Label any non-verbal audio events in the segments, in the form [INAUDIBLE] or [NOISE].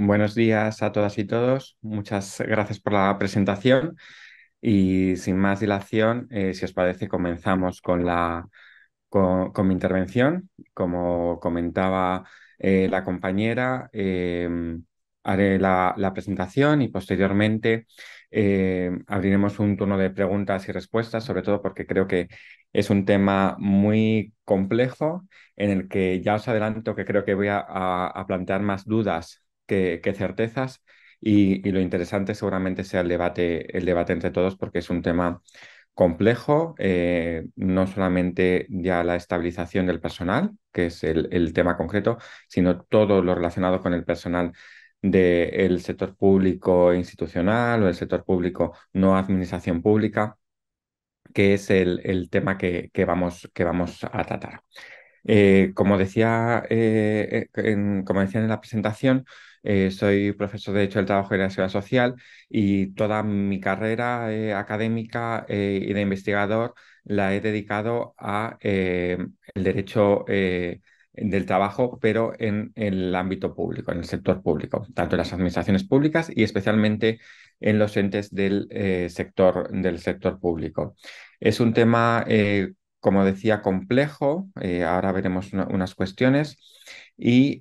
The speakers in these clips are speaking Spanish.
Buenos días a todas y todos. Muchas gracias por la presentación. Y sin más dilación, eh, si os parece, comenzamos con, la, con, mi intervención. Como comentaba eh, la compañera, em, haré la, presentación y posteriormente eh, abriremos un turno de preguntas y respuestas, sobre todo porque creo que es un tema muy complejo en el que ya os adelanto que creo que voy a plantear más dudas qué certezas. Y, lo interesante seguramente sea el debate, el debate entre todos, porque es un tema complejo, eh, no solamente ya la estabilización del personal, que es el, tema concreto, sino todo lo relacionado con el personal del sector público institucional o el sector público no administración pública, que es el, tema que, vamos, que vamos a tratar. Eh, como, decía, eh, como decía en la presentación, eh, soy profesor de Derecho del Trabajo y la Seguridad Social y toda mi carrera eh, académica eh, y de investigador la he dedicado a el derecho del trabajo, pero en, el ámbito público, en el sector público, tanto en las administraciones públicas y especialmente en los entes del, sector, del sector público. Es un tema, como decía, complejo, ahora veremos unas cuestiones, y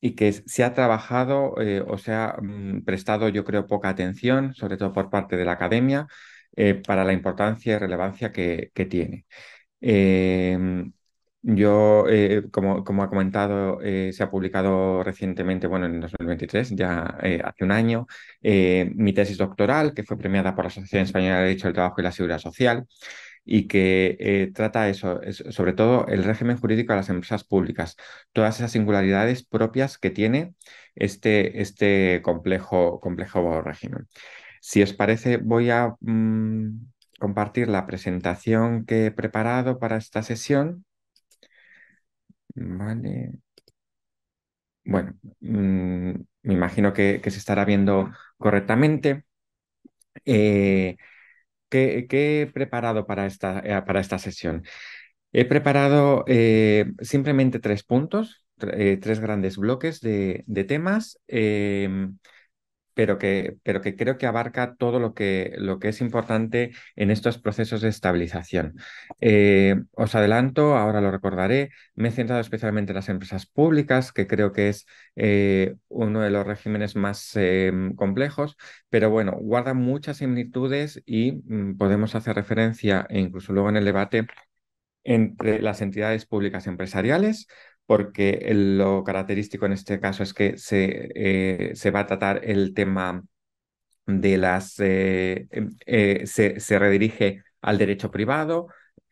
y que se ha trabajado eh, o se ha mm, prestado, yo creo, poca atención, sobre todo por parte de la academia, eh, para la importancia y relevancia que, tiene. Em, yo, eh, como, como, ha comentado, se ha publicado recientemente, bueno, en 2023, ya hace un año, mi tesis doctoral, que fue premiada por la Asociación Española de Derecho del Trabajo y la Seguridad Social y que eh, trata eso, sobre todo el régimen jurídico de las empresas públicas, todas esas singularidades propias que tiene este, este complejo, complejo régimen. Si os parece, voy a mm, compartir la presentación que he preparado para esta sesión. Vale. Bueno, mm, me imagino que, se estará viendo correctamente. Eh, ¿Qué, he preparado para esta, eh, para esta sesión? He preparado eh, simplemente tres puntos, eh, tres grandes bloques de, temas. Em, pero que, pero que creo que abarca todo lo que, lo que es importante en estos procesos de estabilización. Eh, os adelanto, ahora lo recordaré, me he centrado especialmente en las empresas públicas, que creo que es eh, uno de los regímenes más eh, complejos, pero bueno, guarda muchas similitudes y mm, podemos hacer referencia, e incluso luego en el debate, entre las entidades públicas empresariales, porque lo característico en este caso es que se, eh, va a tratar el tema de las... Eh, em, eh, se, se redirige al derecho privado,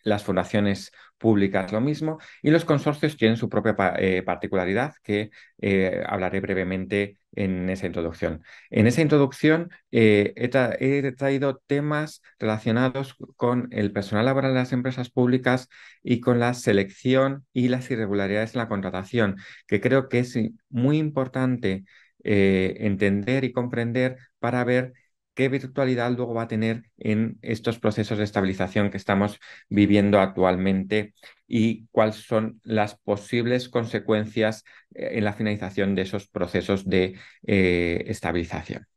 las fundaciones públicas lo mismo, y los consorcios tienen su propia eh, particularidad que eh, hablaré brevemente en esa introducción. En esa introducción eh, he, traído temas relacionados con el personal laboral de las empresas públicas y con la selección y las irregularidades en la contratación, que creo que es muy importante entender y comprender para ver qué virtualidad luego va a tener en estos procesos de estabilización que estamos viviendo actualmente y cuáles son las posibles consecuencias eh, en la finalización de esos procesos de eh, estabilización.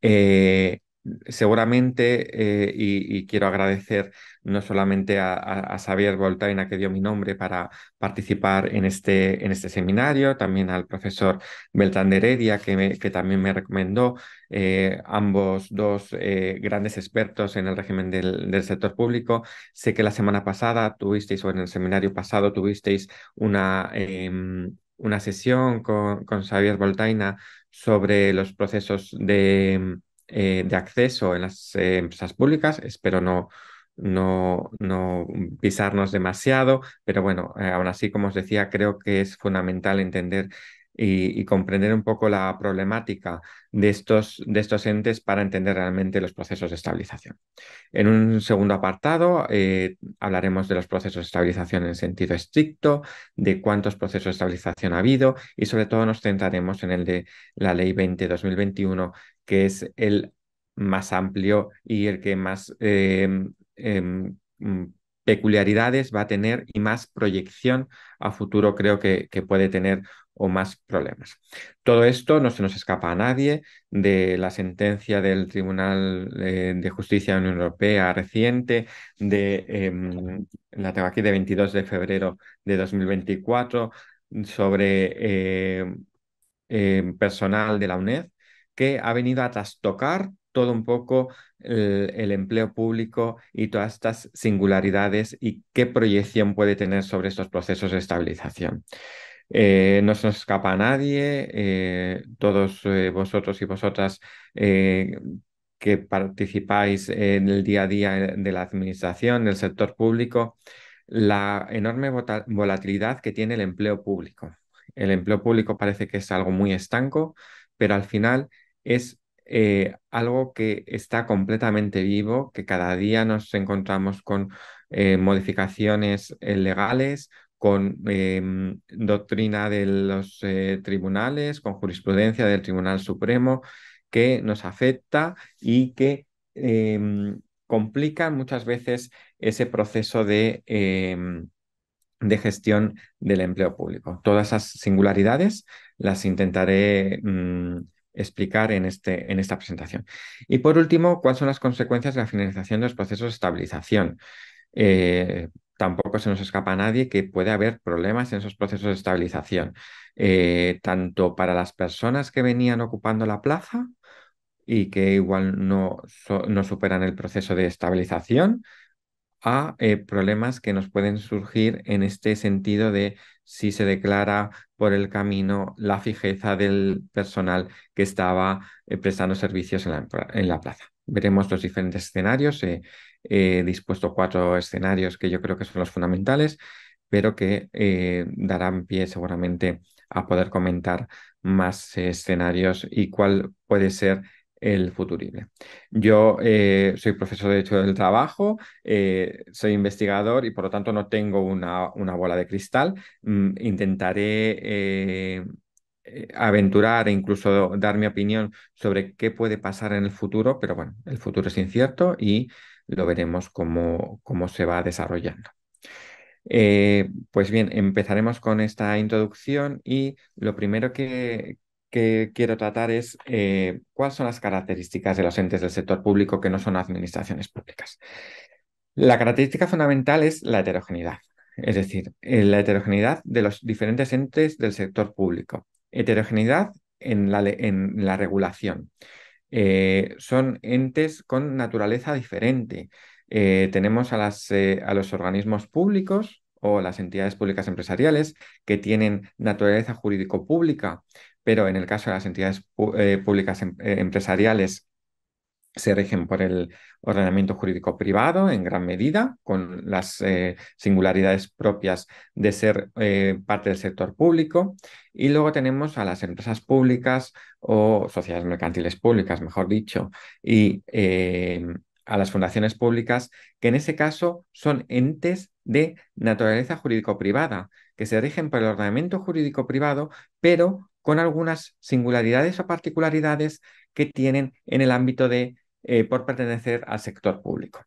Eh, seguramente, eh, y, quiero agradecer no solamente a, Xavier Voltaina que dio mi nombre para participar en este, en este seminario, también al profesor Beltrán de Heredia que, también me recomendó, eh, ambos dos eh, grandes expertos en el régimen del, sector público. Sé que la semana pasada tuvisteis, o en el seminario pasado tuvisteis una em, una sesión con, con Xavier Voltaina sobre los procesos de, eh, de acceso en las eh, empresas públicas, espero no, no, no pisarnos demasiado, pero bueno, eh, aún así, como os decía, creo que es fundamental entender y, comprender un poco la problemática de estos, de estos entes para entender realmente los procesos de estabilización. En un segundo apartado eh, hablaremos de los procesos de estabilización en sentido estricto, de cuántos procesos de estabilización ha habido y sobre todo nos centraremos en el de la Ley 20-2021, que es el más amplio y el que más... Em, em, peculiaridades va a tener y más proyección a futuro creo que, puede tener o más problemas. Todo esto no se nos escapa a nadie de la sentencia del Tribunal eh, de Justicia de la Unión Europea reciente, de, em, la tengo aquí de 22 de febrero de 2024, sobre eh, em, personal de la UNED, que ha venido a trastocar todo un poco eh, el, empleo público y todas estas singularidades y qué proyección puede tener sobre estos procesos de estabilización. Eh, no se nos escapa a nadie, eh, todos vosotros y vosotras que participáis en el día a día de la administración, del sector público, la enorme volatilidad que tiene el empleo público. El empleo público parece que es algo muy estanco, pero al final es eh, algo que está completamente vivo, que cada día nos encontramos con eh, modificaciones eh, legales, con em, doctrina de los tribunales, con jurisprudencia del Tribunal Supremo, que nos afecta y que em, complica muchas veces ese proceso em, de, gestión del empleo público. Todas esas singularidades las intentaré mm, explicar en, este, en esta presentación. Y por último, ¿cuáles son las consecuencias de la finalización de los procesos de estabilización? Eh, tampoco se nos escapa a nadie que puede haber problemas en esos procesos de estabilización, eh, tanto para las personas que venían ocupando la plaza y que igual no, no superan el proceso de estabilización, a eh, problemas que nos pueden surgir en este sentido de si se declara por el camino la fijeza del personal que estaba eh, prestando servicios en la, en la, plaza. Veremos los diferentes escenarios. Eh, he dispuesto cuatro escenarios que yo creo que son los fundamentales, pero que darán pie seguramente a poder comentar más escenarios y cuál puede ser el futurible. Yo eh, soy profesor de Derecho del Trabajo, eh, soy investigador y por lo tanto no tengo una, una bola de cristal. Mm, intentaré eh, aventurar e incluso dar mi opinión sobre qué puede pasar en el futuro, pero bueno, el futuro es incierto y lo veremos cómo, se va desarrollando. pues bien, empezaremos con esta introducción y lo primero que, que quiero tratar es eh, cuáles son las características de los entes del sector público que no son administraciones públicas. La característica fundamental es la heterogeneidad, es decir, eh, la heterogeneidad de los diferentes entes del sector público. Heterogeneidad en la, regulación. Eh, son entes con naturaleza diferente. tenemos a los organismos públicos o las entidades públicas empresariales que tienen naturaleza jurídico-pública pero en el caso de las entidades eh, públicas em, eh, empresariales se rigen por el ordenamiento jurídico privado en gran medida, con las eh, singularidades propias de ser parte del sector público. Y luego tenemos a las empresas públicas o sociedades mercantiles públicas, mejor dicho, y em, a las fundaciones públicas, que en ese caso son entes de naturaleza jurídico privada, que se rigen por el ordenamiento jurídico privado, pero con algunas singularidades o particularidades que tienen en el ámbito de eh, por pertenecer al sector público.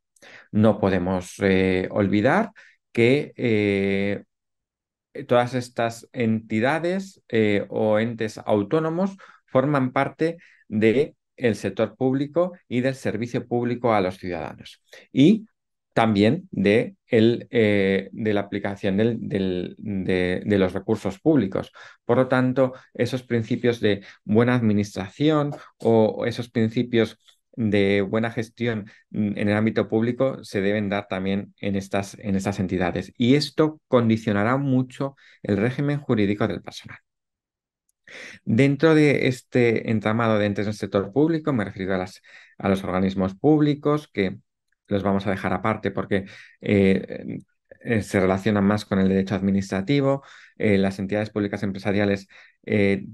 No podemos eh, olvidar que eh, todas estas entidades o entes autónomos forman parte del sector público y del servicio público a los ciudadanos. Y también de, el, eh, de la aplicación de, los recursos públicos. Por lo tanto, esos principios de buena administración o esos principios de buena gestión mm, en el ámbito público se deben dar también en estas, en estas entidades. Y esto condicionará mucho el régimen jurídico del personal. Dentro de este entramado de entes del sector público, me refiero a, a los organismos públicos que los vamos a dejar aparte porque eh, eh, se relacionan más con el derecho administrativo, eh, las entidades públicas empresariales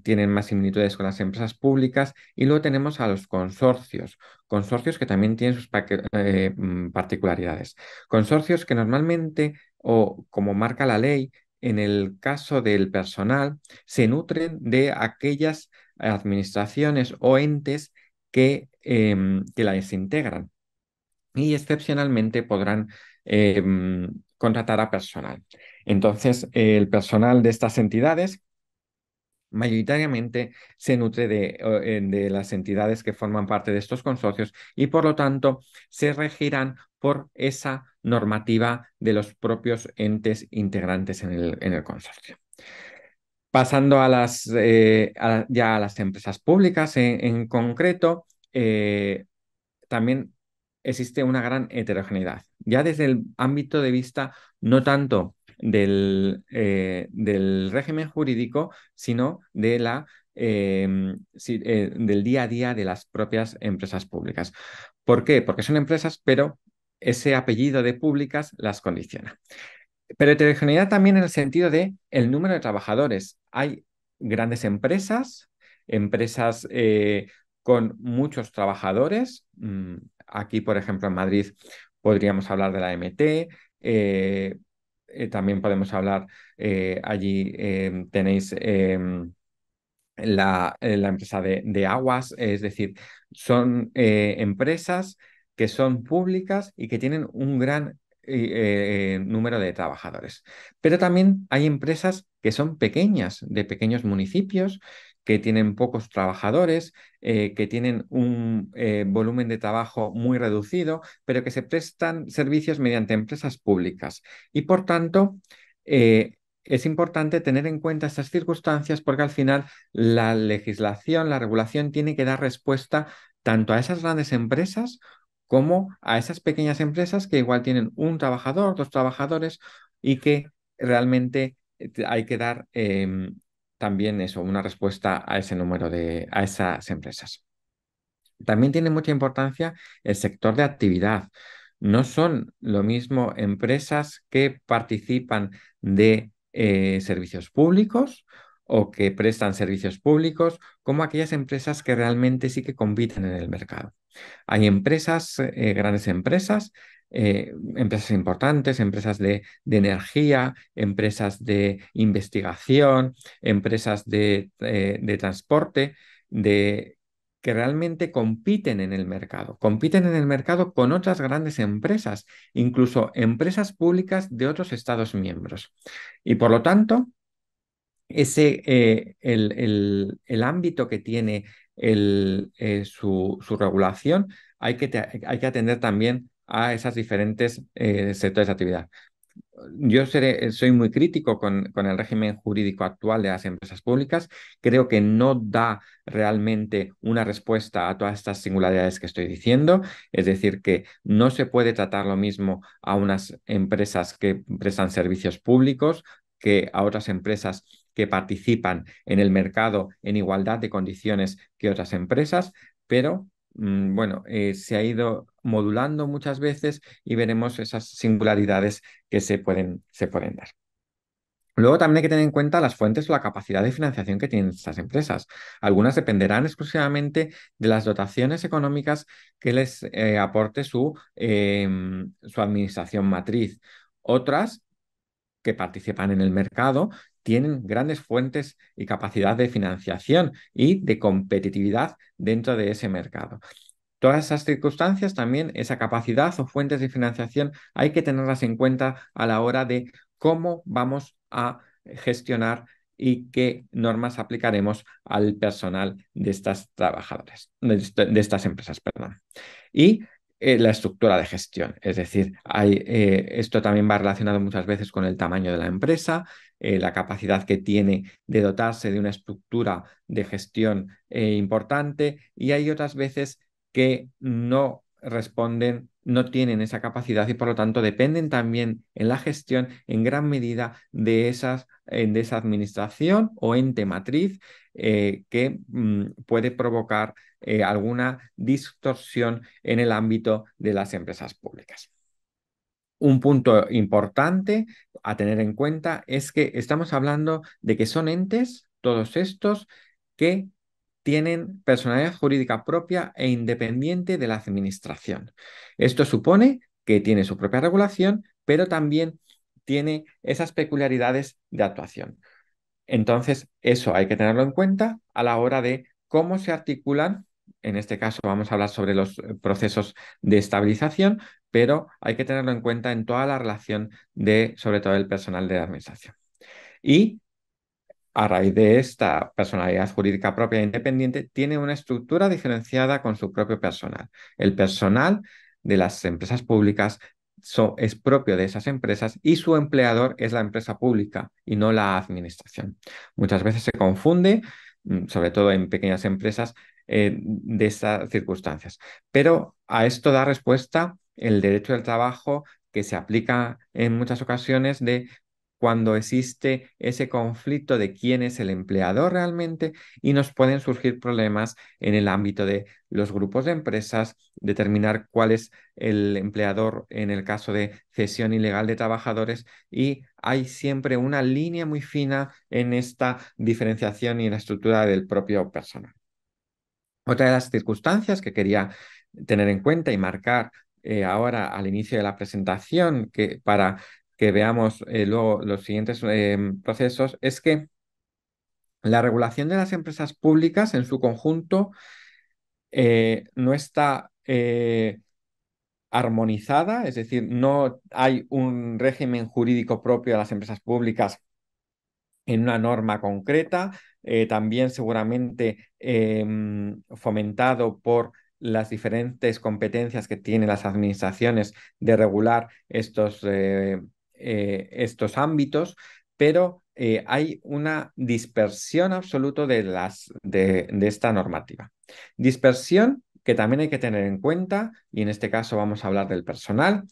tienen más similitudes con las empresas públicas y luego tenemos a los consorcios, consorcios que también tienen sus mm, particularidades. Consorcios que normalmente, o como marca la ley, en el caso del personal, se nutren de aquellas administraciones o entes que, em, que las integran y excepcionalmente podrán em, contratar a personal. Entonces, el personal de estas entidades mayoritariamente se nutre de, de, las entidades que forman parte de estos consorcios y por lo tanto se regirán por esa normativa de los propios entes integrantes en el, en el consorcio. Pasando a las, eh, ya a las empresas públicas en, concreto, eh, también existe una gran heterogeneidad. Ya desde el ámbito de vista no tanto del, eh, régimen jurídico, sino de la, em, eh, del día a día de las propias empresas públicas. ¿Por qué? Porque son empresas, pero ese apellido de públicas las condiciona. Pero heterogeneidad también en el sentido de el número de trabajadores. Hay grandes empresas, empresas eh, con muchos trabajadores, mm, aquí, por ejemplo, en Madrid podríamos hablar de la MT, eh, eh, también podemos hablar, eh, allí em, tenéis em, la, la, empresa de, de, aguas, es decir, son empresas que son públicas y que tienen un gran número de trabajadores. Pero también hay empresas que son pequeñas, de pequeños municipios, que tienen pocos trabajadores, eh, que tienen un eh, volumen de trabajo muy reducido, pero que se prestan servicios mediante empresas públicas. Y por tanto, eh, es importante tener en cuenta estas circunstancias porque al final la legislación, la regulación tiene que dar respuesta tanto a esas grandes empresas como a esas pequeñas empresas que igual tienen un trabajador, dos trabajadores y que realmente hay que dar em, también eso, una respuesta a ese número de, a esas empresas. También tiene mucha importancia el sector de actividad. No son lo mismo empresas que participan de eh, servicios públicos o que prestan servicios públicos, como aquellas empresas que realmente sí que compiten en el mercado. Hay empresas, eh, grandes empresas, eh, empresas importantes, empresas de, energía, empresas de investigación, empresas eh, de, transporte, de, que realmente compiten en el mercado, compiten en el mercado con otras grandes empresas, incluso empresas públicas de otros Estados miembros. Y por lo tanto, ese, eh, el, ámbito que tiene el, su, regulación hay que, hay que atender también a esas diferentes eh, sectores de actividad. Yo eh, soy muy crítico con, con, el régimen jurídico actual de las empresas públicas. Creo que no da realmente una respuesta a todas estas singularidades que estoy diciendo. Es decir, que no se puede tratar lo mismo a unas empresas que prestan servicios públicos que a otras empresas que participan en el mercado en igualdad de condiciones que otras empresas, pero Mm, bueno, eh, se ha ido modulando muchas veces y veremos esas singularidades que se pueden, se pueden dar. Luego también hay que tener en cuenta las fuentes o la capacidad de financiación que tienen estas empresas. Algunas dependerán exclusivamente de las dotaciones económicas que les eh, aporte su, em, su administración matriz. Otras que participan en el mercado tienen grandes fuentes y capacidad de financiación y de competitividad dentro de ese mercado. Todas esas circunstancias, también esa capacidad o fuentes de financiación, hay que tenerlas en cuenta a la hora de cómo vamos a gestionar y qué normas aplicaremos al personal de estas trabajadoras, de, este, estas empresas, perdón. Y eh, la estructura de gestión, es decir, eh, esto también va relacionado muchas veces con el tamaño de la empresa, eh, la capacidad que tiene de dotarse de una estructura de gestión eh, importante y hay otras veces que no responden, no tienen esa capacidad y por lo tanto dependen también en la gestión en gran medida de, esas, eh, de esa administración o ente matriz que mm, puede provocar alguna distorsión en el ámbito de las empresas públicas. Un punto importante a tener en cuenta es que estamos hablando de que son entes, todos estos, que tienen personalidad jurídica propia e independiente de la administración. Esto supone que tiene su propia regulación, pero también tiene esas peculiaridades de actuación. Entonces, eso hay que tenerlo en cuenta a la hora de cómo se articulan en este caso vamos a hablar sobre los eh, procesos de estabilización, pero hay que tenerlo en cuenta en toda la relación de, sobre todo, el personal de la administración. Y a raíz de esta personalidad jurídica propia e independiente, tiene una estructura diferenciada con su propio personal. El personal de las empresas públicas es propio de esas empresas y su empleador es la empresa pública y no la administración. Muchas veces se confunde, mm, sobre todo en pequeñas empresas, eh, de estas circunstancias. Pero a esto da respuesta el derecho del trabajo que se aplica en muchas ocasiones de cuando existe ese conflicto de quién es el empleador realmente y nos pueden surgir problemas en el ámbito de los grupos de empresas, determinar cuál es el empleador en el caso de cesión ilegal de trabajadores y hay siempre una línea muy fina en esta diferenciación y en la estructura del propio personal. Otra de las circunstancias que quería tener en cuenta y marcar eh, ahora al inicio de la presentación que, para que veamos eh, luego los siguientes em, procesos es que la regulación de las empresas públicas en su conjunto eh, no está armonizada, es decir, no hay un régimen jurídico propio de las empresas públicas en una norma concreta, eh, también seguramente em, fomentado por las diferentes competencias que tienen las administraciones de regular estos, eh, eh, estos ámbitos, pero hay una dispersión absoluta de, las, de esta normativa. Dispersión que también hay que tener en cuenta, y en este caso vamos a hablar del personal,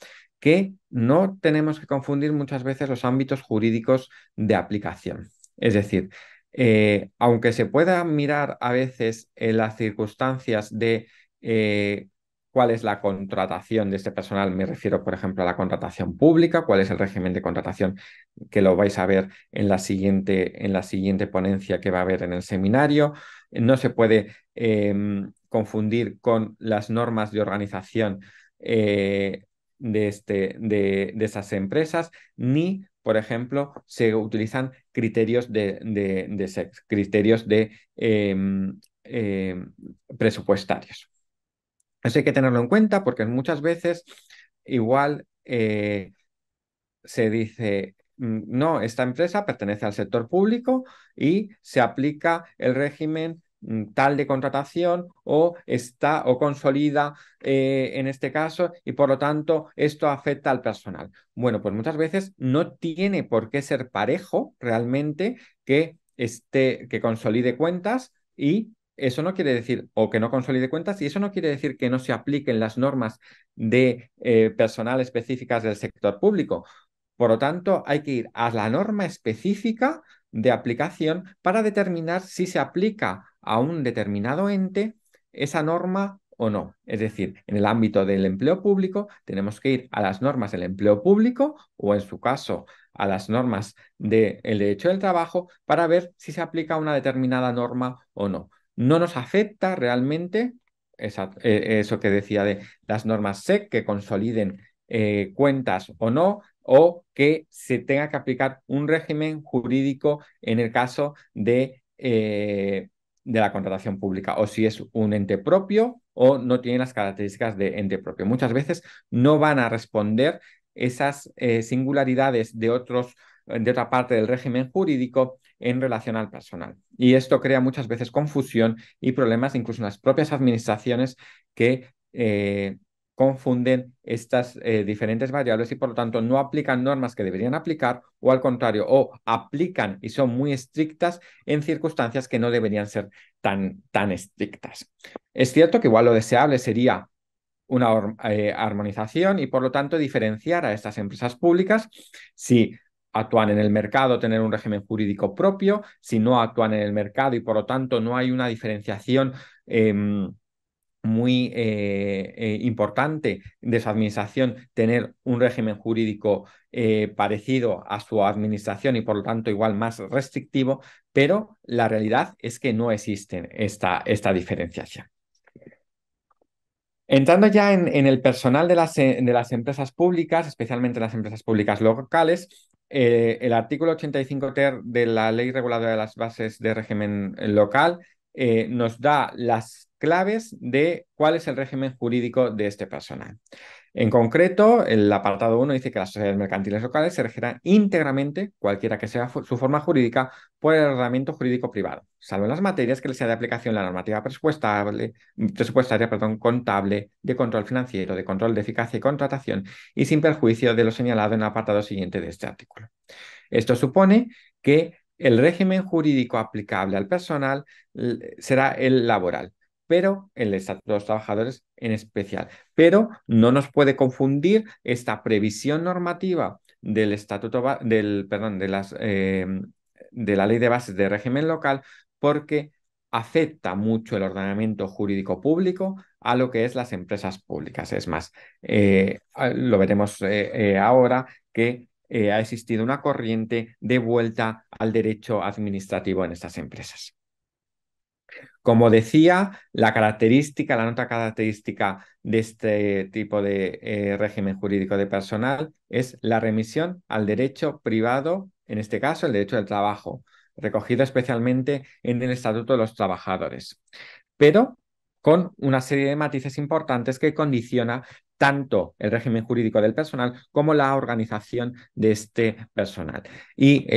que no tenemos que confundir muchas veces los ámbitos jurídicos de aplicación. Es decir, eh, aunque se pueda mirar a veces las circunstancias de eh, cuál es la contratación de este personal, me refiero, por ejemplo, a la contratación pública, cuál es el régimen de contratación que lo vais a ver en la siguiente, en la siguiente ponencia que va a haber en el seminario. No se puede em, confundir con las normas de organización eh, de, este, de, de, esas empresas, ni por ejemplo, se utilizan criterios de, criterios de em, em, presupuestarios. Eso hay que tenerlo en cuenta porque muchas veces igual eh, se dice, mm, no, esta empresa pertenece al sector público y se aplica el régimen Mm, tal de contratación o está o consolida eh, en este caso y por lo tanto esto afecta al personal. Bueno, pues muchas veces no tiene por qué ser parejo realmente que esté que consolide cuentas y eso no quiere decir o que no consolide cuentas y eso no quiere decir que no se apliquen las normas de eh, personal específicas del sector público. Por lo tanto, hay que ir a la norma específica de aplicación para determinar si se aplica a un determinado ente esa norma o no. Es decir, en el ámbito del empleo público tenemos que ir a las normas del empleo público o en su caso a las normas del derecho del trabajo para ver si se aplica una determinada norma o no. No nos afecta realmente eh, eso que decía de las normas SEC que consoliden eh, cuentas o no, o que se tenga que aplicar un régimen jurídico en el caso de, eh, de la contratación pública, o si es un ente propio o no tiene las características de ente propio. Muchas veces no van a responder esas eh, singularidades de, otros, de otra parte del régimen jurídico en relación al personal. Y esto crea muchas veces confusión y problemas incluso en las propias administraciones que eh, confunden estas eh, diferentes variables y por lo tanto no aplican normas que deberían aplicar o al contrario, o aplican y son muy estrictas en circunstancias que no deberían ser tan, tan estrictas. Es cierto que igual lo deseable sería una eh, armonización y por lo tanto diferenciar a estas empresas públicas si actúan en el mercado, tener un régimen jurídico propio, si no actúan en el mercado y por lo tanto no hay una diferenciación. Em, muy eh, eh, importante de su administración tener un régimen jurídico eh, parecido a su administración y por lo tanto igual más restrictivo, pero la realidad es que no existe esta, esta diferenciación. Entrando ya en, el personal de las, de las, empresas públicas, especialmente las empresas públicas locales, el artículo 85 ter de la Ley Reguladora de las Bases de Régimen Local nos da las claves de cuál es el régimen jurídico de este personal. En concreto, el apartado 1 dice que las sociedades mercantiles locales se regirán íntegramente, cualquiera que sea su forma jurídica, por el ordenamiento jurídico privado, salvo en las materias que le sea de aplicación la normativa presupuestaria, perdón, contable, de control financiero, de control de eficacia y contratación, y sin perjuicio de lo señalado en el apartado siguiente de este artículo. Esto supone que el régimen jurídico aplicable al personal será el laboral, pero el Estatuto de los Trabajadores en especial. Pero no nos puede confundir esta previsión normativa del Estatuto del, perdón, em, de, la Ley de Bases de Régimen Local porque afecta mucho el ordenamiento jurídico público a lo que es las empresas públicas. Es más, eh, lo veremos eh, eh, ahora que ha existido una corriente de vuelta al derecho administrativo en estas empresas. Como decía, la característica, la nota característica de este tipo de eh, régimen jurídico de personal es la remisión al derecho privado, en este caso el derecho del trabajo, recogido especialmente en el Estatuto de los Trabajadores, pero con una serie de matices importantes que condiciona tanto el régimen jurídico del personal como la organización de este personal. Y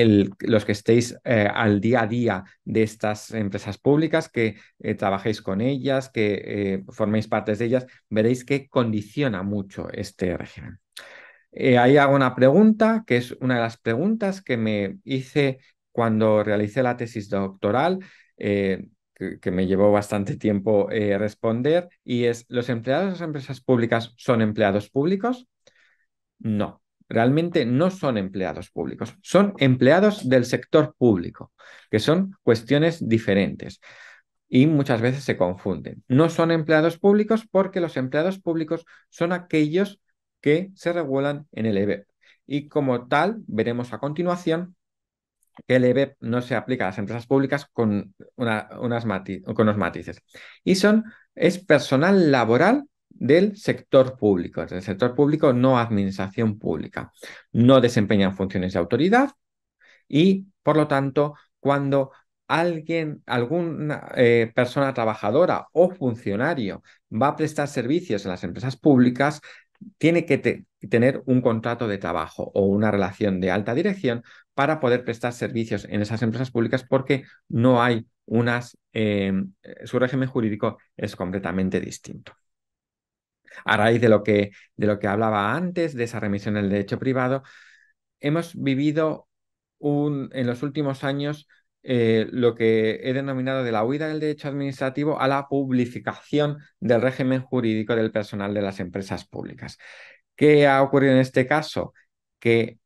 los que estéis eh, al día a día de estas empresas públicas, que eh, trabajéis con ellas, que eh, forméis partes de ellas, veréis que condiciona mucho este régimen. ahí hago una pregunta, que es una de las preguntas que me hice cuando realicé la tesis doctoral que, me llevó bastante tiempo eh, responder, y es, ¿los empleados de las empresas públicas son empleados públicos? No, realmente no son empleados públicos, son empleados del sector público, que son cuestiones diferentes y muchas veces se confunden. No son empleados públicos porque los empleados públicos son aquellos que se regulan en el EBEP. Y como tal, veremos a continuación el EBEP no se aplica a las empresas públicas con, unas unos matices. Y son, es personal laboral del sector público, del sector público no administración pública. No desempeñan funciones de autoridad y, por lo tanto, cuando alguien, alguna eh, persona trabajadora o funcionario va a prestar servicios en las empresas públicas, tiene que tener un contrato de trabajo o una relación de alta dirección para poder prestar servicios en esas empresas públicas porque no hay unas, em, eh, su régimen jurídico es completamente distinto. A raíz de lo, que, de lo que hablaba antes, de esa remisión del derecho privado, hemos vivido un, en los últimos años eh, lo que he denominado de la huida del derecho administrativo a la publicación del régimen jurídico del personal de las empresas públicas. ¿Qué ha ocurrido en este caso? Que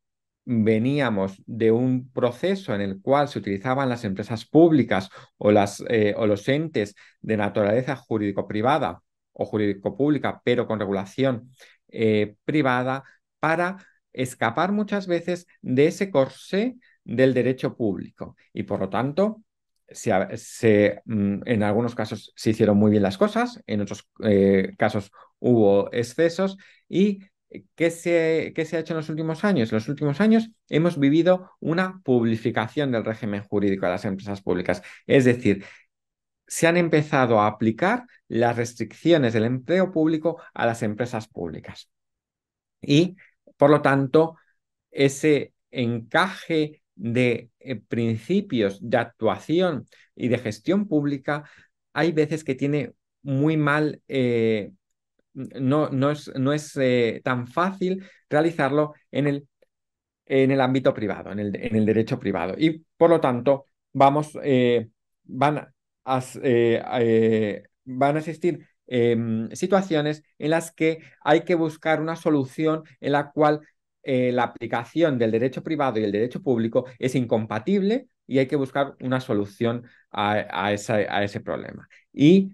veníamos de un proceso en el cual se utilizaban las empresas públicas o, las, eh, o los entes de naturaleza jurídico-privada o jurídico-pública, pero con regulación eh, privada, para escapar muchas veces de ese corsé del derecho público. Y por lo tanto, se, mm, en algunos casos se hicieron muy bien las cosas, en otros eh, casos hubo excesos y ¿Qué se, se, ha hecho en los últimos años? En los últimos años hemos vivido una publificación del régimen jurídico de las empresas públicas. Es decir, se han empezado a aplicar las restricciones del empleo público a las empresas públicas. Y, por lo tanto, ese encaje de eh, principios de actuación y de gestión pública hay veces que tiene muy mal eh, no, no es, no es eh, tan fácil realizarlo en el, en el ámbito privado, en el, en el, derecho privado. Y por lo tanto, vamos, eh, van, eh, a, van a existir em, situaciones en las que hay que buscar una solución en la cual la aplicación del derecho privado y el derecho público es incompatible y hay que buscar una solución a, esa, a ese problema. Y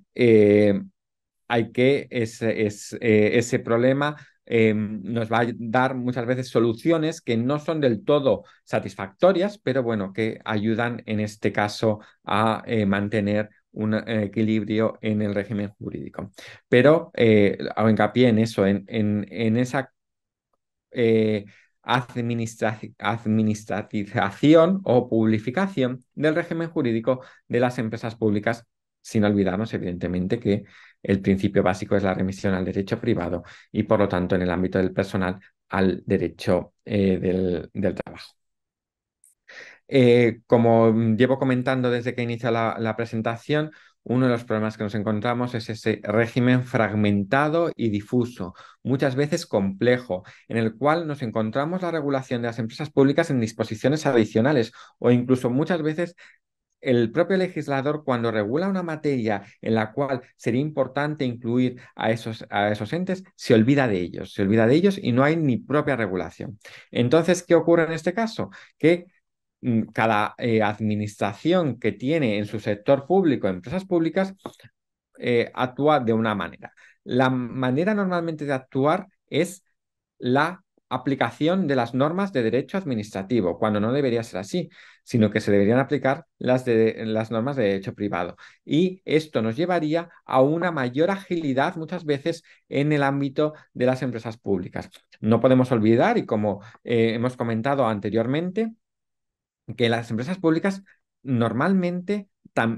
hay que ese, eh, problema eh, nos va a dar muchas veces soluciones que no son del todo satisfactorias, pero bueno, que ayudan en este caso a eh, mantener un equilibrio en el régimen jurídico. Pero eh, hago hincapié en eso, en, en, esa administra administratización o publicación del régimen jurídico de las empresas públicas, sin olvidarnos, evidentemente, que el principio básico es la remisión al derecho privado y, por lo tanto, en el ámbito del personal, al derecho eh, del, trabajo. Eh, como llevo comentando desde que inicia la, la, presentación, uno de los problemas que nos encontramos es ese régimen fragmentado y difuso, muchas veces complejo, en el cual nos encontramos la regulación de las empresas públicas en disposiciones adicionales o incluso muchas veces el propio legislador cuando regula una materia en la cual sería importante incluir a esos, a esos entes, se olvida de ellos, se olvida de ellos y no hay ni propia regulación. Entonces, ¿qué ocurre en este caso? Que mm, cada eh, administración que tiene en su sector público empresas públicas eh, actúa de una manera. La manera normalmente de actuar es la aplicación de las normas de derecho administrativo, cuando no debería ser así, sino que se deberían aplicar las, de, las normas de derecho privado. Y esto nos llevaría a una mayor agilidad muchas veces en el ámbito de las empresas públicas. No podemos olvidar, y como eh, hemos comentado anteriormente, que las empresas públicas normalmente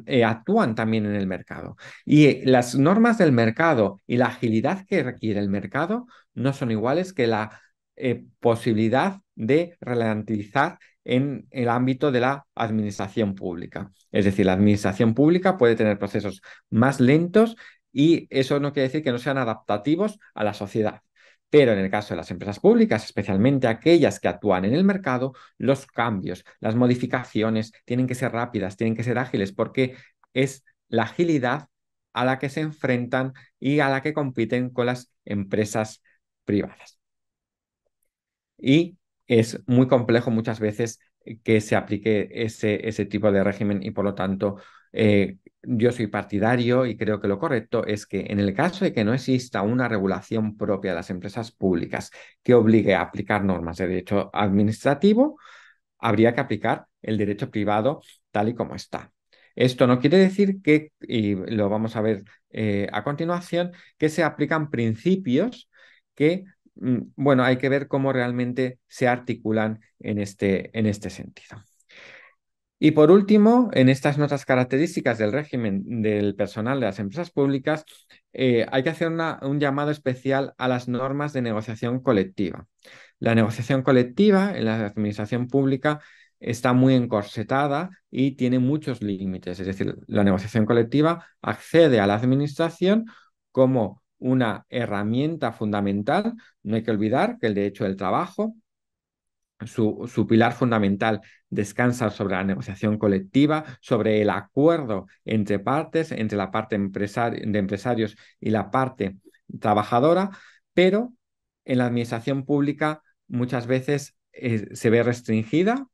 eh, actúan también en el mercado. Y las normas del mercado y la agilidad que requiere el mercado no son iguales que la eh, posibilidad de ralentizar en el ámbito de la administración pública. Es decir, la administración pública puede tener procesos más lentos y eso no quiere decir que no sean adaptativos a la sociedad. Pero en el caso de las empresas públicas, especialmente aquellas que actúan en el mercado, los cambios, las modificaciones tienen que ser rápidas, tienen que ser ágiles, porque es la agilidad a la que se enfrentan y a la que compiten con las empresas privadas y es muy complejo muchas veces eh, que se aplique ese, ese tipo de régimen y por lo tanto eh, yo soy partidario y creo que lo correcto es que en el caso de que no exista una regulación propia de las empresas públicas que obligue a aplicar normas de derecho administrativo, habría que aplicar el derecho privado tal y como está. Esto no quiere decir que, y lo vamos a ver eh, a continuación, que se aplican principios que Mm, bueno, hay que ver cómo realmente se articulan en este, en este sentido. Y por último, en estas notas características del régimen del personal de las empresas públicas, eh, hay que hacer un llamado especial a las normas de negociación colectiva. La negociación colectiva en la administración pública está muy encorsetada y tiene muchos límites. Es decir, la negociación colectiva accede a la administración como una herramienta fundamental. No hay que olvidar que el derecho del trabajo, su, pilar fundamental descansa sobre la negociación colectiva, sobre el acuerdo entre partes, entre la parte de empresarios y la parte trabajadora, pero en la administración pública muchas veces eh, se ve restringida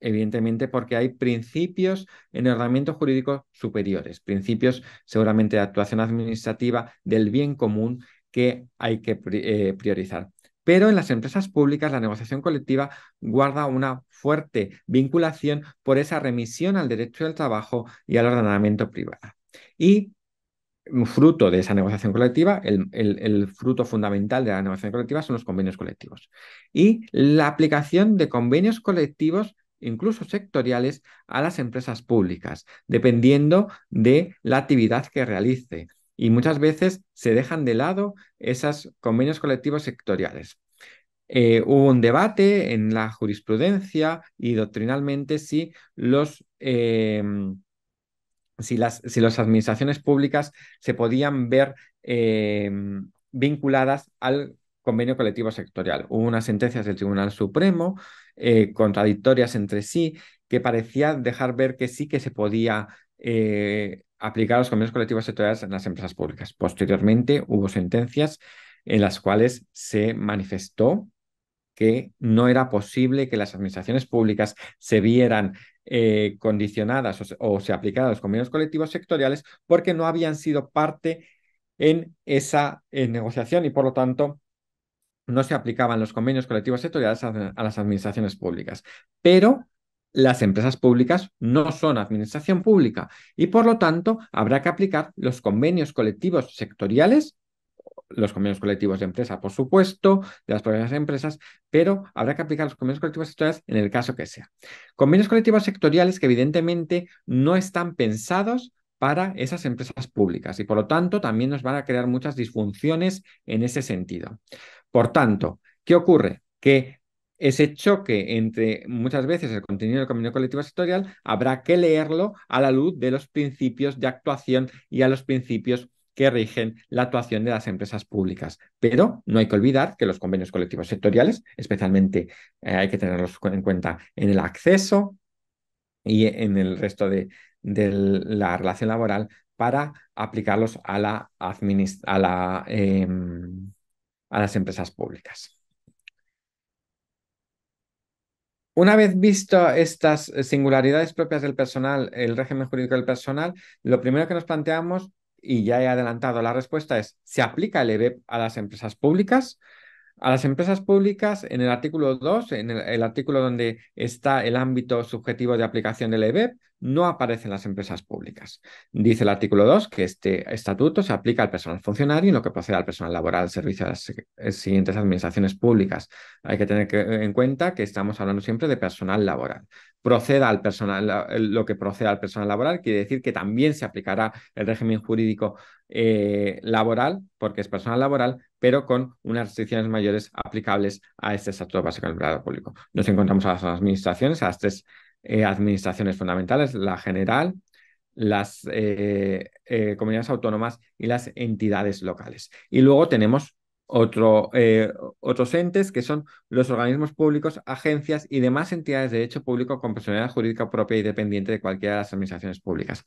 evidentemente porque hay principios en ordenamiento jurídico superiores, principios seguramente de actuación administrativa del bien común que hay que eh, priorizar. Pero en las empresas públicas la negociación colectiva guarda una fuerte vinculación por esa remisión al derecho del trabajo y al ordenamiento privado. Y fruto de esa negociación colectiva, el, fruto fundamental de la negociación colectiva son los convenios colectivos. Y la aplicación de convenios colectivos incluso sectoriales, a las empresas públicas, dependiendo de la actividad que realice. Y muchas veces se dejan de lado esos convenios colectivos sectoriales. Eh, hubo un debate en la jurisprudencia y doctrinalmente si los... Eh, si las, administraciones públicas se podían ver eh, vinculadas al convenio colectivo sectorial. Hubo unas sentencias del Tribunal Supremo eh, contradictorias entre sí, que parecía dejar ver que sí que se podía eh, aplicar los convenios colectivos sectoriales en las empresas públicas. Posteriormente hubo sentencias en las cuales se manifestó que no era posible que las administraciones públicas se vieran eh, condicionadas o, se, aplicaran los convenios colectivos sectoriales porque no habían sido parte en esa negociación y por lo tanto no se aplicaban los convenios colectivos sectoriales a, las administraciones públicas, pero las empresas públicas no son administración pública y por lo tanto habrá que aplicar los convenios colectivos sectoriales los convenios colectivos de empresa, por supuesto, de las propias empresas, pero habrá que aplicar los convenios colectivos sectoriales en el caso que sea. Convenios colectivos sectoriales que evidentemente no están pensados para esas empresas públicas y por lo tanto también nos van a crear muchas disfunciones en ese sentido. Por tanto, ¿qué ocurre? Que ese choque entre muchas veces el contenido del convenio colectivo sectorial habrá que leerlo a la luz de los principios de actuación y a los principios que rigen la actuación de las empresas públicas. Pero no hay que olvidar que los convenios colectivos sectoriales, especialmente eh, hay que tenerlos en cuenta en el acceso y en el resto de, la relación laboral para aplicarlos a la, a la em, a las empresas públicas. Una vez visto estas singularidades propias del personal, el régimen jurídico del personal, lo primero que nos planteamos, y ya he adelantado la respuesta, es, ¿se aplica el EBEP a las empresas públicas? A las empresas públicas, en el artículo 2, en el, artículo donde está el ámbito subjetivo de aplicación del EBEP, no aparecen las empresas públicas. Dice el artículo 2 que este estatuto se aplica al personal funcionario y lo que proceda al personal laboral, servicio de las eh, siguientes administraciones públicas. Hay que tener en cuenta que estamos hablando siempre de personal laboral. Proceda al personal, eh, lo que proceda al personal laboral quiere decir que también se aplicará el régimen jurídico eh, laboral, porque es personal laboral, pero con unas restricciones mayores aplicables a este estatuto básico del empleado público. Nos encontramos a las administraciones, a las tres eh, administraciones fundamentales, la general, las eh, eh, comunidades autónomas y las entidades locales. Y luego tenemos otro, otros entes que son los organismos públicos, agencias y demás entidades de derecho público con personalidad jurídica propia y dependiente de cualquiera de las administraciones públicas.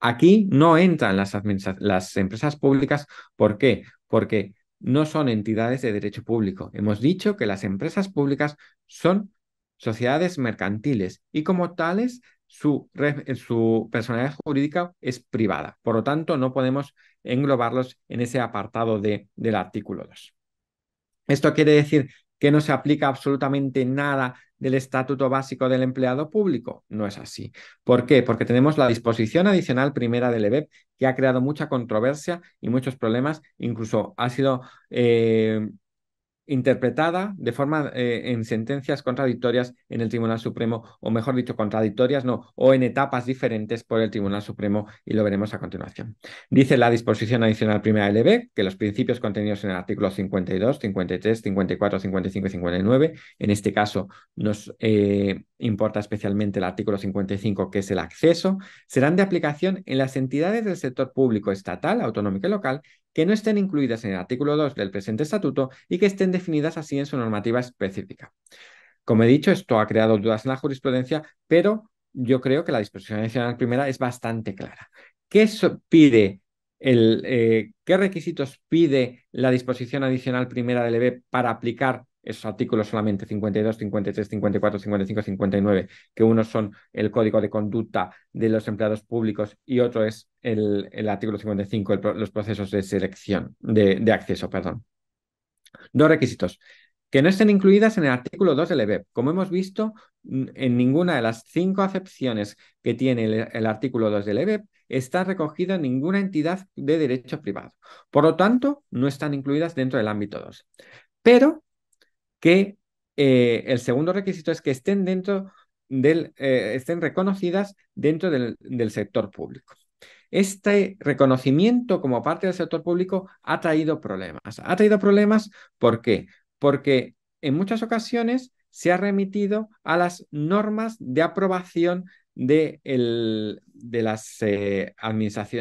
Aquí no entran las, las empresas públicas. ¿Por qué? Porque no son entidades de derecho público. Hemos dicho que las empresas públicas son sociedades mercantiles y como tales su, eh, su, personalidad jurídica es privada. Por lo tanto, no podemos englobarlos en ese apartado de, del artículo 2. Esto quiere decir que no se aplica absolutamente nada del Estatuto Básico del Empleado Público. No es así. ¿Por qué? Porque tenemos la disposición adicional primera del EBEP que ha creado mucha controversia y muchos problemas. Incluso ha sido eh, interpretada de forma eh, en sentencias contradictorias en el Tribunal Supremo, o mejor dicho, contradictorias no, o en etapas diferentes por el Tribunal Supremo, y lo veremos a continuación. Dice la disposición adicional primera LB que los principios contenidos en el artículo 52, 53, 54, 55 y 59, en este caso nos eh, importa especialmente el artículo 55, que es el acceso, serán de aplicación en las entidades del sector público estatal, autonómico y local que no estén incluidas en el artículo 2 del presente estatuto y que estén definidas así en su normativa específica. Como he dicho, esto ha creado dudas en la jurisprudencia, pero yo creo que la disposición adicional primera es bastante clara. ¿Qué pide el, eh, qué requisitos pide la disposición adicional primera del EB para aplicar esos artículos solamente 52, 53, 54, 55, 59, que unos son el código de conducta de los empleados públicos y otro es el, artículo 55, los procesos de selección, de, acceso, perdón. Dos requisitos que no estén incluidas en el artículo 2 del EBEP. Como hemos visto, en ninguna de las cinco acepciones que tiene el, el artículo 2 del EBEP está recogida ninguna entidad de derecho privado. Por lo tanto, no están incluidas dentro del ámbito 2. Pero que eh, el segundo requisito es que estén dentro del, eh, estén reconocidas dentro del, sector público. Este reconocimiento como parte del sector público ha traído problemas. Ha traído problemas ¿por Porque en muchas ocasiones se ha remitido a las normas de aprobación de, el, de las eh,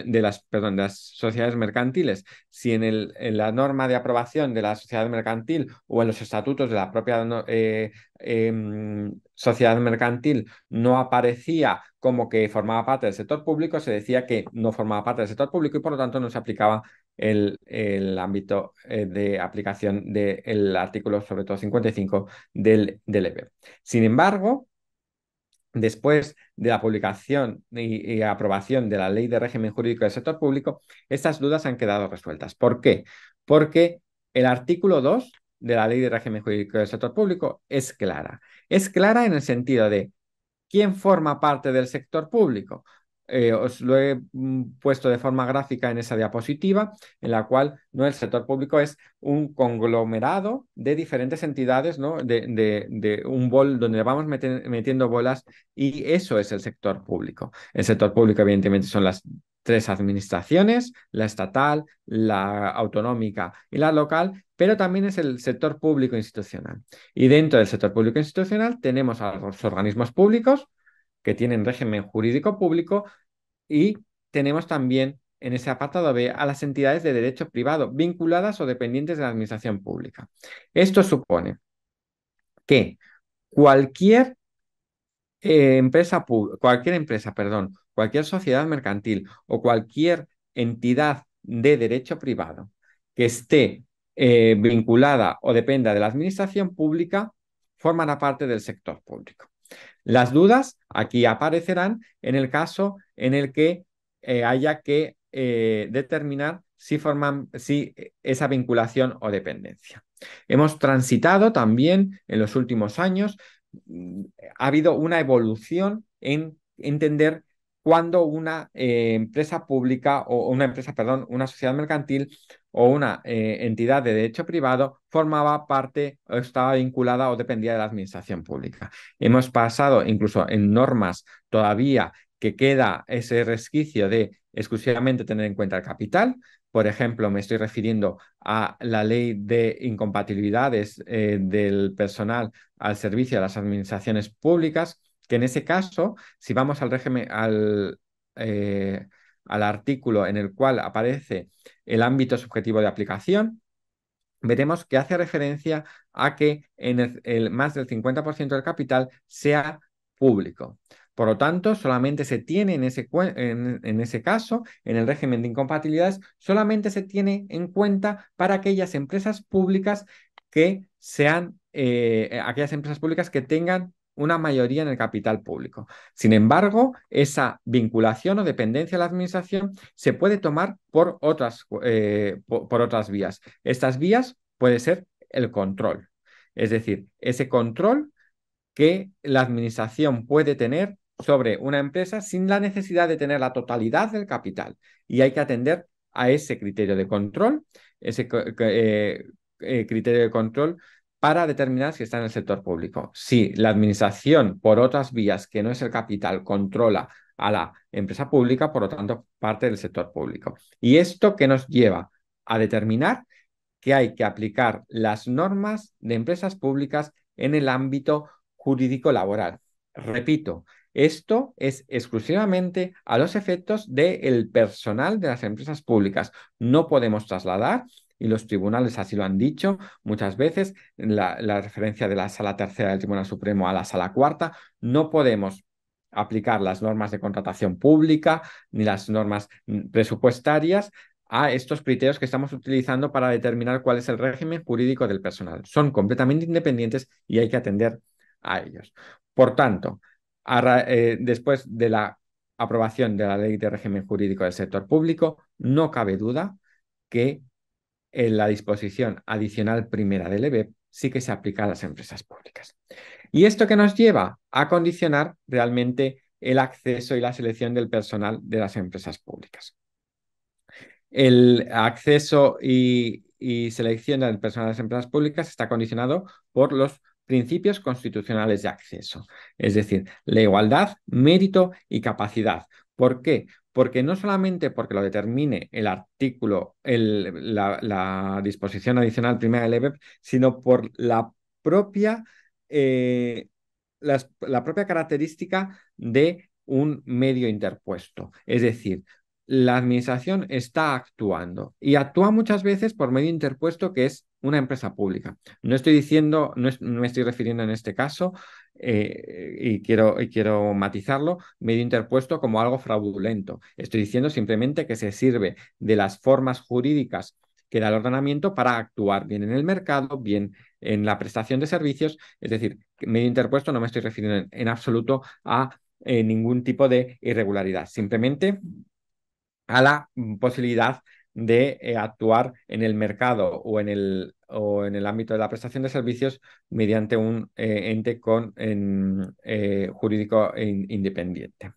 de las, perdón, las sociedades mercantiles, si en, el, en, la norma de aprobación de la sociedad mercantil o en los estatutos de la propia eh, em, sociedad mercantil no aparecía como que formaba parte del sector público, se decía que no formaba parte del sector público y por lo tanto no se aplicaba el, ámbito eh, de aplicación del artículo, sobre todo 55 del, del EBE. E. Sin embargo, después de la publicación y, aprobación de la Ley de Régimen Jurídico del Sector Público, estas dudas han quedado resueltas. ¿Por qué? Porque el artículo 2 de la Ley de Régimen Jurídico del Sector Público es clara. Es clara en el sentido de quién forma parte del sector público. Eh, os lo he mm, puesto de forma gráfica en esa diapositiva, en la cual ¿no? el sector público es un conglomerado de diferentes entidades, de, un bol donde vamos metiendo bolas y eso es el sector público. El sector público evidentemente son las tres administraciones, la estatal, la autonómica y la local, pero también es el sector público institucional. Y dentro del sector público institucional tenemos a los organismos públicos, que tienen régimen jurídico público y tenemos también en ese apartado B a las entidades de derecho privado vinculadas o dependientes de la administración pública. Esto supone que cualquier eh, empresa, cualquier empresa, perdón, cualquier sociedad mercantil o cualquier entidad de derecho privado que esté eh, vinculada o dependa de la administración pública formará parte del sector público. Las dudas aquí aparecerán en el caso en el que eh, haya que eh, determinar si forman si eh, esa vinculación o dependencia. Hemos transitado también en los últimos años, mm, ha habido una evolución en entender cuando una eh, empresa pública o una empresa, perdón, una sociedad mercantil o una eh, entidad de derecho privado formaba parte o estaba vinculada o dependía de la administración pública. Hemos pasado incluso en normas todavía que queda ese resquicio de exclusivamente tener en cuenta el capital. Por ejemplo, me estoy refiriendo a la ley de incompatibilidades eh, del personal al servicio de las administraciones públicas, que en ese caso, si vamos al régimen, al, eh, al artículo en el cual aparece el ámbito subjetivo de aplicación, veremos que hace referencia a que en el, más del 50% del capital sea público. Por lo tanto, solamente se tiene en ese, en, ese, caso, en el régimen de incompatibilidades, solamente se tiene en cuenta para aquellas empresas públicas que sean, eh, aquellas empresas públicas que tengan una mayoría en el capital público. Sin embargo, esa vinculación o dependencia a la administración se puede tomar por otras, eh, por, otras vías. Estas vías puede ser el control, es decir, ese control que la administración puede tener sobre una empresa sin la necesidad de tener la totalidad del capital. Y hay que atender a ese criterio de control, ese eh, eh, criterio de control para determinar si está en el sector público. Si la administración, por otras vías que no es el capital, controla a la empresa pública, por lo tanto, parte del sector público. Y esto que nos lleva a determinar que hay que aplicar las normas de empresas públicas en el ámbito jurídico laboral. Repito, esto es exclusivamente a los efectos del personal de las empresas públicas. No podemos trasladar y los tribunales así lo han dicho muchas veces, la, la referencia de la sala tercera del Tribunal Supremo a la sala cuarta, no podemos aplicar las normas de contratación pública ni las normas mm, presupuestarias a estos criterios que estamos utilizando para determinar cuál es el régimen jurídico del personal. Son completamente independientes y hay que atender a ellos. Por tanto, eh, después de la aprobación de la ley de régimen jurídico del sector público, no cabe duda que en la disposición adicional primera del EBEP sí que se aplica a las empresas públicas. ¿Y esto que nos lleva? A condicionar realmente el acceso y la selección del personal de las empresas públicas. El acceso y, y selección del personal de las empresas públicas está condicionado por los principios constitucionales de acceso, es decir, la igualdad, mérito y capacidad. ¿Por qué? porque no solamente porque lo determine el artículo, el, la, disposición adicional primera del EBEP, sino por la propia, eh, la propia característica de un medio interpuesto. Es decir, la administración está actuando y actúa muchas veces por medio interpuesto que es una empresa pública. No estoy diciendo, no, me estoy refiriendo en este caso, eh, y, quiero, y quiero matizarlo, medio interpuesto como algo fraudulento. Estoy diciendo simplemente que se sirve de las formas jurídicas que da el ordenamiento para actuar bien en el mercado, bien en la prestación de servicios. Es decir, medio interpuesto no me estoy refiriendo en, absoluto a eh, ningún tipo de irregularidad, simplemente a la mm, posibilidad de eh, actuar en el mercado o en el, o en el ámbito de la prestación de servicios mediante un eh, ente con, eh, jurídico e independiente.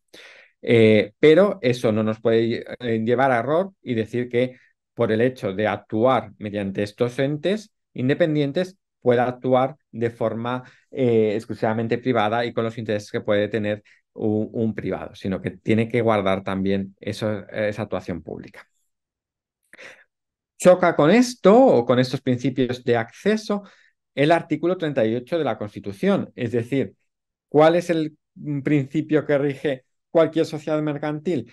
pero eso no nos puede llevar a error y decir que por el hecho de actuar mediante estos entes independientes pueda actuar de forma exclusivamente privada y con los intereses que puede tener un, privado, sino que tiene que guardar también esa actuación pública choca con esto o con estos principios de acceso el artículo 38 de la Constitución, es decir, ¿cuál es el mm, principio que rige cualquier sociedad mercantil?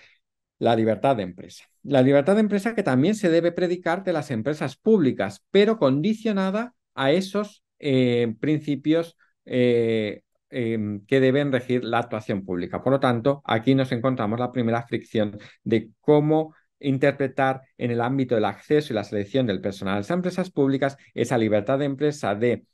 La libertad de empresa. La libertad de empresa que también se debe predicar de las empresas públicas, pero condicionada a esos eh, principios eh, em, que deben regir la actuación pública. Por lo tanto, aquí nos encontramos la primera fricción de cómo interpretar en el ámbito del acceso y la selección del personal a las empresas públicas esa libertad de empresa de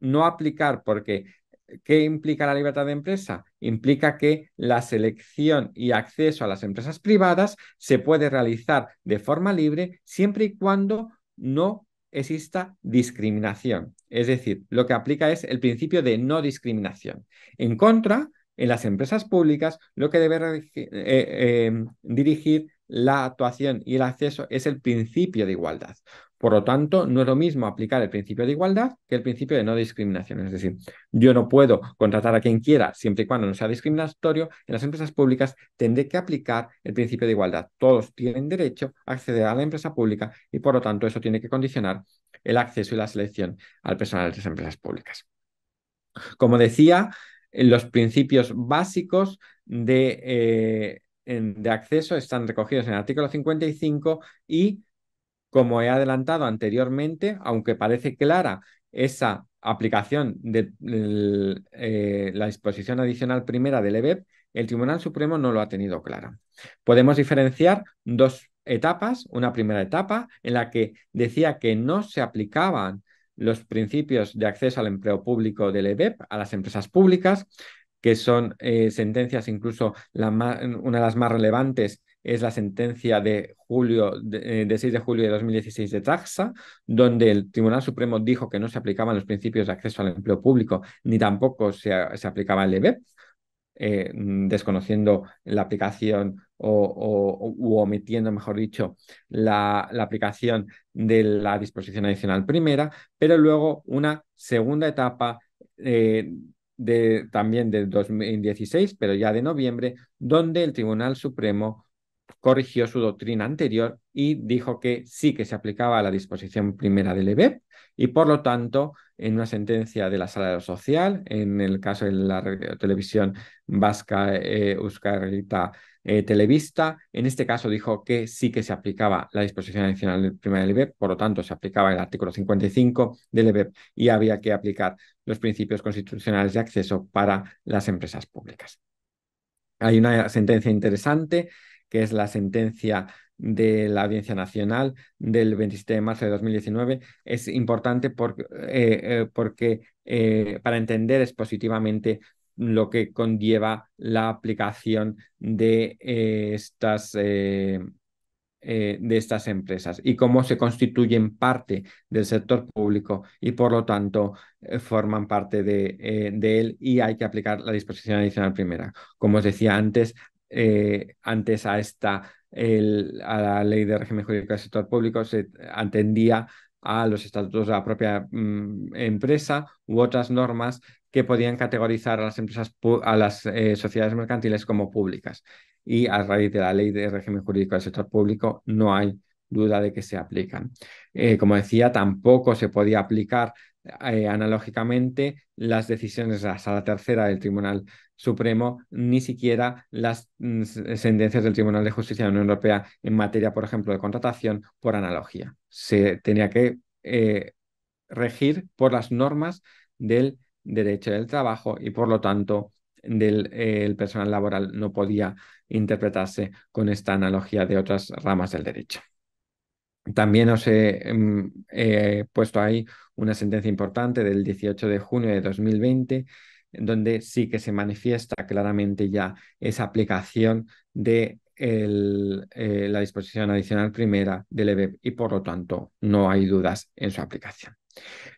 no aplicar porque eh, ¿qué implica la libertad de empresa? Implica que la selección y acceso a las empresas privadas se puede realizar de forma libre siempre y cuando no exista discriminación. Es decir, lo que aplica es el principio de no discriminación. En contra, en las empresas públicas, lo que debe eh, eh, em, dirigir la actuación y el acceso es el principio de igualdad. Por lo tanto, no es lo mismo aplicar el principio de igualdad que el principio de no discriminación. Es decir, yo no puedo contratar a quien quiera siempre y cuando no sea discriminatorio. En las empresas públicas tendré que aplicar el principio de igualdad. Todos tienen derecho a acceder a la empresa pública y por lo tanto eso tiene que condicionar el acceso y la selección al personal de las empresas públicas. Como decía, los principios básicos de eh, de acceso están recogidos en el artículo 55 y, como he adelantado anteriormente, aunque parece clara esa aplicación de eh, la disposición adicional primera del EBEP, el Tribunal Supremo no lo ha tenido clara. Podemos diferenciar dos etapas. Una primera etapa en la que decía que no se aplicaban los principios de acceso al empleo público del EBEP a las empresas públicas que son eh, sentencias, incluso una de las más relevantes es la sentencia de julio de, 6 eh, de julio de 2016 de Taxa, donde el Tribunal Supremo dijo que no se aplicaban los principios de acceso al empleo público ni tampoco se, aplicaba el EBEP, eh, mm, desconociendo la aplicación o, omitiendo, mejor dicho, la, aplicación de la disposición adicional primera, pero luego una segunda etapa de, también del 2016, pero ya de noviembre, donde el Tribunal Supremo corrigió su doctrina anterior y dijo que sí que se aplicaba la disposición primera del EBEP y por lo tanto en una sentencia de la Sala de Social, en el caso de la televisión vasca eh, eh, Televista, en este caso dijo que sí que se aplicaba la disposición adicional primera del EBEP, por lo tanto se aplicaba el artículo 55 del EBEP y había que aplicar los principios constitucionales de acceso para las empresas públicas. Hay una sentencia interesante que es la sentencia de la Audiencia Nacional del 27 de marzo de 2019 es importante eh, eh, porque eh, para entender expositivamente lo que conlleva la aplicación de, estas, de estas empresas y cómo se constituyen parte del sector público y por lo tanto forman parte de, de él y hay que aplicar la disposición adicional primera. Como os decía antes, eh, antes a esta, a la ley de régimen jurídico del sector público, se atendía a los estatutos de la propia mm, empresa u otras normas que podían categorizar a las empresas a las eh, sociedades mercantiles como públicas. Y a raíz de la ley de régimen jurídico del sector público no hay duda de que se aplican. Eh, como decía, tampoco se podía aplicar analógicamente las decisiones de la sala tercera del Tribunal Supremo ni siquiera las mm, sentencias del Tribunal de Justicia de la Unión Europea en materia, por ejemplo, de contratación por analogía. Se tenía que eh, regir por las normas del derecho del trabajo y, por lo tanto, del eh, el personal laboral no podía interpretarse con esta analogía de otras ramas del derecho. También os he, mm, he puesto ahí una sentencia importante del 18 de junio de 2020 donde sí que se manifiesta claramente ya esa aplicación de eh, la disposición adicional primera del EBEP y por lo tanto no hay dudas en su aplicación.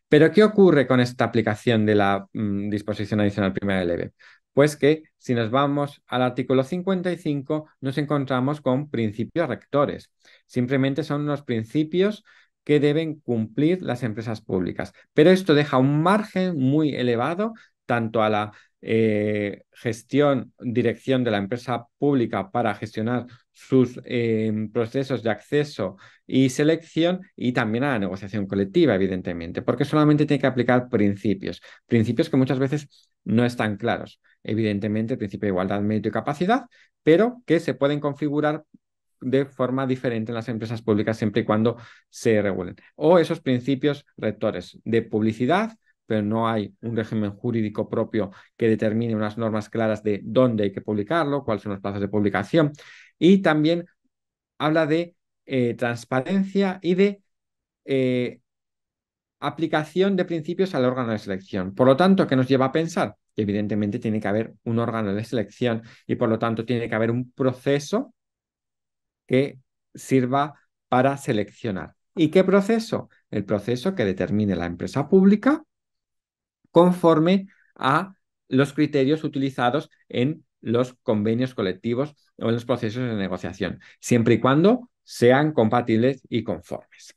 Pero ¿qué ocurre con esta aplicación de la mm, disposición adicional primera del EBEP? Pues que si nos vamos al artículo 55 nos encontramos con principios rectores. Simplemente son unos principios que deben cumplir las empresas públicas. Pero esto deja un margen muy elevado tanto a la eh, gestión, dirección de la empresa pública para gestionar sus em, procesos de acceso y selección y también a la negociación colectiva, evidentemente, porque solamente tiene que aplicar principios, principios que muchas veces no están claros. Evidentemente, el principio de igualdad, mérito y capacidad, pero que se pueden configurar de forma diferente en las empresas públicas siempre y cuando se regulen. O esos principios rectores de publicidad, pero no hay un régimen jurídico propio que determine unas normas claras de dónde hay que publicarlo, cuáles son los plazos de publicación. Y también habla de eh, transparencia y de eh, aplicación de principios al órgano de selección. Por lo tanto, ¿qué nos lleva a pensar? Que evidentemente tiene que haber un órgano de selección y por lo tanto tiene que haber un proceso que sirva para seleccionar. ¿Y qué proceso? El proceso que determine la empresa pública conforme a los criterios utilizados en los convenios colectivos o en los procesos de negociación, siempre y cuando sean compatibles y conformes.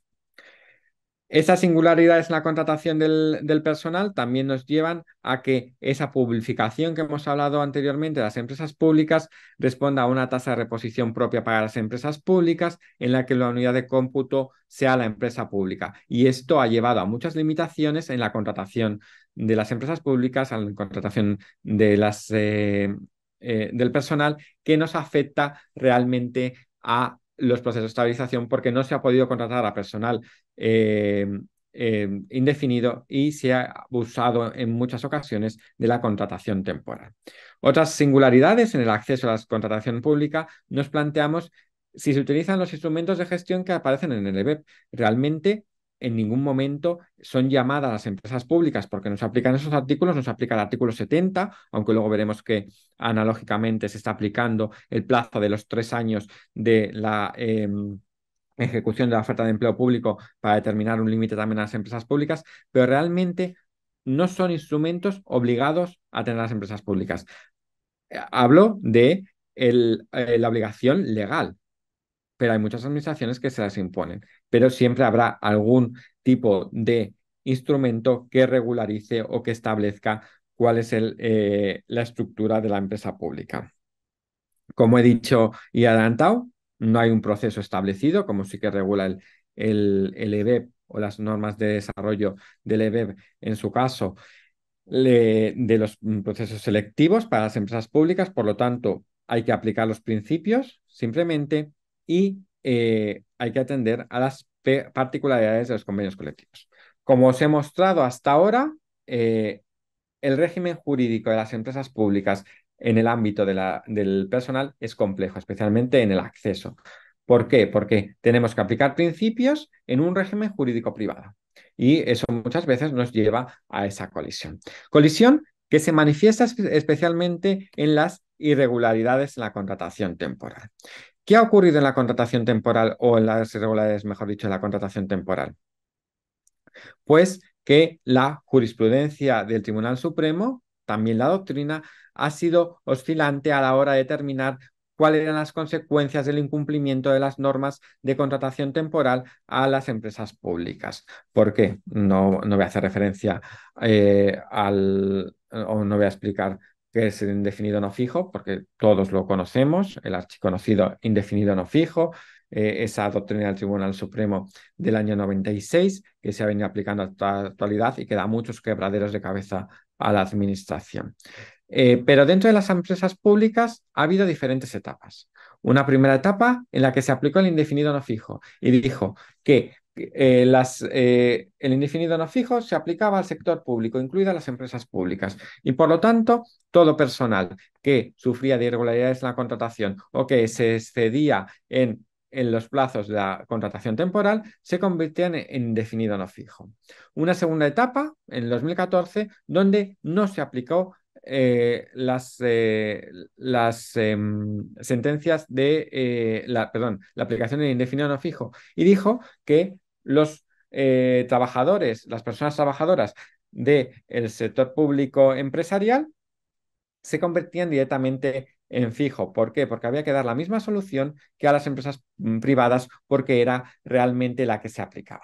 Esas singularidades en la contratación del, personal también nos llevan a que esa publicación que hemos hablado anteriormente de las empresas públicas responda a una tasa de reposición propia para las empresas públicas en la que la unidad de cómputo sea la empresa pública. Y esto ha llevado a muchas limitaciones en la contratación de las empresas públicas a la contratación de las, eh, eh, del personal que nos afecta realmente a los procesos de estabilización porque no se ha podido contratar a personal eh, indefinido y se ha abusado en muchas ocasiones de la contratación temporal. Otras singularidades en el acceso a la contratación pública nos planteamos si se utilizan los instrumentos de gestión que aparecen en el EBEP. Realmente en ningún momento son llamadas las empresas públicas porque nos aplican esos artículos, nos aplica el artículo 70, aunque luego veremos que analógicamente se está aplicando el plazo de los tres años de la... Em, ejecución de la oferta de empleo público para determinar un límite también a las empresas públicas, pero realmente no son instrumentos obligados a tener las empresas públicas. Eh, hablo de eh, la obligación legal, pero hay muchas administraciones que se las imponen. Pero siempre habrá algún tipo de instrumento que regularice o que establezca cuál es eh, la estructura de la empresa pública. Como he dicho y adelantado, no hay un proceso establecido, como sí que regula el, el, EBEP e o las normas de desarrollo del EBEP en su caso, de los mm, procesos selectivos para las empresas públicas. Por lo tanto, hay que aplicar los principios simplemente y eh, hay que atender a las particularidades de los convenios colectivos. Como os he mostrado hasta ahora, eh, el régimen jurídico de las empresas públicas en el ámbito del personal es complejo, especialmente en el acceso. ¿Por qué? Porque tenemos que aplicar principios en un régimen jurídico privado. Y eso muchas veces nos lleva a esa colisión. Colisión que se manifiesta especialmente en las irregularidades en la contratación temporal. ¿Qué ha ocurrido en la contratación temporal o en las irregularidades, mejor dicho, en la contratación temporal? Pues que la jurisprudencia del Tribunal Supremo, también la doctrina, ha sido oscilante a la hora de determinar cuáles eran las consecuencias del incumplimiento de las normas de contratación temporal a las empresas públicas. ¿Por qué? No, no voy a hacer referencia eh, al, o no voy a explicar que es el indefinido no fijo, porque todos lo conocemos, el archiconocido indefinido no fijo, eh, esa doctrina del Tribunal Supremo del año 96, que se ha venido aplicando a la actualidad y que da muchos quebraderos de cabeza a la administración. Eh, pero dentro de las empresas públicas ha habido diferentes etapas. Una primera etapa en la que se aplicó el indefinido no fijo y dijo que eh, las, eh, el indefinido no fijo se aplicaba al sector público, incluidas las empresas públicas, y por lo tanto todo personal que sufría de irregularidades en la contratación o que se excedía en, en los plazos de la contratación temporal se convertía en indefinido no fijo. Una segunda etapa, en 2014, donde no se aplicó eh, las, las em, sentencias de la, perdón, la aplicación del indefinido no fijo y dijo que los eh, trabajadores, las personas trabajadoras del sector público empresarial, se convertían directamente en fijo. ¿Por qué? Porque había que dar la misma solución que a las empresas mm, privadas porque era realmente la que se aplicaba.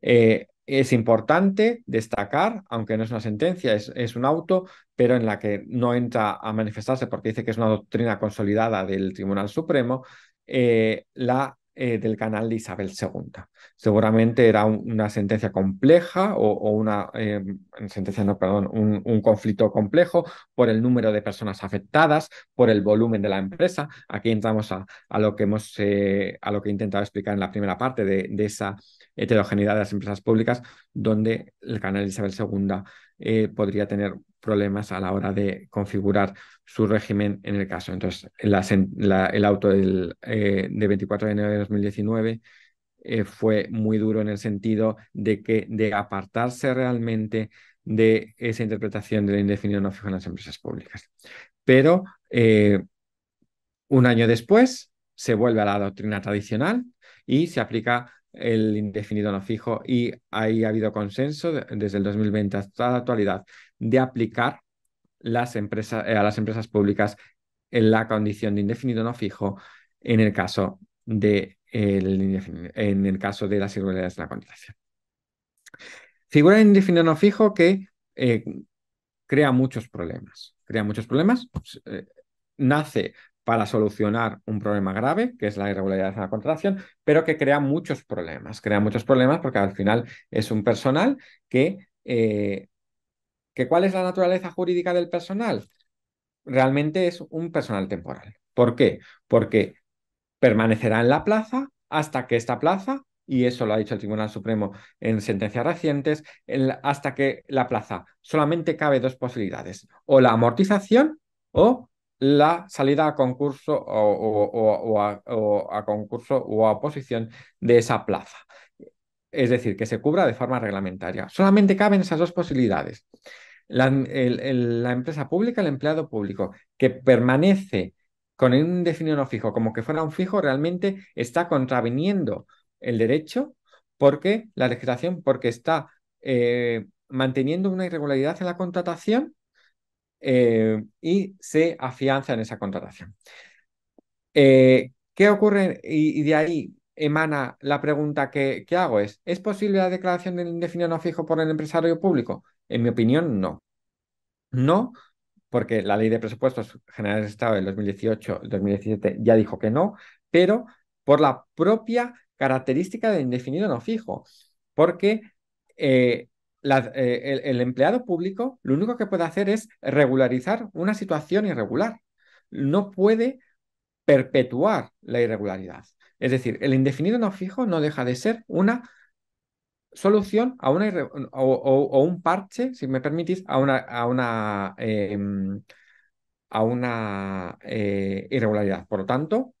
Eh, es importante destacar, aunque no es una sentencia, es, un auto, pero en la que no entra a manifestarse porque dice que es una doctrina consolidada del Tribunal Supremo, eh, la eh, del canal de Isabel II. Seguramente era una sentencia compleja o, una em, sentencia, no, perdón, un, conflicto complejo por el número de personas afectadas, por el volumen de la empresa. Aquí entramos a, lo que hemos eh, a lo que he intentado explicar en la primera parte de, de esa heterogeneidad de las empresas públicas, donde el canal de Isabel II eh, podría tener problemas a la hora de configurar su régimen en el caso. Entonces, el auto del, eh, de 24 de enero de 2019 eh, fue muy duro en el sentido de que de apartarse realmente de esa interpretación de la indefinido no fijo en las empresas públicas. Pero un año después se vuelve a la doctrina tradicional y se aplica el indefinido no fijo y ahí ha habido consenso desde el 2020 hasta la actualidad de aplicar las empresas, eh, a las empresas públicas en la condición de indefinido no fijo en el caso de, en el caso de las irregularidades de la condición. Figura de indefinido no fijo que eh, crea muchos problemas. Crea muchos problemas. Pues, eh, nace para solucionar un problema grave, que es la irregularidad en la contratación, pero que crea muchos problemas, crea muchos problemas porque al final es un personal eh, que, ¿cuál es la naturaleza jurídica del personal? Realmente es un personal temporal. ¿Por qué? Porque permanecerá en la plaza hasta que esta plaza, y eso lo ha dicho el Tribunal Supremo en sentencias recientes, hasta que la plaza solamente cabe dos posibilidades, o la amortización o la salida a concurso o, a, concurso o a oposición de esa plaza. Es decir, que se cubra de forma reglamentaria. Solamente caben esas dos posibilidades. La, empresa pública, el empleado público, que permanece con un definido no fijo, como que fuera un fijo, realmente está contraviniendo el derecho porque la legislación, porque está eh, manteniendo una irregularidad en la contratación eh, y se afianza en esa contratación. Eh, ¿Qué ocurre? Y, de ahí emana la pregunta que, hago es, ¿es posible la declaración del indefinido no fijo por el empresario público? En mi opinión, no. No, porque la ley de presupuestos generales del Estado del 2018-2017 ya dijo que no, pero por la propia característica de indefinido no fijo, porque eh, eh, el, empleado público lo único que puede hacer es regularizar una situación irregular. No puede perpetuar la irregularidad. Es decir, el indefinido no fijo no deja de ser una solución a una o, un parche, si me permitís, a una, a una, em, a una eh, irregularidad. Por lo tanto,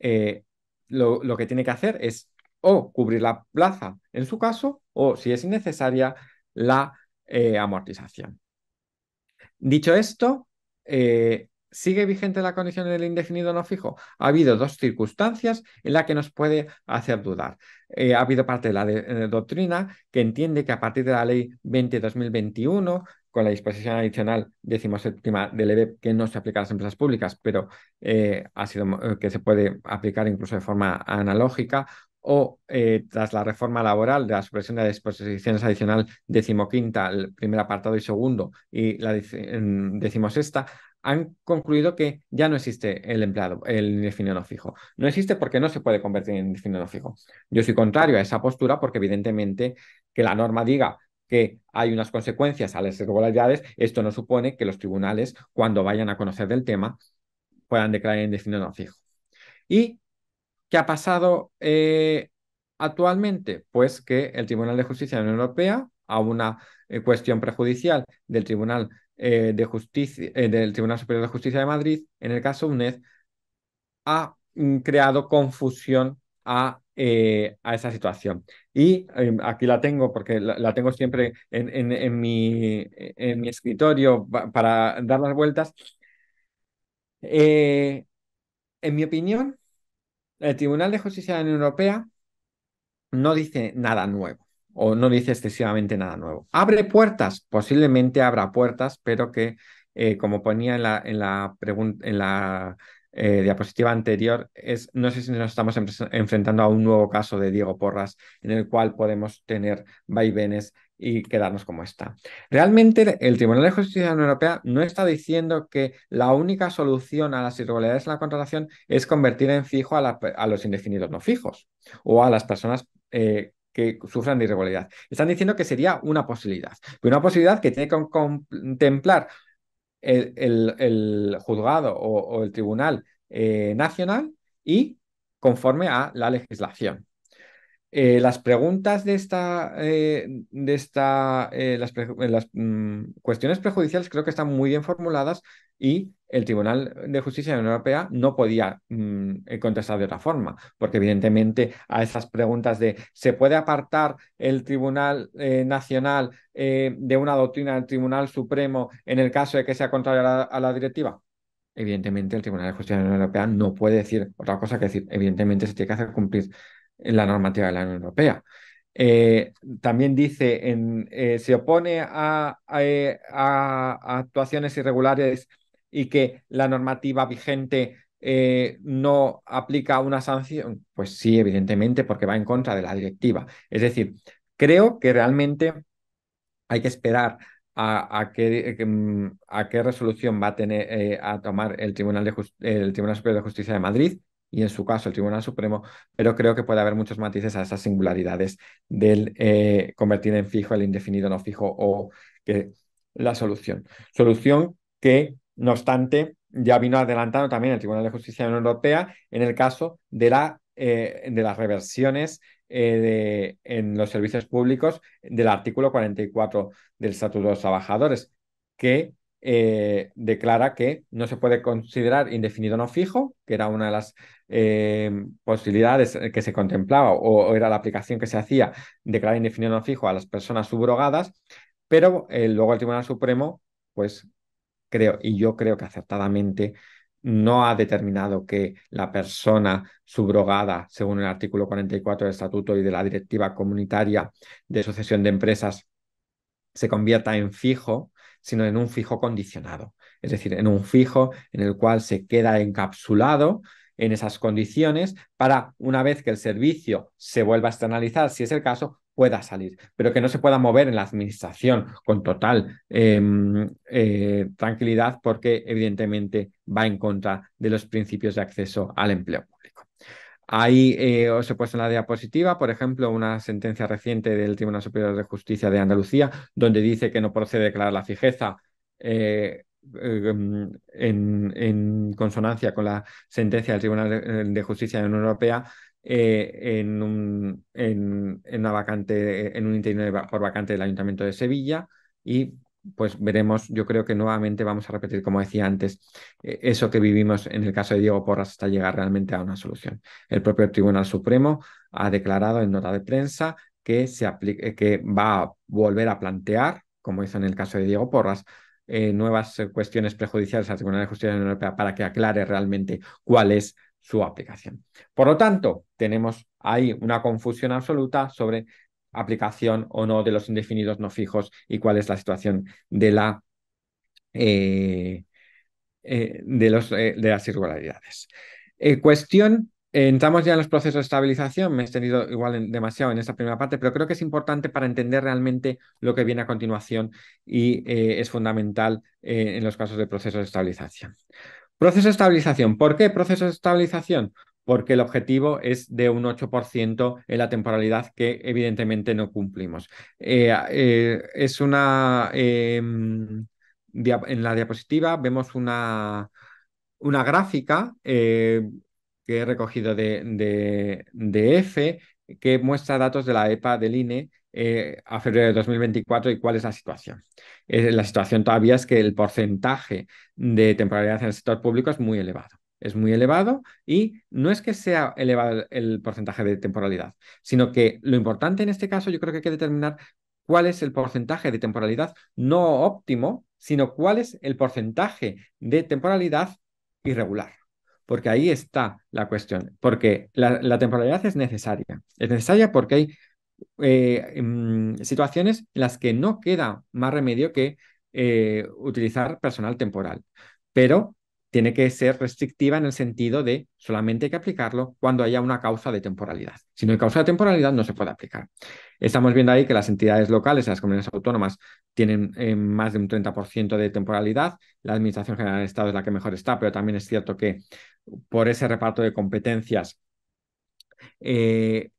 eh, lo, lo, que tiene que hacer es o cubrir la plaza en su caso, o si es innecesaria, la eh, amortización. Dicho esto, eh, ¿sigue vigente la condición del indefinido no fijo? Ha habido dos circunstancias en las que nos puede hacer dudar. Eh, ha habido parte de la doctrina que entiende que a partir de la ley 20-2021 con la disposición adicional séptima del EBEP que no se aplica a las empresas públicas, pero ha sido que se puede aplicar incluso de forma analógica o eh, tras la reforma laboral de la supresión de disposiciones adicional decimoquinta, el primer apartado y segundo, y la decimosexta, han concluido que ya no existe el empleado, el indefinido no fijo. No existe porque no se puede convertir en indefinido no fijo. Yo soy contrario a esa postura porque evidentemente que la norma diga que hay unas consecuencias a las irregularidades, esto no supone que los tribunales, cuando vayan a conocer del tema, puedan declarar indefinido no fijo. Y ¿Qué ha pasado eh, actualmente? Pues que el Tribunal de Justicia de la Unión Europea, a una eh, cuestión prejudicial del Tribunal, eh, de Justicia, del Tribunal Superior de Justicia de Madrid, en el caso UNED, ha mm, creado confusión a, esa situación. Y em, aquí la tengo porque la, tengo siempre en mi escritorio para dar las vueltas. en mi opinión, el Tribunal de Justicia de la Unión Europea no dice nada nuevo o no dice excesivamente nada nuevo. ¿Abre puertas? Posiblemente abra puertas, pero que, eh, como ponía en la, en la, eh, diapositiva anterior, es, no sé si nos estamos enfrentando a un nuevo caso de Diego Porras, en el cual podemos tener vaivenes y quedarnos como está. Realmente el Tribunal de Justicia de la Unión Europea no está diciendo que la única solución a las irregularidades en la contratación es convertir en fijo a, los indefinidos no fijos o a las personas eh, que sufran de irregularidad. Están diciendo que sería una posibilidad, una posibilidad que tiene que contemplar el, juzgado o, el tribunal eh, nacional y conforme a la legislación. Eh, las preguntas de esta, eh, de esta eh, las, mm, cuestiones prejudiciales creo que están muy bien formuladas y el Tribunal de Justicia de la Unión Europea no podía mm, contestar de otra forma, porque evidentemente a esas preguntas de ¿se puede apartar el Tribunal Nacional de una doctrina del Tribunal Supremo en el caso de que sea contraria la, a la directiva? Evidentemente el Tribunal de Justicia de la Unión Europea no puede decir otra cosa que decir, evidentemente se tiene que hacer cumplir en la normativa de la Unión Europea. Eh, también dice, en, eh, se opone a, eh, a, actuaciones irregulares y que la normativa vigente no aplica una sanción. Pues sí, evidentemente, porque va en contra de la directiva. Es decir, creo que realmente hay que esperar a, qué, mm, a qué resolución va a, tener, a tomar el Tribunal, el Tribunal Superior de Justicia de Madrid y en su caso el Tribunal Supremo, pero creo que puede haber muchos matices a esas singularidades del eh, convertir en fijo el indefinido no fijo o que la solución. Solución que, no obstante, ya vino adelantando también el Tribunal de Justicia de la Unión Europea en el caso de, la, eh, de las reversiones eh, en los servicios públicos del artículo 44 del Estatuto de los Trabajadores, que eh, declara que no se puede considerar indefinido no fijo, que era una de las eh, posibilidades que se contemplaba o, era la aplicación que se hacía, declarar indefinido no fijo a las personas subrogadas, pero eh, luego el Tribunal Supremo, pues creo, y yo creo que acertadamente, no ha determinado que la persona subrogada, según el artículo 44 del Estatuto y de la Directiva Comunitaria de sucesión de Empresas, se convierta en fijo, sino en un fijo condicionado, es decir, en un fijo en el cual se queda encapsulado en esas condiciones para una vez que el servicio se vuelva a externalizar, si es el caso, pueda salir, pero que no se pueda mover en la administración con total em, eh, tranquilidad porque evidentemente va en contra de los principios de acceso al empleo. Ahí eh, os he puesto en la diapositiva, por ejemplo, una sentencia reciente del Tribunal Superior de Justicia de Andalucía, donde dice que no procede declarar la fijeza eh, em, en, consonancia con la sentencia del Tribunal de Justicia de la Unión Europea eh, en, un, en, vacante, en un interino por vacante del Ayuntamiento de Sevilla y pues veremos, yo creo que nuevamente vamos a repetir, como decía antes, eh, eso que vivimos en el caso de Diego Porras hasta llegar realmente a una solución. El propio Tribunal Supremo ha declarado en nota de prensa que, se eh, que va a volver a plantear, como hizo en el caso de Diego Porras, eh, nuevas cuestiones prejudiciales al Tribunal de Justicia de la Unión Europea para que aclare realmente cuál es su aplicación. Por lo tanto, tenemos ahí una confusión absoluta sobre aplicación o no de los indefinidos no fijos y cuál es la situación de, la, eh, eh, de, los, eh, de las irregularidades. cuestión, entramos ya en los procesos de estabilización, me he extendido igual demasiado en esta primera parte, pero creo que es importante para entender realmente lo que viene a continuación y es fundamental en los casos de procesos de estabilización. Proceso de estabilización. ¿Por qué proceso de estabilización? porque el objetivo es de un 8% en la temporalidad que evidentemente no cumplimos. Eh, eh, es una... Em, en la diapositiva vemos una, una gráfica eh, que he recogido de, de, EFE, que muestra datos de la EPA del INE a febrero de 2024 y cuál es la situación. la situación todavía es que el porcentaje de temporalidad en el sector público es muy elevado es muy elevado y no es que sea elevado el porcentaje de temporalidad, sino que lo importante en este caso yo creo que hay que determinar cuál es el porcentaje de temporalidad no óptimo, sino cuál es el porcentaje de temporalidad irregular. Porque ahí está la cuestión, porque la, temporalidad es necesaria. Es necesaria porque hay eh, em, situaciones en las que no queda más remedio que eh, utilizar personal temporal. Pero tiene que ser restrictiva en el sentido de solamente hay que aplicarlo cuando haya una causa de temporalidad. Si no hay causa de temporalidad, no se puede aplicar. Estamos viendo ahí que las entidades locales, las comunidades autónomas, tienen eh, más de un 30% de temporalidad. La Administración General del Estado es la que mejor está, pero también es cierto que por ese reparto de competencias eh,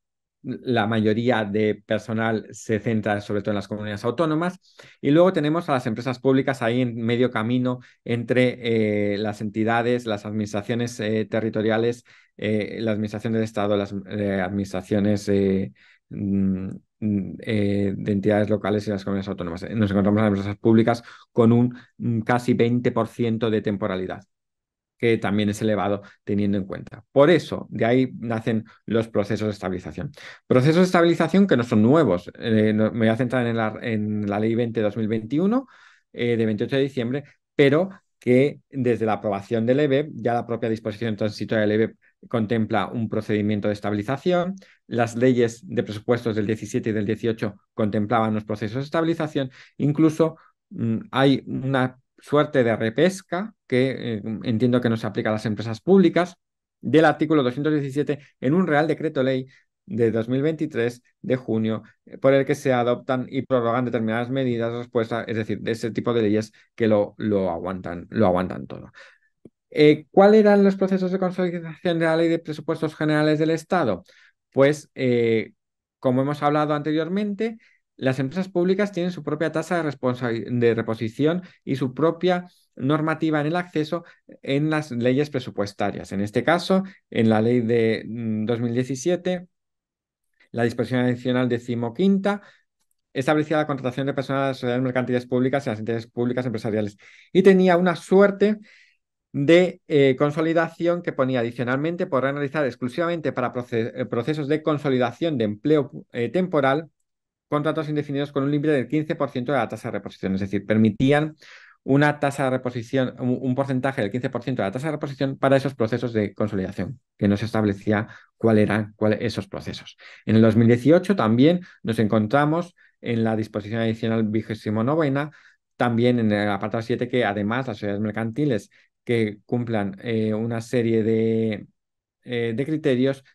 la mayoría de personal se centra sobre todo en las comunidades autónomas y luego tenemos a las empresas públicas ahí en medio camino entre eh, las entidades, las administraciones eh, territoriales, las eh, la administración del Estado, las administraciones mm, mm, de entidades locales y las comunidades autónomas. Nos encontramos en las empresas públicas con un mm, casi 20% de temporalidad que también es elevado teniendo en cuenta. Por eso, de ahí nacen los procesos de estabilización. Procesos de estabilización que no son nuevos. Eh, me voy a centrar en la, en la ley 20-2021 de 28 eh, de diciembre, pero que desde la aprobación del EBEP, ya la propia disposición transitoria del EBEP contempla un procedimiento de estabilización, las leyes de presupuestos del 17 y del 18 contemplaban los procesos de estabilización, incluso mm, hay una suerte de repesca, que eh, entiendo que no se aplica a las empresas públicas, del artículo 217 en un Real Decreto Ley de 2023 de junio, eh, por el que se adoptan y prorrogan determinadas medidas respuesta, es decir, de ese tipo de leyes que lo, lo aguantan, lo aguantan todo. Eh, ¿Cuáles eran los procesos de consolidación de la ley de presupuestos generales del Estado? Pues, como hemos hablado anteriormente, las empresas públicas tienen su propia tasa de, reposición y su propia normativa en el acceso en las leyes presupuestarias. En este caso, en la ley de 2017, mm, la disposición adicional decimoquinta establecía la contratación de personas de mercantiles públicas y las entidades públicas empresariales. Y tenía una suerte de eh, consolidación que ponía adicionalmente por analizar exclusivamente para eh, procesos de consolidación de empleo eh, temporal contratos indefinidos con un límite del 15% de la tasa de reposición, es decir, permitían una tasa de reposición, un, porcentaje del 15% de la tasa de reposición para esos procesos de consolidación, que no se establecía cuál eran esos procesos. En el 2018 también nos encontramos en la disposición adicional vigésimo novena, también en el apartado 7, que además las sociedades mercantiles que cumplan eh, una serie de, eh, de criterios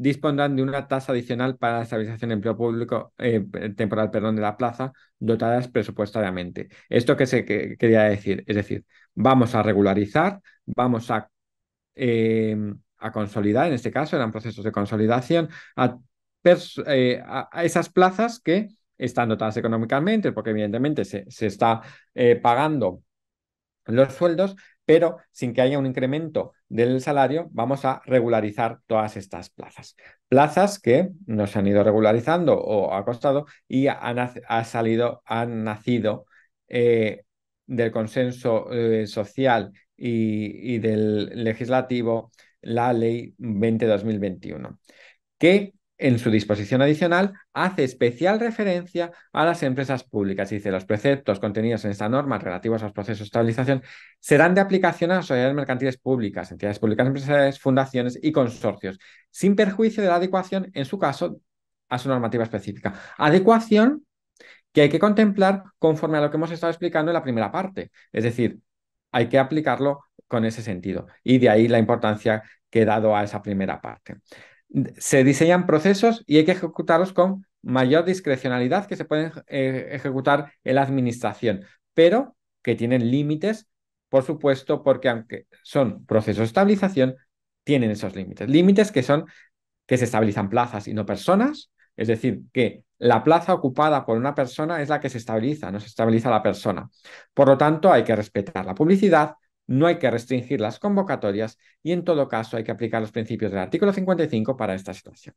dispondrán de una tasa adicional para la estabilización de empleo público eh, temporal perdón, de la plaza, dotadas presupuestariamente. ¿Esto que se quería decir? Es decir, vamos a regularizar, vamos a, em, a consolidar, en este caso eran procesos de consolidación, eh, a, a, esas plazas que están dotadas económicamente, porque evidentemente se, se está eh, pagando los sueldos, pero sin que haya un incremento del salario, vamos a regularizar todas estas plazas. Plazas que nos han ido regularizando o ha costado y han, salido, han nacido eh, del consenso eh, social y, del legislativo la ley 20-2021, que en su disposición adicional, hace especial referencia a las empresas públicas. dice, los preceptos contenidos en esta norma relativos a los procesos de estabilización serán de aplicación a las sociedades mercantiles públicas, entidades públicas empresas, fundaciones y consorcios, sin perjuicio de la adecuación, en su caso, a su normativa específica. Adecuación que hay que contemplar conforme a lo que hemos estado explicando en la primera parte. Es decir, hay que aplicarlo con ese sentido. Y de ahí la importancia que he dado a esa primera parte se diseñan procesos y hay que ejecutarlos con mayor discrecionalidad que se pueden eh, ejecutar en la administración, pero que tienen límites, por supuesto, porque aunque son procesos de estabilización, tienen esos límites. Límites que son que se estabilizan plazas y no personas, es decir, que la plaza ocupada por una persona es la que se estabiliza, no se estabiliza la persona. Por lo tanto, hay que respetar la publicidad, no hay que restringir las convocatorias y en todo caso hay que aplicar los principios del artículo 55 para esta situación.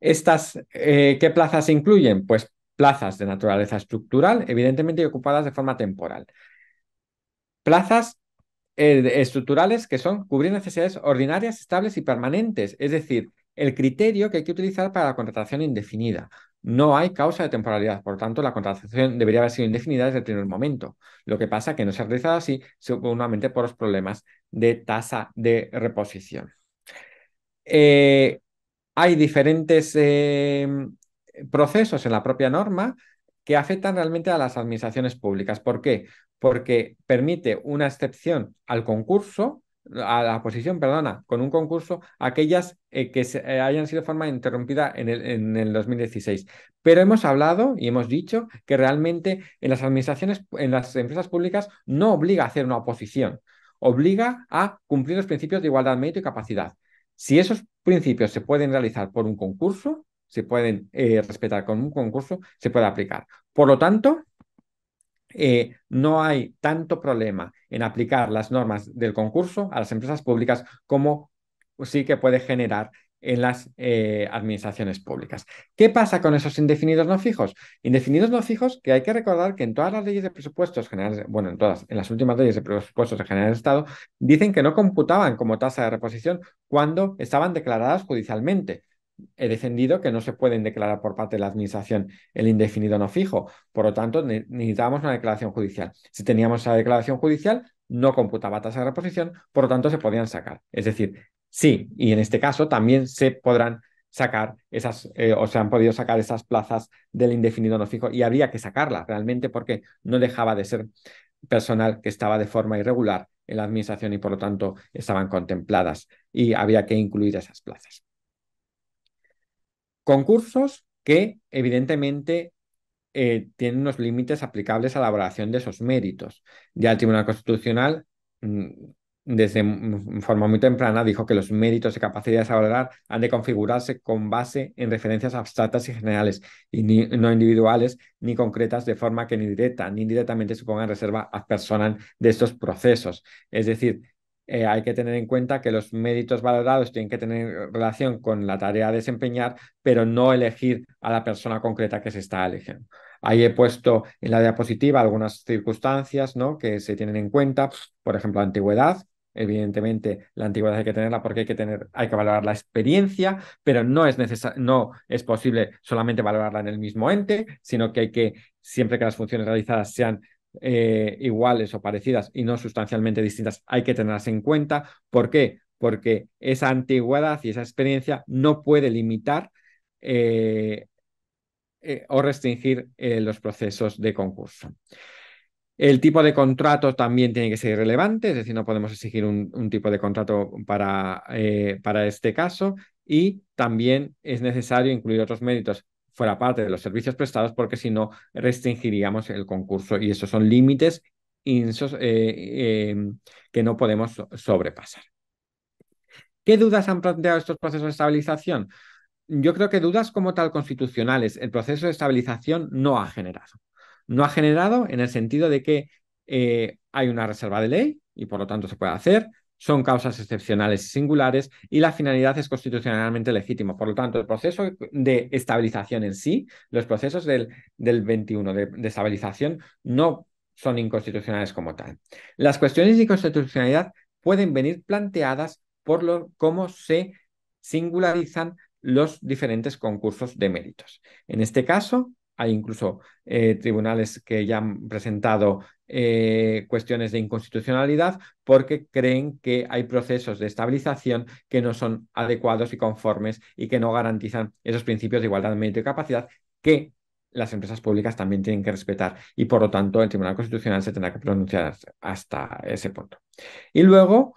Estas, eh, ¿Qué plazas incluyen? Pues plazas de naturaleza estructural, evidentemente ocupadas de forma temporal. Plazas eh, estructurales que son cubrir necesidades ordinarias, estables y permanentes, es decir, el criterio que hay que utilizar para la contratación indefinida. No hay causa de temporalidad, por tanto, la contratación debería haber sido indefinida desde el primer momento. Lo que pasa es que no se ha realizado así, seguramente por los problemas de tasa de reposición. Eh, hay diferentes em, procesos en la propia norma que afectan realmente a las administraciones públicas. ¿Por qué? Porque permite una excepción al concurso a la oposición, perdona, con un concurso, aquellas eh, que eh, hayan sido de forma interrumpida en el, en el 2016. Pero hemos hablado y hemos dicho que realmente en las administraciones, en las empresas públicas, no obliga a hacer una oposición, obliga a cumplir los principios de igualdad, mérito y capacidad. Si esos principios se pueden realizar por un concurso, se pueden eh, respetar con un concurso, se puede aplicar. Por lo tanto, eh, no hay tanto problema en aplicar las normas del concurso a las empresas públicas como sí que puede generar en las eh, administraciones públicas. ¿Qué pasa con esos indefinidos no fijos? Indefinidos no fijos que hay que recordar que en todas las leyes de presupuestos generales, bueno, en todas, en las últimas leyes de presupuestos de Estado, dicen que no computaban como tasa de reposición cuando estaban declaradas judicialmente he defendido que no se pueden declarar por parte de la Administración el indefinido no fijo. Por lo tanto, necesitábamos una declaración judicial. Si teníamos esa declaración judicial, no computaba tasa de reposición, por lo tanto, se podían sacar. Es decir, sí, y en este caso también se podrán sacar esas, eh, o se han podido sacar esas plazas del indefinido no fijo y había que sacarlas realmente porque no dejaba de ser personal que estaba de forma irregular en la administración y por lo tanto estaban contempladas y había que incluir esas plazas. Concursos que evidentemente eh, tienen unos límites aplicables a la valoración de esos méritos. Ya el Tribunal Constitucional mm, desde forma muy temprana dijo que los méritos y capacidades a valorar han de configurarse con base en referencias abstractas y generales y no individuales ni concretas de forma que ni directa ni indirectamente supongan reserva a personas de estos procesos. Es decir, eh, hay que tener en cuenta que los méritos valorados tienen que tener relación con la tarea a desempeñar, pero no elegir a la persona concreta que se está eligiendo. Ahí he puesto en la diapositiva algunas circunstancias ¿no? que se tienen en cuenta, por ejemplo, la antigüedad. Evidentemente, la antigüedad hay que tenerla porque hay que, tener, hay que valorar la experiencia, pero no es, no es posible solamente valorarla en el mismo ente, sino que hay que, siempre que las funciones realizadas sean eh, iguales o parecidas y no sustancialmente distintas, hay que tenerlas en cuenta. ¿Por qué? Porque esa antigüedad y esa experiencia no puede limitar eh, eh, o restringir los procesos de concurso. El tipo de contrato también tiene que ser relevante, es decir, no podemos exigir un, un tipo de contrato para, para este caso y también es necesario incluir otros méritos fuera parte de los servicios prestados porque si no restringiríamos el concurso y esos son límites eh, em, que no podemos sobrepasar. ¿Qué dudas han planteado estos procesos de estabilización? Yo creo que dudas como tal constitucionales el proceso de estabilización no ha generado. No ha generado en el sentido de que eh, hay una reserva de ley y por lo tanto se puede hacer, son causas excepcionales y singulares y la finalidad es constitucionalmente legítima. Por lo tanto, el proceso de estabilización en sí, los procesos del, 21 de, estabilización no son inconstitucionales como tal. Las cuestiones de constitucionalidad pueden venir planteadas por lo, cómo se singularizan los diferentes concursos de méritos. En este caso, hay incluso eh, tribunales que ya han presentado eh, cuestiones de inconstitucionalidad porque creen que hay procesos de estabilización que no son adecuados y conformes y que no garantizan esos principios de igualdad, de mérito y capacidad que las empresas públicas también tienen que respetar y por lo tanto el Tribunal Constitucional se tendrá que pronunciar hasta ese punto. Y luego,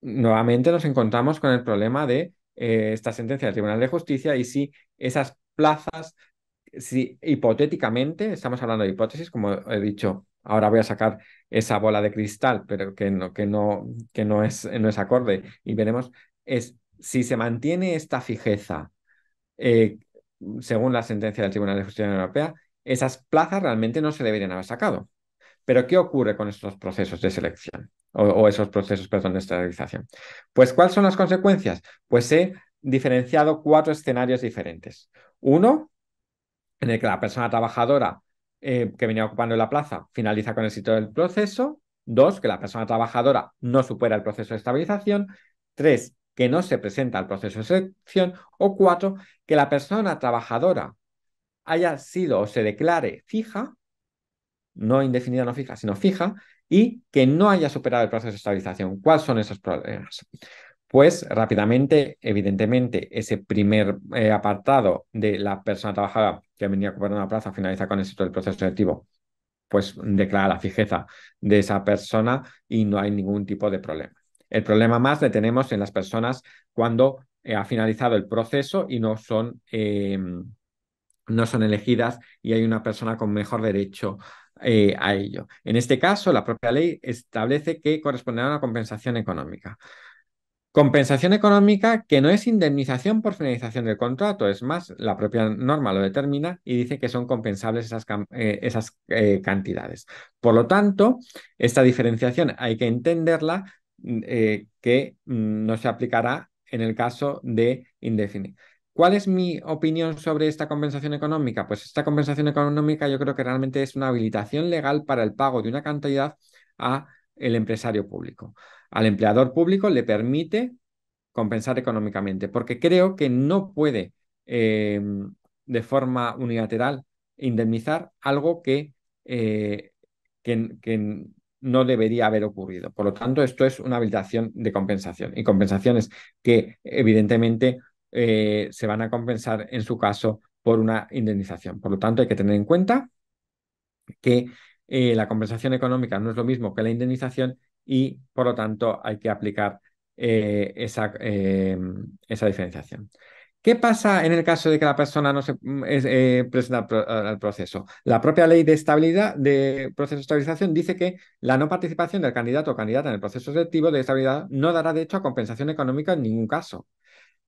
nuevamente nos encontramos con el problema de eh, esta sentencia del Tribunal de Justicia y si esas plazas si hipotéticamente, estamos hablando de hipótesis, como he dicho, ahora voy a sacar esa bola de cristal, pero que no, que no, que no, es, no es acorde, y veremos, es si se mantiene esta fijeza eh, según la sentencia del Tribunal de Justicia Europea, esas plazas realmente no se deberían haber sacado. Pero ¿qué ocurre con estos procesos de selección? O, esos procesos, perdón, de esterilización. Pues, ¿cuáles son las consecuencias? Pues he diferenciado cuatro escenarios diferentes. Uno, en el que la persona trabajadora eh, que venía ocupando la plaza finaliza con éxito el proceso. Dos, que la persona trabajadora no supera el proceso de estabilización. Tres, que no se presenta al proceso de selección. O cuatro, que la persona trabajadora haya sido o se declare fija, no indefinida, no fija, sino fija, y que no haya superado el proceso de estabilización. ¿Cuáles son esos problemas? Pues rápidamente, evidentemente, ese primer eh, apartado de la persona trabajada que venía a cobrar una plaza finaliza con éxito el proceso selectivo, pues declara la fijeza de esa persona y no hay ningún tipo de problema. El problema más le tenemos en las personas cuando eh, ha finalizado el proceso y no son, em, no son elegidas y hay una persona con mejor derecho eh, a ello. En este caso, la propia ley establece que corresponderá a una compensación económica. Compensación económica que no es indemnización por finalización del contrato, es más, la propia norma lo determina y dice que son compensables esas, eh, eh, cantidades. Por lo tanto, esta diferenciación hay que entenderla mm, eh, que mm, no se aplicará en el caso de indefinido. ¿Cuál es mi opinión sobre esta compensación económica? Pues esta compensación económica yo creo que realmente es una habilitación legal para el pago de una cantidad a el empresario público al empleador público le permite compensar económicamente, porque creo que no puede em, de forma unilateral indemnizar algo eh, que, que, no debería haber ocurrido. Por lo tanto, esto es una habilitación de compensación y compensaciones que evidentemente eh, se van a compensar en su caso por una indemnización. Por lo tanto, hay que tener en cuenta que eh, la compensación económica no es lo mismo que la indemnización y por lo tanto hay que aplicar eh, eh, esa, diferenciación. ¿Qué pasa en el caso de que la persona no se mm, eh, presenta al proceso? La propia ley de estabilidad de proceso de estabilización dice que la no participación del candidato o candidata en el proceso selectivo de estabilidad no dará derecho a compensación económica en ningún caso.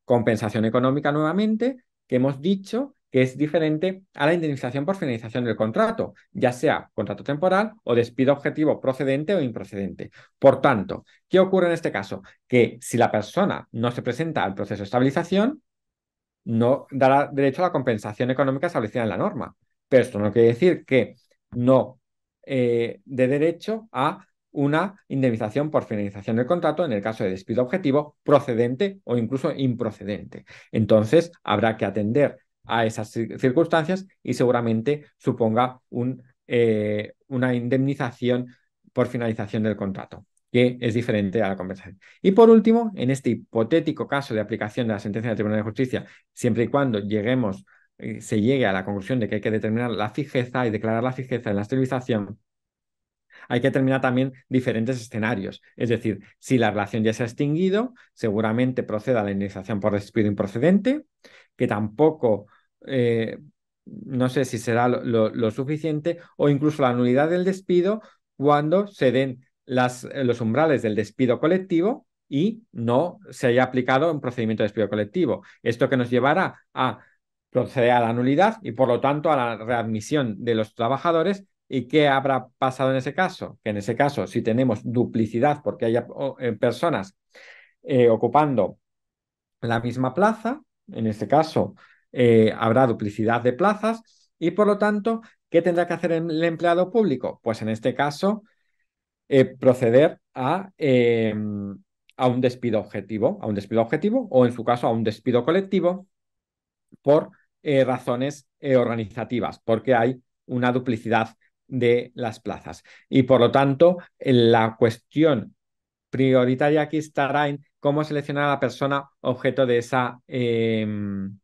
Compensación económica nuevamente, que hemos dicho que es diferente a la indemnización por finalización del contrato, ya sea contrato temporal o despido objetivo procedente o improcedente. Por tanto, ¿qué ocurre en este caso? Que si la persona no se presenta al proceso de estabilización, no dará derecho a la compensación económica establecida en la norma. Pero esto no quiere decir que no eh, dé derecho a una indemnización por finalización del contrato en el caso de despido objetivo procedente o incluso improcedente. Entonces, habrá que atender a esas circunstancias y seguramente suponga un, eh, una indemnización por finalización del contrato, que es diferente a la compensación. Y por último, en este hipotético caso de aplicación de la sentencia del Tribunal de Justicia, siempre y cuando lleguemos, eh, se llegue a la conclusión de que hay que determinar la fijeza y declarar la fijeza en la esterilización, hay que determinar también diferentes escenarios. Es decir, si la relación ya se ha extinguido, seguramente proceda a la indemnización por despido improcedente, que tampoco eh, no sé si será lo, suficiente, o incluso la nulidad del despido cuando se den eh, los umbrales del despido colectivo y no se haya aplicado un procedimiento de despido colectivo. Esto que nos llevará a proceder a la nulidad y por lo tanto a la readmisión de los trabajadores. ¿Y qué habrá pasado en ese caso? Que en ese caso, si tenemos duplicidad porque haya eh, personas ocupando la misma plaza, en este caso, eh, habrá duplicidad de plazas y por lo tanto, ¿qué tendrá que hacer el empleado público? Pues en este caso, eh, proceder a, em, a un despido objetivo, a un despido objetivo o en su caso a un despido colectivo por eh, razones organizativas, porque hay una duplicidad de las plazas. Y por lo tanto, la cuestión prioritaria aquí estará en cómo seleccionar a la persona objeto de esa... Em,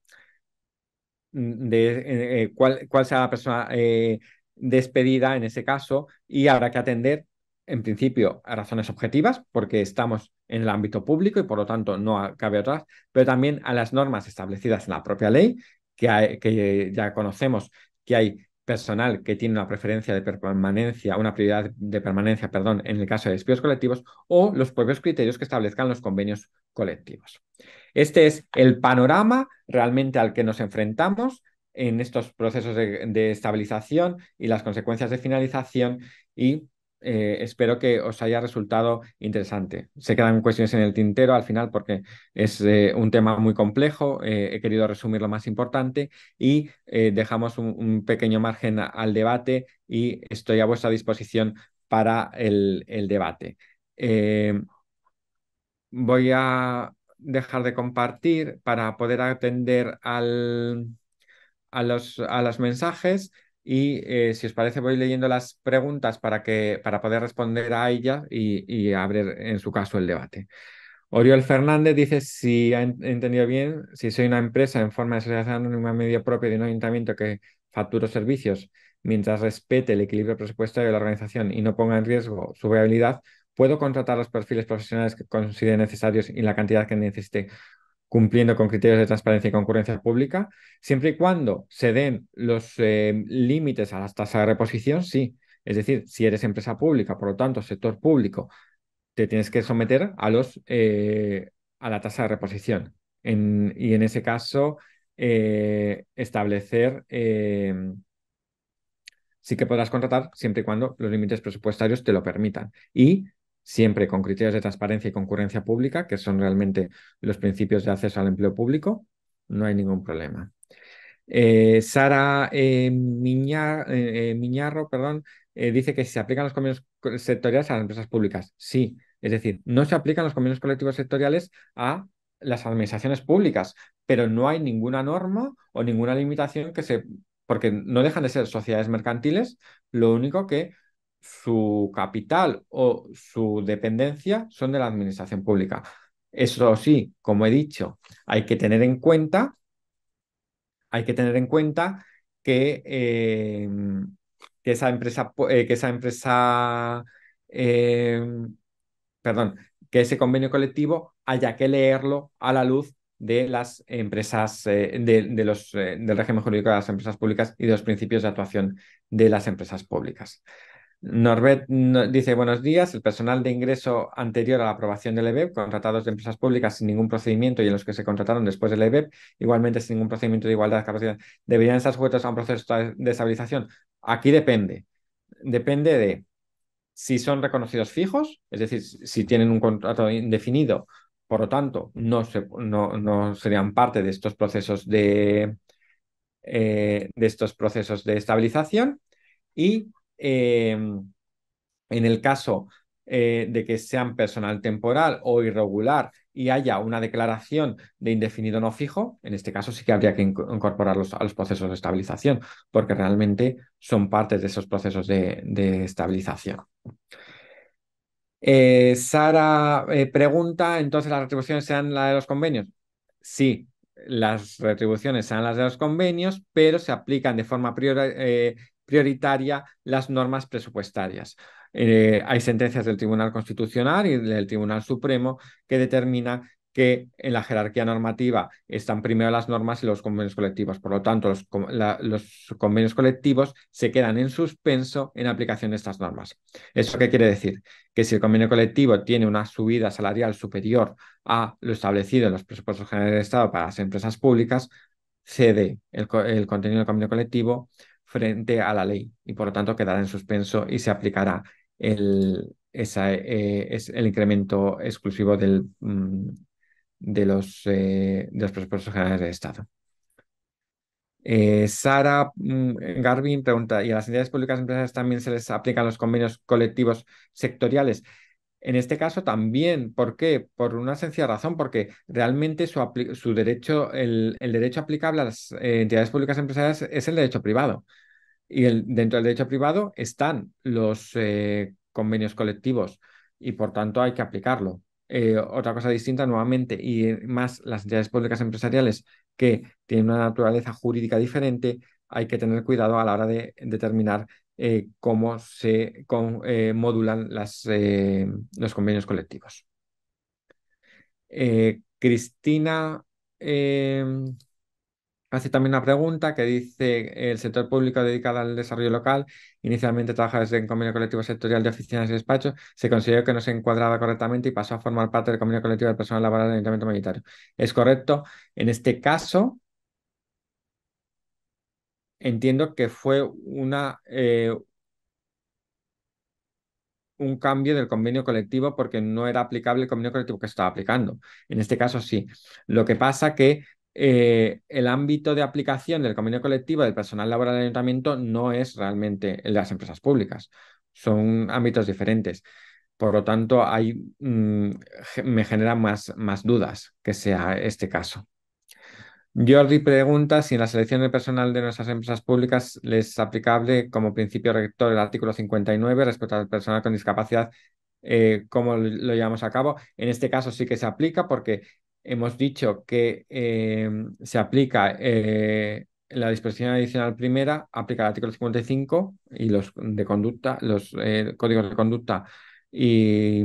Mm, de eh, eh, cuál, cuál, sea la persona eh, despedida en ese caso y habrá que atender, en principio, a razones objetivas, porque estamos en el ámbito público y por lo tanto no cabe otras, pero también a las normas establecidas en la propia ley, que, que ya conocemos que hay personal que tiene una preferencia de permanencia, una prioridad de permanencia, perdón, en el caso de despidos colectivos, o los propios criterios que establezcan los convenios colectivos. Este es el panorama realmente al que nos enfrentamos en estos procesos de, estabilización y las consecuencias de finalización y eh, espero que os haya resultado interesante. Se quedan cuestiones en el tintero al final porque es eh, un tema muy complejo, eh, he querido resumir lo más importante y dejamos un, pequeño margen al debate y estoy a vuestra disposición para el debate. voy a dejar de compartir para poder atender a, los, a mensajes y eh, si os parece voy leyendo las preguntas para, que, para poder responder a ellas y, abrir en su caso el debate. Oriol Fernández dice, si ha entendido bien, si soy una empresa en forma de sociedad anónima medio propio de un ayuntamiento que factura servicios mientras respete el equilibrio presupuestario de la organización y no ponga en riesgo su viabilidad, puedo contratar los perfiles profesionales que considere necesarios y la cantidad que necesite cumpliendo con criterios de transparencia y concurrencia pública, siempre y cuando se den los eh, límites a las tasas de reposición, sí. Es decir, si eres empresa pública, por lo tanto, sector público, te tienes que someter a, los, eh, a la tasa de reposición. y en ese caso, eh, establecer sí que podrás contratar siempre y cuando los límites presupuestarios te lo permitan. Y siempre con criterios de transparencia y concurrencia pública, que son realmente los principios de acceso al empleo público, no hay ningún problema. Eh, Sara eh, eh, Miñarro perdón, dice que se aplican los convenios sectoriales a las empresas públicas. Sí, es decir, no se aplican los convenios colectivos sectoriales a las administraciones públicas, pero no hay ninguna norma o ninguna limitación que se... porque no dejan de ser sociedades mercantiles, lo único que su capital o su dependencia son de la administración pública. Eso sí, como he dicho, hay que tener en cuenta, hay que tener en cuenta que, esa eh, empresa, que esa empresa, eh, eh, perdón, que ese convenio colectivo haya que leerlo a la luz de las empresas, de, los, del régimen jurídico de las empresas públicas y de los principios de actuación de las empresas públicas. Norbert dice, buenos días, el personal de ingreso anterior a la aprobación del EBEP, contratados de empresas públicas sin ningún procedimiento y en los que se contrataron después del EBEP, igualmente sin ningún procedimiento de igualdad de capacidad, ¿deberían estar sujetos a un proceso de estabilización? Aquí depende. Depende de si son reconocidos fijos, es decir, si tienen un contrato indefinido, por lo tanto, no, no, serían parte de estos procesos de, eh, de estos procesos de estabilización y Em, en el caso eh, de que sean personal temporal o irregular y haya una declaración de indefinido no fijo, en este caso sí que habría que incorporarlos a los procesos de estabilización, porque realmente son parte de esos procesos de, estabilización. Eh, Sara eh, pregunta, entonces las retribuciones sean las de los convenios. Sí, las retribuciones sean las de los convenios, pero se aplican de forma prioritaria prioritaria las normas presupuestarias. Eh, hay sentencias del Tribunal Constitucional y del Tribunal Supremo que determinan que en la jerarquía normativa están primero las normas y los convenios colectivos. Por lo tanto, los, convenios colectivos se quedan en suspenso en aplicación de estas normas. ¿Eso qué quiere decir? Que si el convenio colectivo tiene una subida salarial superior a lo establecido en los presupuestos generales del Estado para las empresas públicas, cede el contenido del convenio colectivo frente a la ley y por lo tanto quedará en suspenso y se aplicará el, esa, eh, el incremento exclusivo del, mm, de, los, eh, de los presupuestos generales de Estado. Eh, Sara mm, Garvin pregunta, ¿y a las entidades públicas y empresas también se les aplican los convenios colectivos sectoriales? En este caso también, ¿por qué? Por una sencilla razón, porque realmente su, derecho, el, derecho aplicable a las eh, entidades públicas empresariales es el derecho privado. Y dentro del derecho privado están los eh, convenios colectivos y por tanto hay que aplicarlo. Eh, otra cosa distinta nuevamente y más las entidades públicas empresariales que tienen una naturaleza jurídica diferente, hay que tener cuidado a la hora de determinar eh, cómo se eh, modulan eh, los convenios colectivos. Cristina hace también una pregunta que dice, el sector público dedicado al desarrollo local, inicialmente trabaja desde el convenio colectivo sectorial de oficinas y despachos, se consideró que no se encuadraba correctamente y pasó a formar parte del convenio colectivo de personal laboral del ayuntamiento humanitario? Es correcto, en este caso, entiendo que fue una, eh, un cambio del convenio colectivo porque no era aplicable el convenio colectivo que estaba aplicando. En este caso sí. Lo que pasa que eh, el ámbito de aplicación del convenio colectivo del personal laboral del ayuntamiento no es realmente el de las empresas públicas. Son ámbitos diferentes. Por lo tanto, hay, mm, me generan más, más dudas que sea este caso. Jordi pregunta si en la selección de personal de nuestras empresas públicas les es aplicable como principio rector el artículo 59 respecto al personal con discapacidad, eh, cómo lo llevamos a cabo. En este caso sí que se aplica porque hemos dicho que em, se aplica eh, la disposición adicional primera, aplica el artículo 55 y los de conducta, los eh, códigos de conducta y,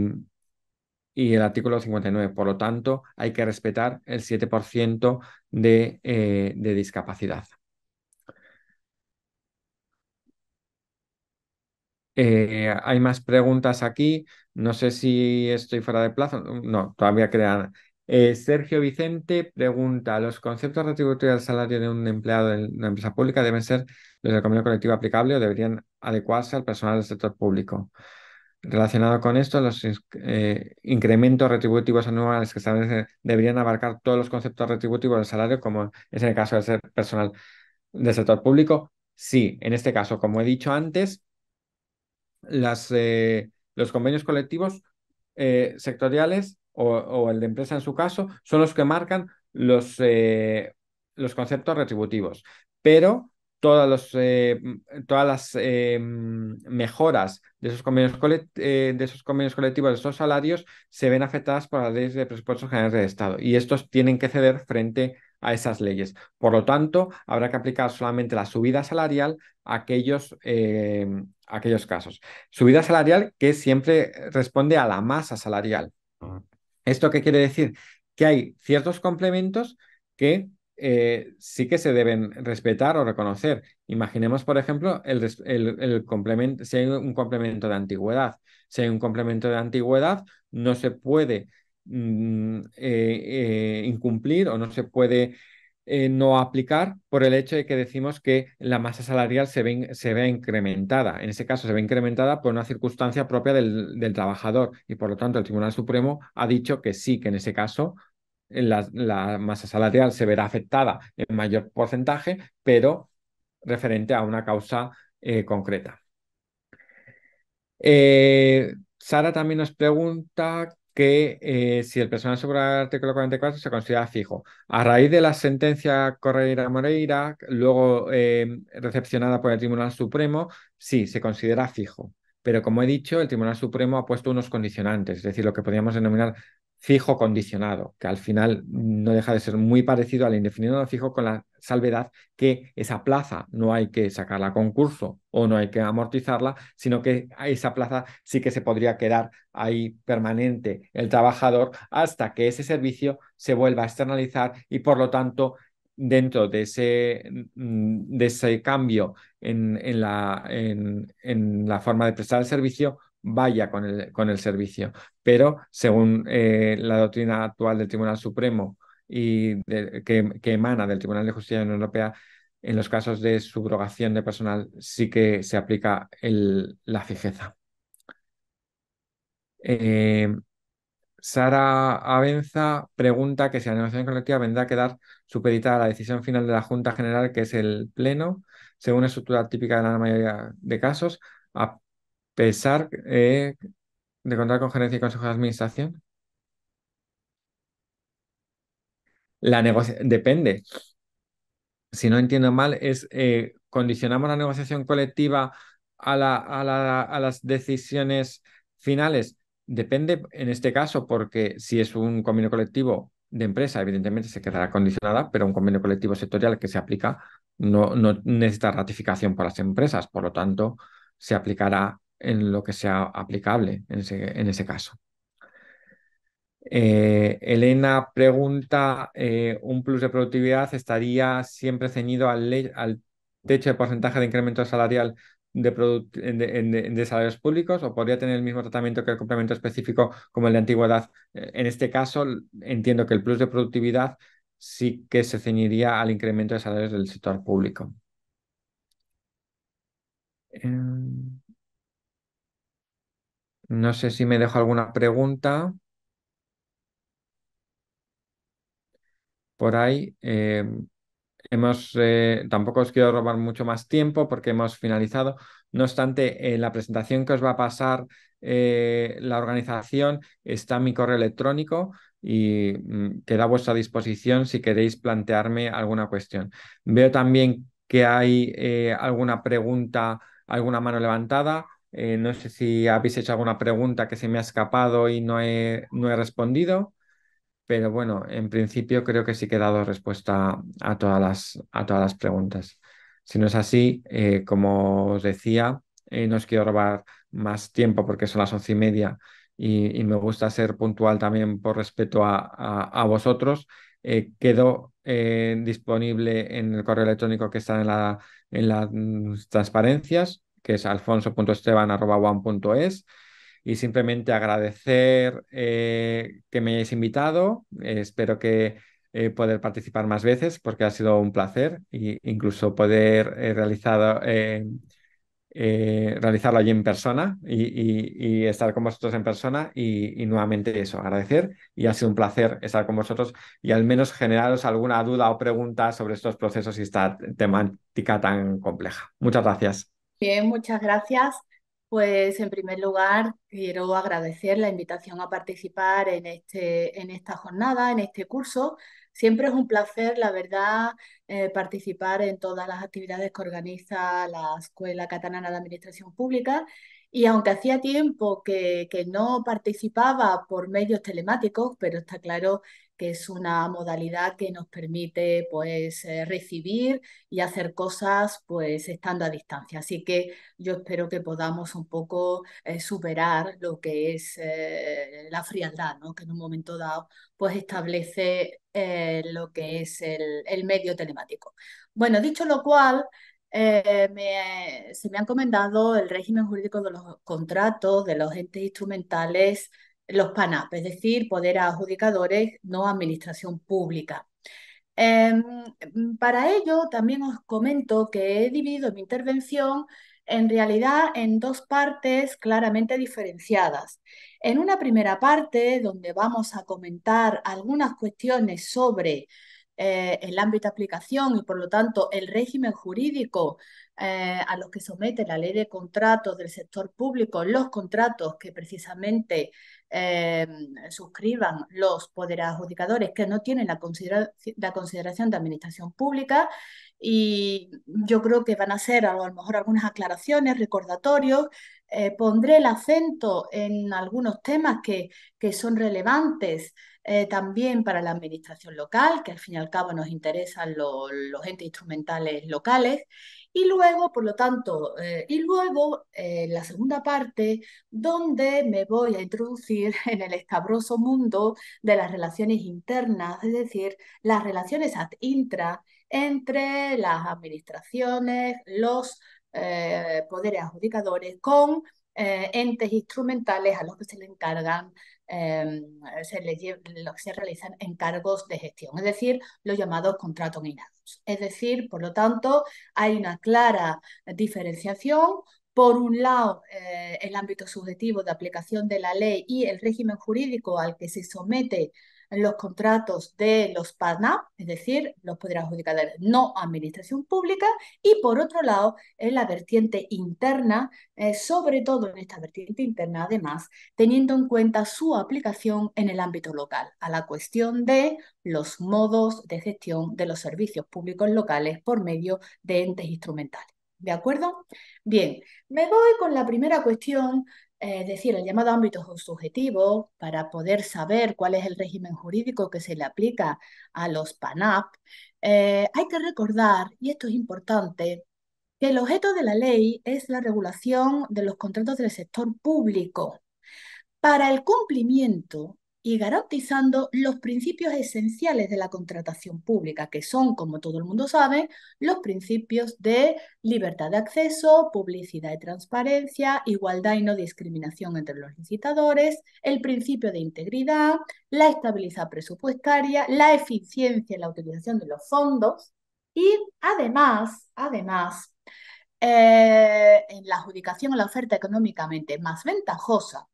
y el artículo 59. Por lo tanto, hay que respetar el 7% eh, de, discapacidad. Eh, hay más preguntas aquí. No sé si estoy fuera de plazo. No, todavía quedan. Eh, Sergio Vicente pregunta: ¿Los conceptos retributivos del salario de un empleado en una empresa pública deben ser los del convenio colectivo aplicable o deberían adecuarse al personal del sector público? Relacionado con esto, los eh, incrementos retributivos anuales que se deberían abarcar todos los conceptos retributivos del salario, como es en el caso del ser personal del sector público. Sí, en este caso, como he dicho antes, eh, los convenios colectivos eh, sectoriales o, el de empresa en su caso son los que marcan los, los conceptos retributivos. Pero todas, todas las eh, eh, mejoras de esos, convenios eh, de esos convenios colectivos, de esos salarios, se ven afectadas por las leyes de presupuestos generales del Estado y estos tienen que ceder frente a esas leyes. Por lo tanto, habrá que aplicar solamente la subida salarial aquellos, a aquellos casos. Subida salarial que siempre responde a la masa salarial. Ah. ¿Esto qué quiere decir? Que hay ciertos complementos que eh, sí que se deben respetar o reconocer. Imaginemos, por ejemplo, el, complemento, si hay un complemento de antigüedad. Si hay un complemento de antigüedad, no se puede mm, eh, eh, incumplir o no se puede no aplicar por el hecho de que decimos que la masa salarial se ve, se ve incrementada. En ese caso, se ve incrementada por una circunstancia propia del, del trabajador y, por lo tanto, el Tribunal Supremo ha dicho que sí, que en ese caso la, masa salarial se verá afectada en mayor porcentaje, pero referente a una causa eh, concreta. Eh, Sara también nos pregunta que eh, si el personal sobre el artículo 44 se considera fijo. A raíz de la sentencia Correira Moreira, luego em, recepcionada por el Tribunal Supremo, sí, se considera fijo. Pero como he dicho, el Tribunal Supremo ha puesto unos condicionantes, es decir, lo que podríamos denominar fijo condicionado, que al final no deja de ser muy parecido al indefinido fijo con la salvedad que esa plaza no hay que sacarla a concurso o no hay que amortizarla, sino que esa plaza sí que se podría quedar ahí permanente el trabajador hasta que ese servicio se vuelva a externalizar y por lo tanto dentro de ese, mm, de ese cambio en la forma de prestar el servicio vaya con el, con el servicio. Pero según eh, la doctrina actual del Tribunal Supremo y que, emana del Tribunal de Justicia de la Unión Europea, en los casos de subrogación de personal sí que se aplica el, la fijeza. Eh, Sara Avenza pregunta que si la negociación colectiva vendrá a quedar supeditada a la decisión final de la Junta General, que es el Pleno, según la estructura típica de la mayoría de casos, Pesar eh, de contar con gerencia y consejo de administración. La depende. Si no entiendo mal, es eh, condicionamos la negociación colectiva a, las decisiones finales. Depende en este caso, porque si es un convenio colectivo de empresa, evidentemente se quedará condicionada, pero un convenio colectivo sectorial que se aplica no necesita ratificación por las empresas, por lo tanto, se aplicará en lo que sea aplicable en ese, en ese caso. Eh, Elena pregunta, eh, ¿un plus de productividad estaría siempre ceñido al, techo de porcentaje de incremento salarial de, salarios públicos o podría tener el mismo tratamiento que el complemento específico como el de antigüedad? Eh, en este caso, entiendo que el plus de productividad sí que se ceñiría al incremento de salarios del sector público. Em, no sé si me dejo alguna pregunta por ahí. Em, hemos, eh, tampoco os quiero robar mucho más tiempo porque hemos finalizado. No obstante, en la presentación que os va a pasar eh, la organización está mi correo electrónico y mm, queda a vuestra disposición si queréis plantearme alguna cuestión. Veo también que hay eh, alguna pregunta, alguna mano levantada eh, no sé si habéis hecho alguna pregunta que se me ha escapado y no he, respondido, pero bueno, en principio creo que sí que he dado respuesta a todas las, a todas las preguntas. Si no es así, eh, como os decía, eh, no os quiero robar más tiempo porque son las once y media y, me gusta ser puntual también por respeto a, vosotros. Quedo disponible en el correo electrónico que está en, en las transparencias que es alfonso.esteban.es Y simplemente agradecer eh, que me hayáis invitado. espero que eh, poder participar más veces porque ha sido un placer e incluso poder eh, realizado, realizarlo allí en persona y, estar con vosotros en persona. y nuevamente eso, agradecer. Y ha sido un placer estar con vosotros y al menos generaros alguna duda o pregunta sobre estos procesos y esta temática tan compleja. Muchas gracias. Bien, muchas gracias. Pues en primer lugar, quiero agradecer la invitación a participar en, este, en esta jornada, en este curso. Siempre es un placer, la verdad, eh, participar en todas las actividades que organiza la Escuela Catalana de Administración Pública. Y aunque hacía tiempo que, que no participaba por medios telemáticos, pero está claro que es una modalidad que nos permite pues, eh, recibir y hacer cosas pues, estando a distancia. Así que yo espero que podamos un poco eh, superar lo que es eh, la frialdad, que en un momento dado pues, establece lo que es el, medio telemático. Bueno, dicho lo cual... se me ha encomendado el régimen jurídico de los contratos, de los entes instrumentales los PANAP, es decir, poder adjudicadores, no administración pública. Em, para ello, también os comento que he dividido mi intervención en realidad en dos partes claramente diferenciadas. En una primera parte, donde vamos a comentar algunas cuestiones sobre eh, el ámbito de aplicación y por lo tanto el régimen jurídico eh, a los que somete la ley de contratos del sector público, los contratos que precisamente eh, suscriban los poderes adjudicadores que no tienen la, la consideración de administración pública y yo creo que van a ser a lo mejor algunas aclaraciones, recordatorios eh, pondré el acento en algunos temas que, son relevantes eh, también para la administración local, que al fin y al cabo nos interesan los entes instrumentales locales. Y luego, por lo tanto, eh, y luego la segunda parte, donde me voy a introducir [LAUGHS] en el escabroso mundo de las relaciones internas, es decir, las relaciones ad intra entre las administraciones, los eh, poderes adjudicadores, con eh, entes instrumentales a los que se le encargan, em, se les los se realizan encargos de gestión, es decir, los llamados contratos minados. Es decir, por lo tanto, hay una clara diferenciación. Por un lado, eh, el ámbito subjetivo de aplicación de la ley y el régimen jurídico al que se somete los contratos de los PADNAP, es decir, los poderes adjudicadores no administración pública, y por otro lado, en la vertiente interna, eh, sobre todo en esta vertiente interna, además, teniendo en cuenta su aplicación en el ámbito local, a la cuestión de los modos de gestión de los servicios públicos locales por medio de entes instrumentales. ¿De acuerdo? Bien, me voy con la primera cuestión es eh, decir, el llamado ámbito subjetivo, para poder saber cuál es el régimen jurídico que se le aplica a los PANAP, eh, hay que recordar, y esto es importante, que el objeto de la ley es la regulación de los contratos del sector público. Para el cumplimiento y garantizando los principios esenciales de la contratación pública, que son, como todo el mundo sabe, los principios de libertad de acceso, publicidad y transparencia, igualdad y no discriminación entre los licitadores, el principio de integridad, la estabilidad presupuestaria, la eficiencia en la utilización de los fondos y además, además, eh, en la adjudicación a la oferta económicamente más ventajosa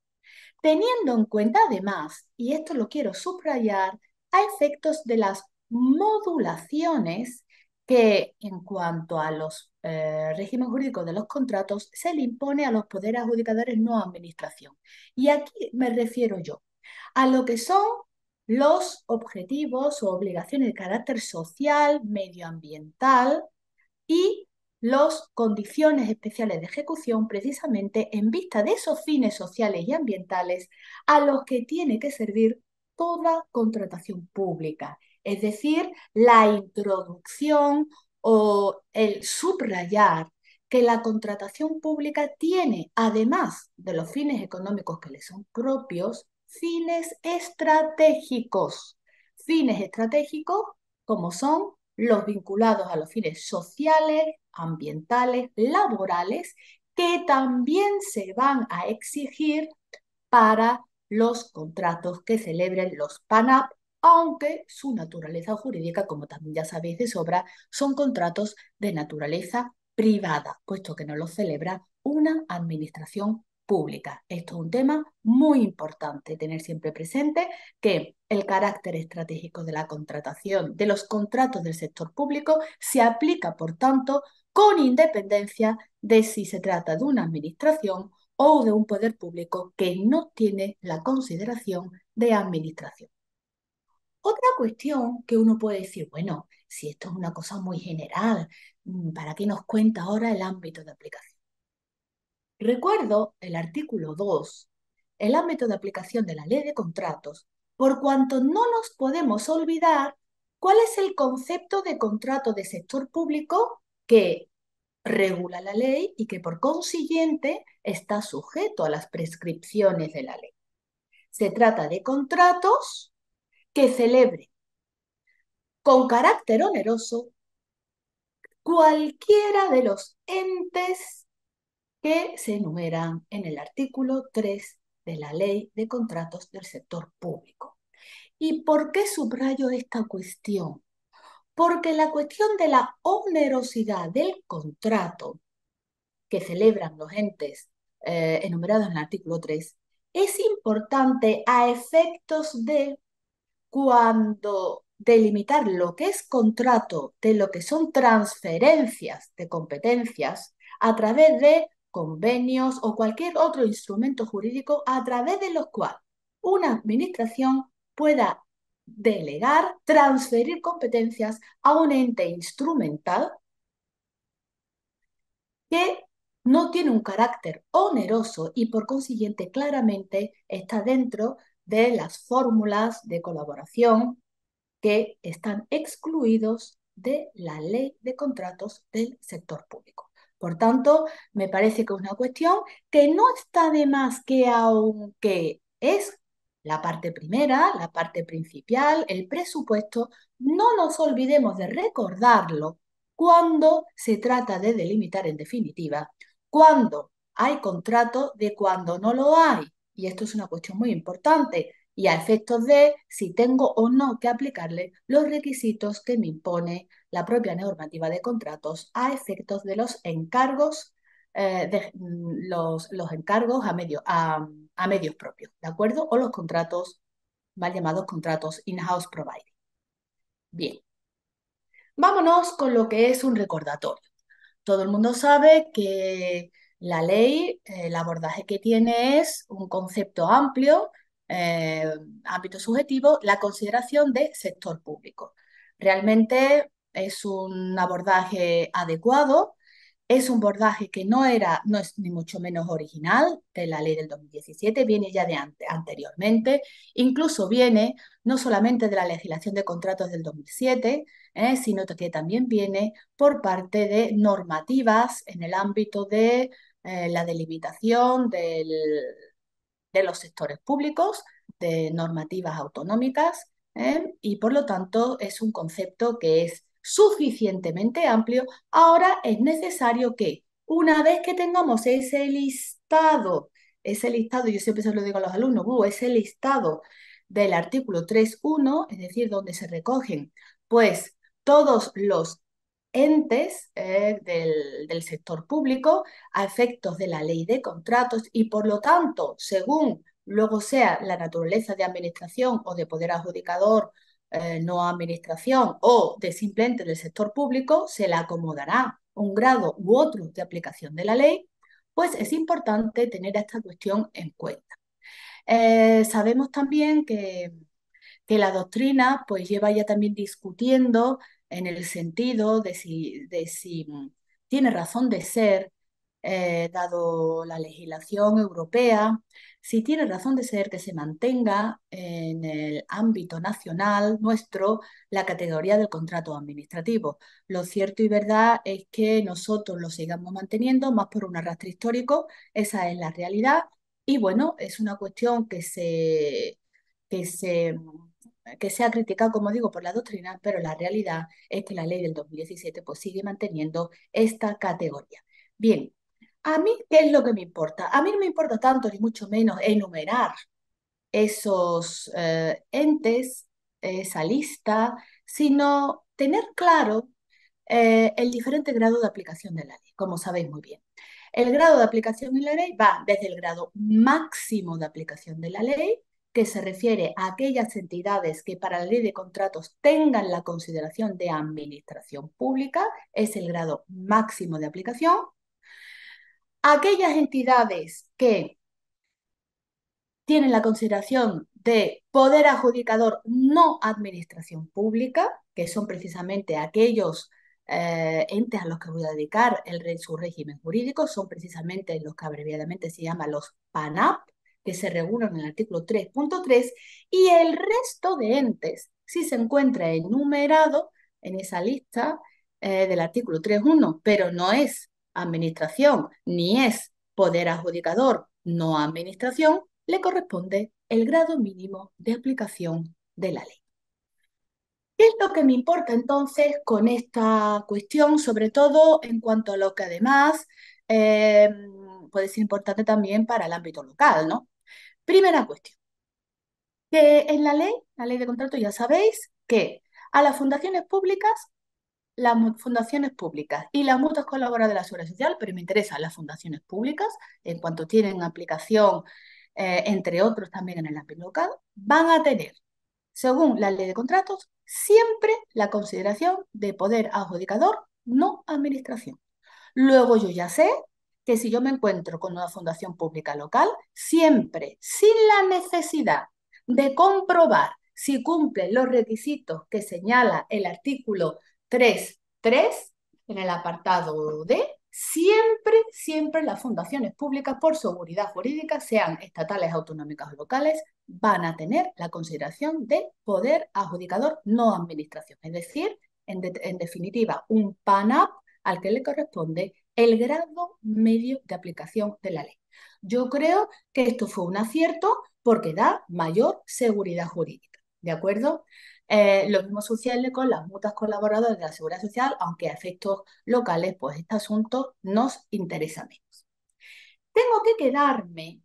teniendo en cuenta además, y esto lo quiero subrayar, a efectos de las modulaciones que en cuanto a los eh, regímenes jurídicos de los contratos se le impone a los poderes adjudicadores no administración. Y aquí me refiero yo a lo que son los objetivos o obligaciones de carácter social, medioambiental y las condiciones especiales de ejecución precisamente en vista de esos fines sociales y ambientales a los que tiene que servir toda contratación pública, es decir, la introducción o el subrayar que la contratación pública tiene, además de los fines económicos que le son propios, fines estratégicos, fines estratégicos como son los vinculados a los fines sociales, ambientales, laborales, que también se van a exigir para los contratos que celebren los PANAP, aunque su naturaleza jurídica, como también ya sabéis de sobra, son contratos de naturaleza privada, puesto que no los celebra una administración esto es un tema muy importante, tener siempre presente que el carácter estratégico de la contratación de los contratos del sector público se aplica, por tanto, con independencia de si se trata de una administración o de un poder público que no tiene la consideración de administración. Otra cuestión que uno puede decir, bueno, si esto es una cosa muy general, ¿para qué nos cuenta ahora el ámbito de aplicación? Recuerdo el artículo 2, el ámbito de aplicación de la ley de contratos, por cuanto no nos podemos olvidar cuál es el concepto de contrato de sector público que regula la ley y que por consiguiente está sujeto a las prescripciones de la ley. Se trata de contratos que celebre con carácter oneroso cualquiera de los entes que se enumeran en el artículo 3 de la Ley de Contratos del Sector Público. ¿Y por qué subrayo esta cuestión? Porque la cuestión de la onerosidad del contrato que celebran los entes eh, enumerados en el artículo 3 es importante a efectos de cuando delimitar lo que es contrato de lo que son transferencias de competencias a través de convenios o cualquier otro instrumento jurídico a través de los cuales una administración pueda delegar, transferir competencias a un ente instrumental que no tiene un carácter oneroso y por consiguiente claramente está dentro de las fórmulas de colaboración que están excluidos de la ley de contratos del sector público. Por tanto, me parece que es una cuestión que no está de más que aunque es la parte primera, la parte principal, el presupuesto, no nos olvidemos de recordarlo cuando se trata de delimitar en definitiva, cuando hay contrato de cuando no lo hay. Y esto es una cuestión muy importante y a efectos de si tengo o no que aplicarle los requisitos que me impone la propia normativa de contratos a efectos de los encargos, eh, de, mm, los, los, encargos a, a, medios propios, ¿de acuerdo? O los contratos, mal llamados contratos in-house providing. Bien. Vámonos con lo que es un recordatorio. Todo el mundo sabe que la ley, eh, el abordaje que tiene es un concepto amplio, eh, ámbito subjetivo, la consideración de sector público. Realmente es un abordaje adecuado, es un abordaje que no era, no es ni mucho menos original de la ley del 2017, viene ya de anteriormente, incluso viene no solamente de la legislación de contratos del 2007, eh, sino que también viene por parte de normativas en el ámbito de eh, la delimitación de los sectores públicos, de normativas autonómicas, eh, y por lo tanto es un concepto que es suficientemente amplio, ahora es necesario que una vez que tengamos ese listado, ese listado, yo siempre se lo digo a los alumnos, ese listado del artículo 3.1, es decir, donde se recogen, pues todos los entes eh, del, del, sector público a efectos de la ley de contratos y por lo tanto, según luego sea la naturaleza de administración o de poder adjudicador eh, no administración o de simplemente del sector público, se le acomodará un grado u otro de aplicación de la ley, pues es importante tener esta cuestión en cuenta. Eh, sabemos también que, que, la doctrina pues lleva ya también discutiendo en el sentido de si, de si tiene razón de ser, eh, dado la legislación europea, si tiene razón de ser que se mantenga en el ámbito nacional nuestro la categoría del contrato administrativo. Lo cierto y verdad es que nosotros lo sigamos manteniendo más por un arrastre histórico, esa es la realidad y bueno, es una cuestión que se, que se que se ha criticado, como digo, por la doctrina, pero la realidad es que la ley del 2017 pues, sigue manteniendo esta categoría. Bien, a mí, ¿qué es lo que me importa? A mí no me importa tanto, ni mucho menos, enumerar esos eh, entes, eh, esa lista, sino tener claro eh, el diferente grado de aplicación de la ley, como sabéis muy bien. El grado de aplicación de la ley va desde el grado máximo de aplicación de la ley, que se refiere a aquellas entidades que para la ley de contratos tengan la consideración de administración pública, es el grado máximo de aplicación, aquellas entidades que tienen la consideración de poder adjudicador no administración pública, que son precisamente aquellos eh, entes a los que voy a dedicar el, su régimen jurídico, son precisamente los que abreviadamente se llaman los PANAP, que se regulan en el artículo 3.3, y el resto de entes, si se encuentra enumerado en esa lista eh, del artículo 3.1, pero no es administración ni es poder adjudicador no administración, le corresponde el grado mínimo de aplicación de la ley. ¿Qué es lo que me importa entonces con esta cuestión, sobre todo en cuanto a lo que además eh, puede ser importante también para el ámbito local? ¿no? Primera cuestión, que en la ley, la ley de contrato ya sabéis que a las fundaciones públicas las fundaciones públicas y las mutuas colaboradoras de la Seguridad Social, pero me interesan las fundaciones públicas, en cuanto tienen aplicación, eh, entre otros también en el ámbito local, van a tener, según la ley de contratos, siempre la consideración de poder adjudicador, no administración. Luego yo ya sé que si yo me encuentro con una fundación pública local, siempre, sin la necesidad de comprobar si cumplen los requisitos que señala el artículo 3, 3, en el apartado D, siempre, siempre las fundaciones públicas por seguridad jurídica, sean estatales, autonómicas o locales, van a tener la consideración de poder adjudicador no administración, es decir, en, en definitiva, un PANAP al que le corresponde el grado medio de aplicación de la ley. Yo creo que esto fue un acierto porque da mayor seguridad jurídica, ¿de acuerdo? Los eh, lo mismo sucede con las mutas colaboradoras de la Seguridad Social, aunque a efectos locales, pues este asunto nos interesa menos. Tengo que quedarme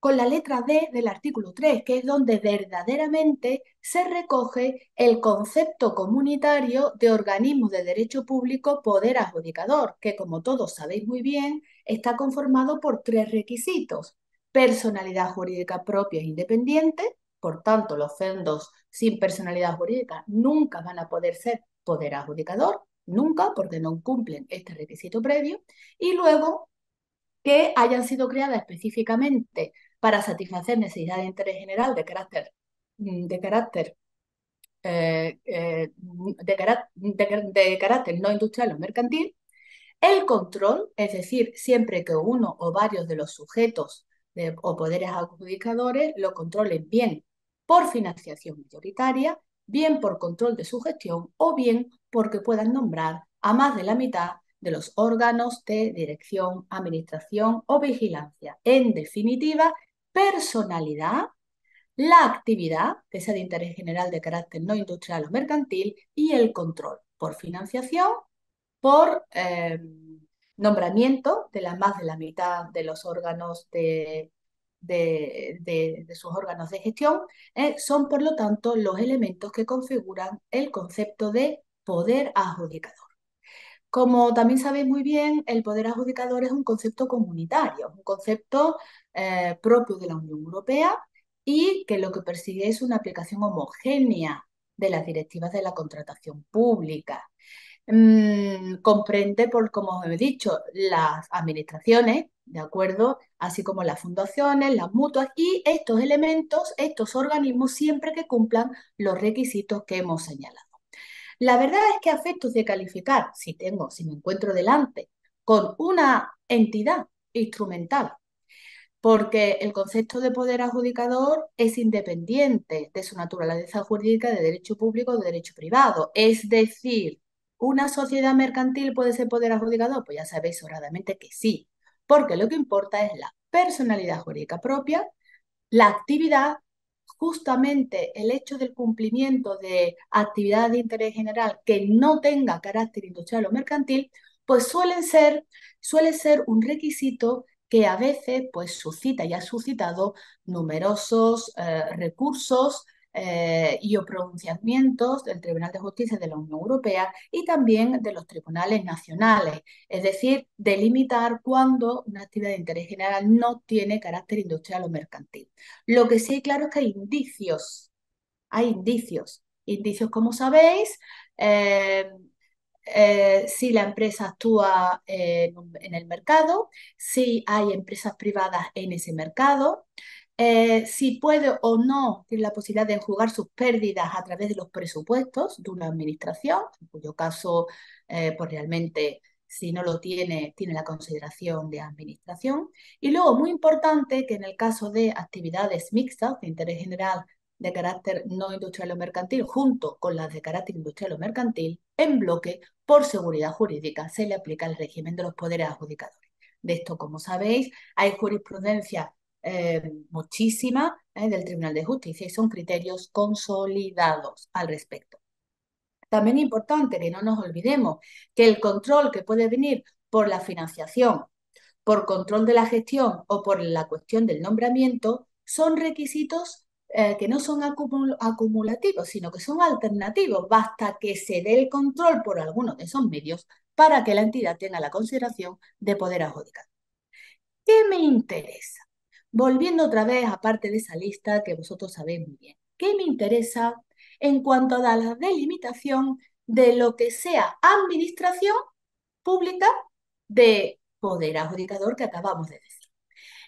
con la letra D del artículo 3, que es donde verdaderamente se recoge el concepto comunitario de organismo de derecho público poder adjudicador, que como todos sabéis muy bien, está conformado por tres requisitos. Personalidad jurídica propia e independiente, por tanto, los fondos sin personalidad jurídica nunca van a poder ser poder adjudicador, nunca, porque no cumplen este requisito previo. Y luego, que hayan sido creadas específicamente para satisfacer necesidades de interés general de carácter, mm, de carácter eh, eh, de, carácter no industrial o mercantil, el control, es decir, siempre que uno o varios de los sujetos o poderes adjudicadores lo controlen bien por financiación mayoritaria, bien por control de su gestión o bien porque puedan nombrar a más de la mitad de los órganos de dirección, administración o vigilancia. En definitiva, personalidad, la actividad, que sea de interés general de carácter no industrial o mercantil, y el control por financiación, por eh, nombramiento de la más de la mitad de los órganos de de, sus órganos de gestión, eh, son por lo tanto los elementos que configuran el concepto de poder adjudicador. Como también sabéis muy bien, el poder adjudicador es un concepto comunitario, un concepto eh, propio de la Unión Europea y que lo que persigue es una aplicación homogénea de las directivas de la contratación pública. Mm, comprende, por, como he dicho, las administraciones, ¿de acuerdo? Así como las fundaciones, las mutuas y estos elementos, estos organismos, siempre que cumplan los requisitos que hemos señalado. La verdad es que afectos de calificar, si tengo, si me encuentro delante con una entidad instrumental, porque el concepto de poder adjudicador es independiente de su naturaleza jurídica de derecho público o de derecho privado, es decir, ¿Una sociedad mercantil puede ser poder adjudicado? Pues ya sabéis sobradamente que sí, porque lo que importa es la personalidad jurídica propia, la actividad, justamente el hecho del cumplimiento de actividades de interés general que no tenga carácter industrial o mercantil, pues suelen ser, suele ser un requisito que a veces pues suscita y ha suscitado numerosos eh, recursos eh, y o pronunciamientos del Tribunal de Justicia de la Unión Europea y también de los tribunales nacionales, es decir, delimitar cuando una actividad de interés general no tiene carácter industrial o mercantil. Lo que sí, claro, es que hay indicios, hay indicios, indicios como sabéis. Eh, eh, si la empresa actúa en, el mercado, si hay empresas privadas en ese mercado, eh, si puede o no tiene la posibilidad de enjugar sus pérdidas a través de los presupuestos de una administración, en cuyo caso, eh, pues realmente si no lo tiene, tiene la consideración de administración. Y luego, muy importante, que en el caso de actividades mixtas de interés general de carácter no industrial o mercantil, junto con las de carácter industrial o mercantil, en bloque, por seguridad jurídica, se le aplica el régimen de los poderes adjudicadores. De esto, como sabéis, hay jurisprudencia eh, muchísima eh, del Tribunal de Justicia y son criterios consolidados al respecto. También es importante que no nos olvidemos que el control que puede venir por la financiación, por control de la gestión o por la cuestión del nombramiento son requisitos eh, que no son acumulativos, sino que son alternativos. Basta que se dé el control por alguno de esos medios para que la entidad tenga la consideración de poder adjudicar. ¿Qué me interesa? volviendo otra vez a parte de esa lista que vosotros sabéis muy bien. ¿Qué me interesa en cuanto a la delimitación de lo que sea administración pública de poder adjudicador ah, que acabamos de decir?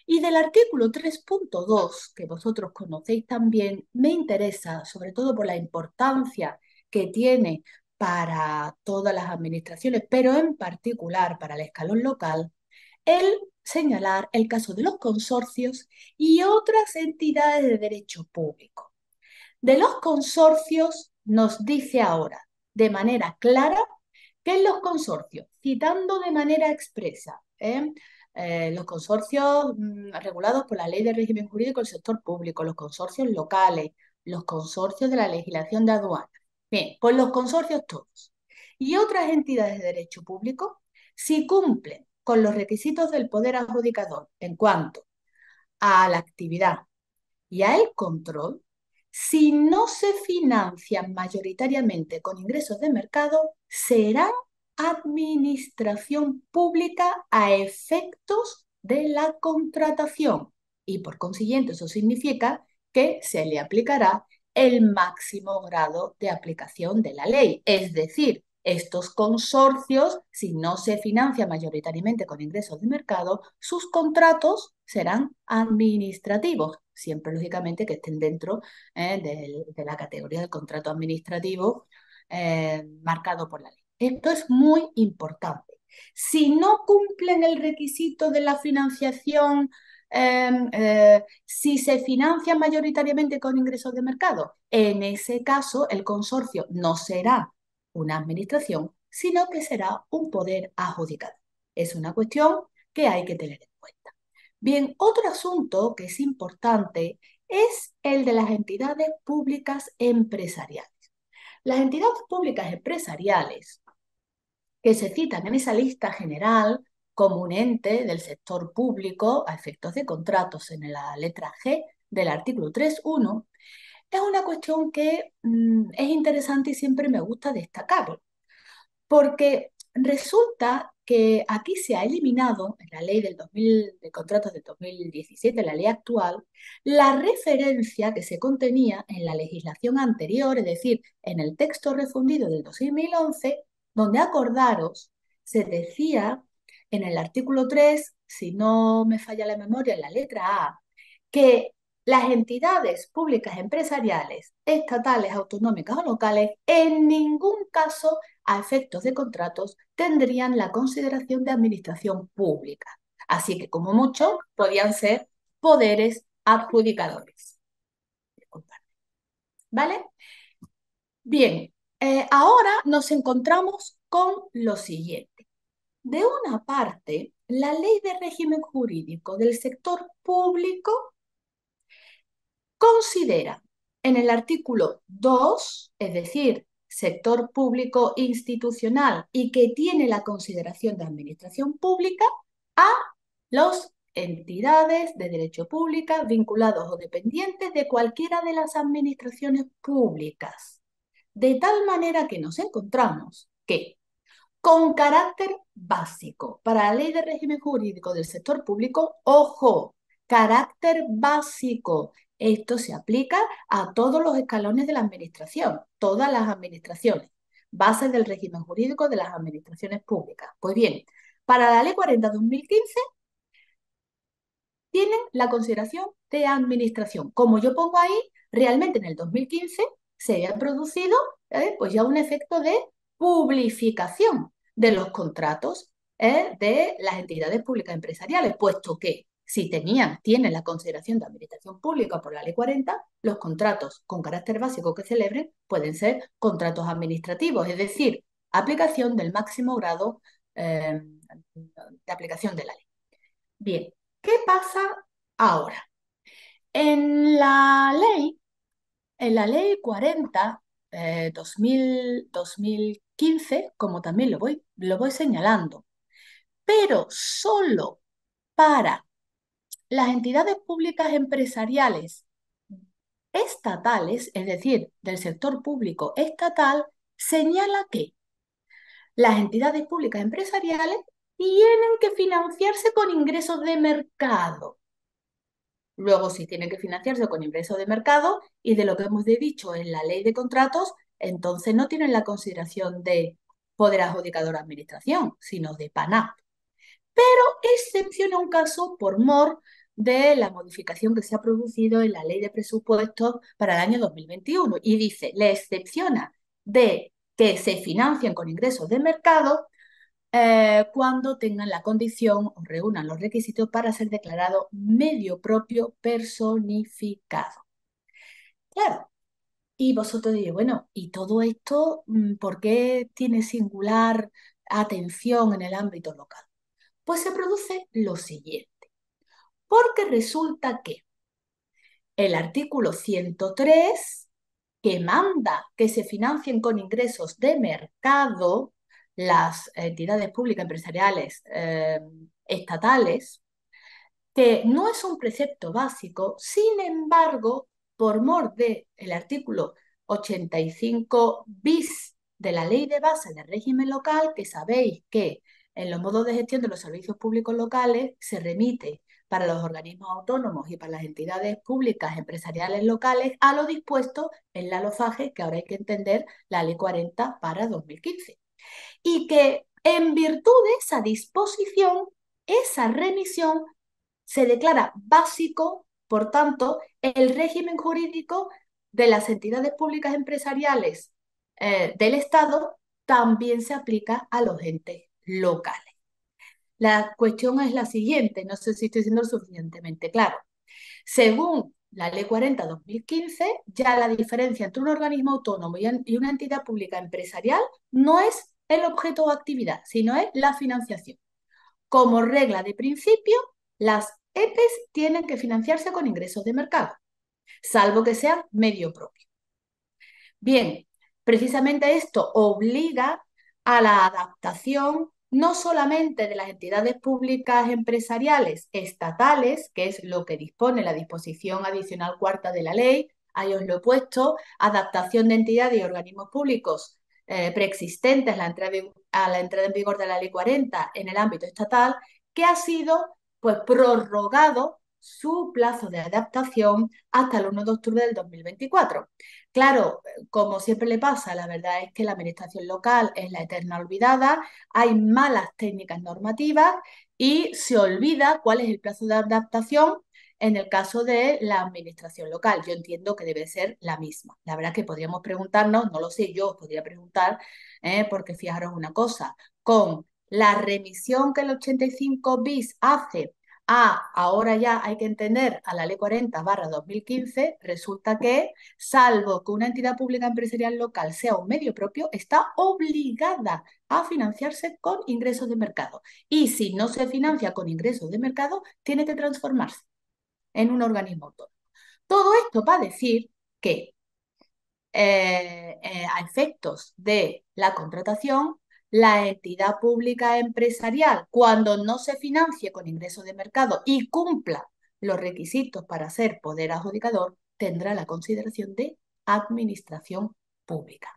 Y del artículo 3.2, que vosotros conocéis también, me interesa, sobre todo por la importancia que tiene para todas las administraciones, pero en particular para el escalón local, el señalar el caso de los consorcios y otras entidades de derecho público. De los consorcios nos dice ahora de manera clara que los consorcios, citando de manera expresa, ¿eh? Eh, los consorcios mm, regulados por la ley de régimen jurídico del sector público, los consorcios locales, los consorcios de la legislación de aduana. Bien, pues los consorcios todos y otras entidades de derecho público, si cumplen con los requisitos del poder adjudicador en cuanto a la actividad y al control, si no se financian mayoritariamente con ingresos de mercado, será administración pública a efectos de la contratación y por consiguiente eso significa que se le aplicará el máximo grado de aplicación de la ley, es decir, estos consorcios, si no se financia mayoritariamente con ingresos de mercado, sus contratos serán administrativos, siempre lógicamente que estén dentro eh, de, la categoría del contrato administrativo eh, marcado por la ley. Esto es muy importante. Si no cumplen el requisito de la financiación, em, eh, si se financian mayoritariamente con ingresos de mercado, en ese caso el consorcio no será una administración, sino que será un poder adjudicado. Es una cuestión que hay que tener en cuenta. Bien, otro asunto que es importante es el de las entidades públicas empresariales. Las entidades públicas empresariales que se citan en esa lista general como un ente del sector público a efectos de contratos en la letra G del artículo 3.1 es una cuestión que mm, es interesante y siempre me gusta destacar, porque resulta que aquí se ha eliminado, en la ley del 2000, de contratos de 2017, la ley actual, la referencia que se contenía en la legislación anterior, es decir, en el texto refundido del 2011, donde acordaros, se decía en el artículo 3, si no me falla la memoria, en la letra A, que las entidades públicas empresariales, estatales, autonómicas o locales, en ningún caso a efectos de contratos tendrían la consideración de administración pública. Así que como mucho podían ser poderes adjudicadores. ¿Vale? Bien, eh, ahora nos encontramos con lo siguiente. De una parte, la ley de régimen jurídico del sector público considera en el artículo 2, es decir, sector público institucional y que tiene la consideración de administración pública, a las entidades de derecho público vinculados o dependientes de cualquiera de las administraciones públicas. De tal manera que nos encontramos que, con carácter básico para la ley de régimen jurídico del sector público, ojo, carácter básico esto se aplica a todos los escalones de la administración, todas las administraciones, bases del régimen jurídico de las administraciones públicas. Pues bien, para la Ley 40-2015 tienen la consideración de administración. Como yo pongo ahí, realmente en el 2015 se había producido ¿eh? pues ya un efecto de publicación de los contratos ¿eh? de las entidades públicas empresariales, puesto que si tenían, tienen la consideración de administración pública por la Ley 40, los contratos con carácter básico que celebren pueden ser contratos administrativos, es decir, aplicación del máximo grado eh, de aplicación de la ley. Bien, ¿qué pasa ahora? En la ley, en la ley 40 2015, eh, como también lo voy, lo voy señalando, pero solo para las entidades públicas empresariales estatales, es decir, del sector público estatal, señala que las entidades públicas empresariales tienen que financiarse con ingresos de mercado. Luego, si tienen que financiarse con ingresos de mercado y de lo que hemos dicho en la ley de contratos, entonces no tienen la consideración de poder adjudicador administración, sino de PANAP. Pero excepciona un caso por MOR de la modificación que se ha producido en la ley de presupuestos para el año 2021 y dice, le excepciona de que se financien con ingresos de mercado eh, cuando tengan la condición o reúnan los requisitos para ser declarado medio propio personificado. Claro, y vosotros diréis, bueno, ¿y todo esto mm, por qué tiene singular atención en el ámbito local? Pues se produce lo siguiente. Porque resulta que el artículo 103, que manda que se financien con ingresos de mercado las entidades públicas empresariales eh, estatales, que no es un precepto básico, sin embargo, por mor del el artículo 85 bis de la ley de base del régimen local, que sabéis que en los modos de gestión de los servicios públicos locales se remite para los organismos autónomos y para las entidades públicas empresariales locales a lo dispuesto en la LOFAGE, que ahora hay que entender la Ley 40 para 2015. Y que en virtud de esa disposición, esa remisión se declara básico, por tanto, el régimen jurídico de las entidades públicas empresariales eh, del Estado también se aplica a los entes locales. La cuestión es la siguiente, no sé si estoy siendo suficientemente claro. Según la Ley 40-2015, ya la diferencia entre un organismo autónomo y una entidad pública empresarial no es el objeto o actividad, sino es la financiación. Como regla de principio, las EPEs tienen que financiarse con ingresos de mercado, salvo que sean medio propio. Bien, precisamente esto obliga a la adaptación no solamente de las entidades públicas empresariales estatales, que es lo que dispone la disposición adicional cuarta de la ley, ahí os lo he puesto, adaptación de entidades y organismos públicos eh, preexistentes la a la entrada en vigor de la ley 40 en el ámbito estatal, que ha sido pues prorrogado su plazo de adaptación hasta el 1 de octubre del 2024. Claro, como siempre le pasa, la verdad es que la administración local es la eterna olvidada, hay malas técnicas normativas y se olvida cuál es el plazo de adaptación en el caso de la administración local. Yo entiendo que debe ser la misma. La verdad es que podríamos preguntarnos, no lo sé, yo os podría preguntar, ¿eh? porque fijaros una cosa, con la remisión que el 85 bis hace ahora ya hay que entender a la Ley 40 barra 2015, resulta que, salvo que una entidad pública empresarial local sea un medio propio, está obligada a financiarse con ingresos de mercado. Y si no se financia con ingresos de mercado, tiene que transformarse en un organismo autónomo. Todo esto para decir que eh, eh, a efectos de la contratación, la entidad pública empresarial, cuando no se financie con ingresos de mercado y cumpla los requisitos para ser poder adjudicador, tendrá la consideración de administración pública.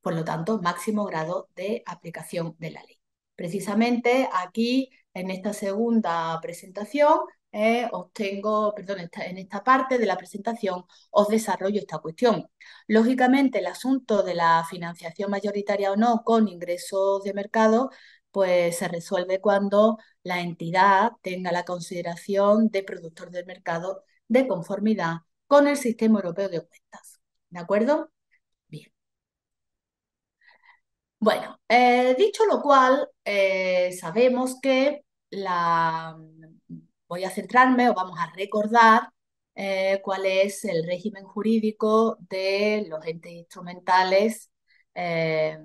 Por lo tanto, máximo grado de aplicación de la ley. Precisamente aquí, en esta segunda presentación, eh, os tengo, perdón, en esta parte de la presentación os desarrollo esta cuestión. Lógicamente, el asunto de la financiación mayoritaria o no con ingresos de mercado, pues se resuelve cuando la entidad tenga la consideración de productor del mercado de conformidad con el sistema europeo de cuentas. ¿De acuerdo? Bien. Bueno, eh, dicho lo cual, eh, sabemos que la voy a centrarme o vamos a recordar eh, cuál es el régimen jurídico de los entes instrumentales eh,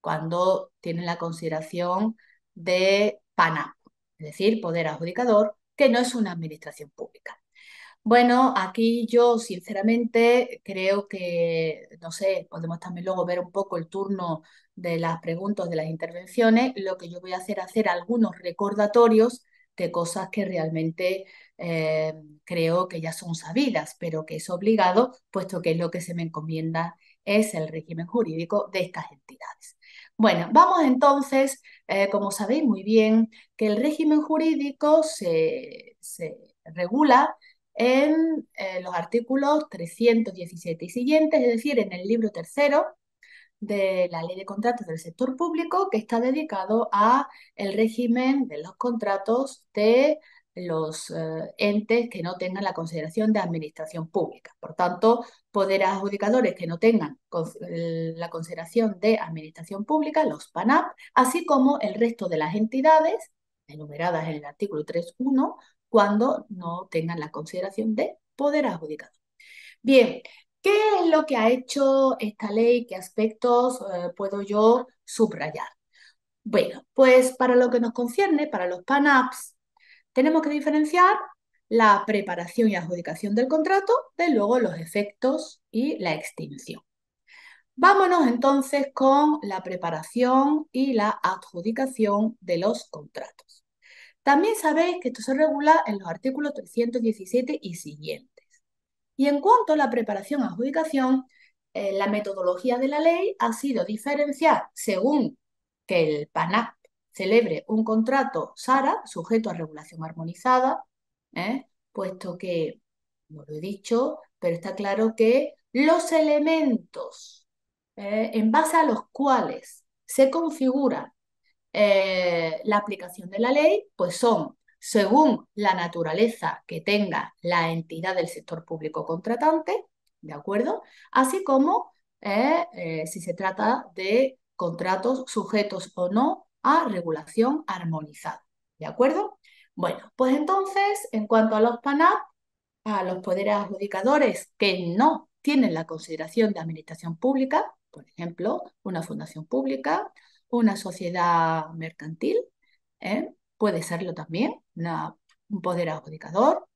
cuando tienen la consideración de PANA, es decir, poder adjudicador, que no es una administración pública. Bueno, aquí yo sinceramente creo que, no sé, podemos también luego ver un poco el turno de las preguntas, de las intervenciones. Lo que yo voy a hacer, es hacer algunos recordatorios de cosas que realmente eh, creo que ya son sabidas, pero que es obligado, puesto que es lo que se me encomienda es el régimen jurídico de estas entidades. Bueno, vamos entonces, eh, como sabéis muy bien, que el régimen jurídico se, regula en eh, los artículos 317 y siguientes, es decir, en el libro tercero, de la Ley de Contratos del Sector Público que está dedicado a el régimen de los contratos de los eh, entes que no tengan la consideración de administración pública. Por tanto, poder adjudicadores que no tengan eh, la consideración de administración pública, los PANAP, así como el resto de las entidades enumeradas en el artículo 3.1 cuando no tengan la consideración de poder adjudicador. Bien, ¿Qué es lo que ha hecho esta ley? ¿Qué aspectos eh, puedo yo subrayar? Bueno, pues para lo que nos concierne, para los PANAPs, tenemos que diferenciar la preparación y adjudicación del contrato, de luego los efectos y la extinción. Vámonos entonces con la preparación y la adjudicación de los contratos. También sabéis que esto se regula en los artículos 317 y siguientes. Y en cuanto a la preparación adjudicación, eh, la metodología de la ley ha sido diferenciar según que el PANAP celebre un contrato SARA, sujeto a regulación armonizada, ¿eh? puesto que, como lo he dicho, pero está claro que los elementos ¿eh? en base a los cuales se configura la aplicación de la ley, pues son según la naturaleza que tenga la entidad del sector público contratante, ¿de acuerdo? Así como eh, eh, si se trata de contratos sujetos o no a regulación armonizada, ¿de acuerdo? Bueno, pues entonces, en cuanto a los PANAP, a los poderes adjudicadores que no tienen la consideración de administración pública, por ejemplo, una fundación pública, una sociedad mercantil, ¿eh? puede serlo también una, un poder adjudicador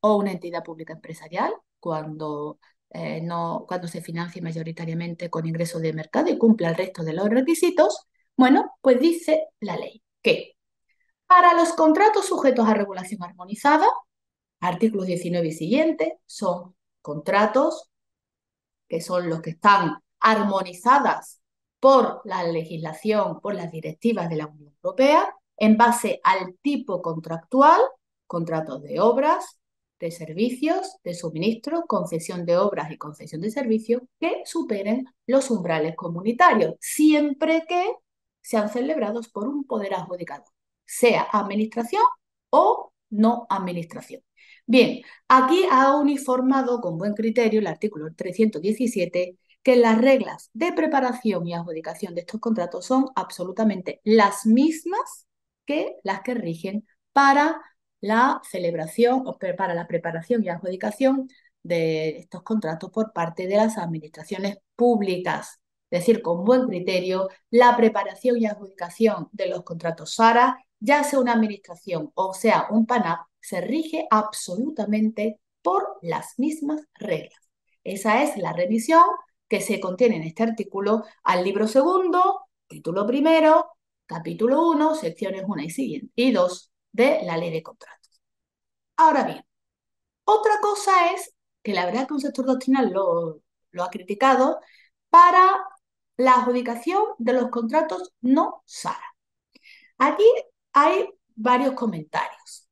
o una entidad pública empresarial cuando, eh, no, cuando se financie mayoritariamente con ingresos de mercado y cumpla el resto de los requisitos. Bueno, pues dice la ley que para los contratos sujetos a regulación armonizada, artículos 19 y siguiente son contratos que son los que están armonizadas por la legislación, por las directivas de la Unión Europea, en base al tipo contractual, contratos de obras, de servicios, de suministro, concesión de obras y concesión de servicios que superen los umbrales comunitarios, siempre que sean celebrados por un poder adjudicado, sea administración o no administración. Bien, aquí ha uniformado con buen criterio el artículo 317 que las reglas de preparación y adjudicación de estos contratos son absolutamente las mismas que las que rigen para la celebración o para la preparación y adjudicación de estos contratos por parte de las administraciones públicas. Es decir, con buen criterio, la preparación y adjudicación de los contratos SARA, ya sea una administración o sea un PANAP, se rige absolutamente por las mismas reglas. Esa es la revisión que se contiene en este artículo al libro segundo, título primero, Capítulo 1, secciones 1 y siguiente, y 2 de la ley de contratos. Ahora bien, otra cosa es que la verdad que un sector doctrinal lo, ha criticado para la adjudicación de los contratos no SARA. Aquí hay varios comentarios.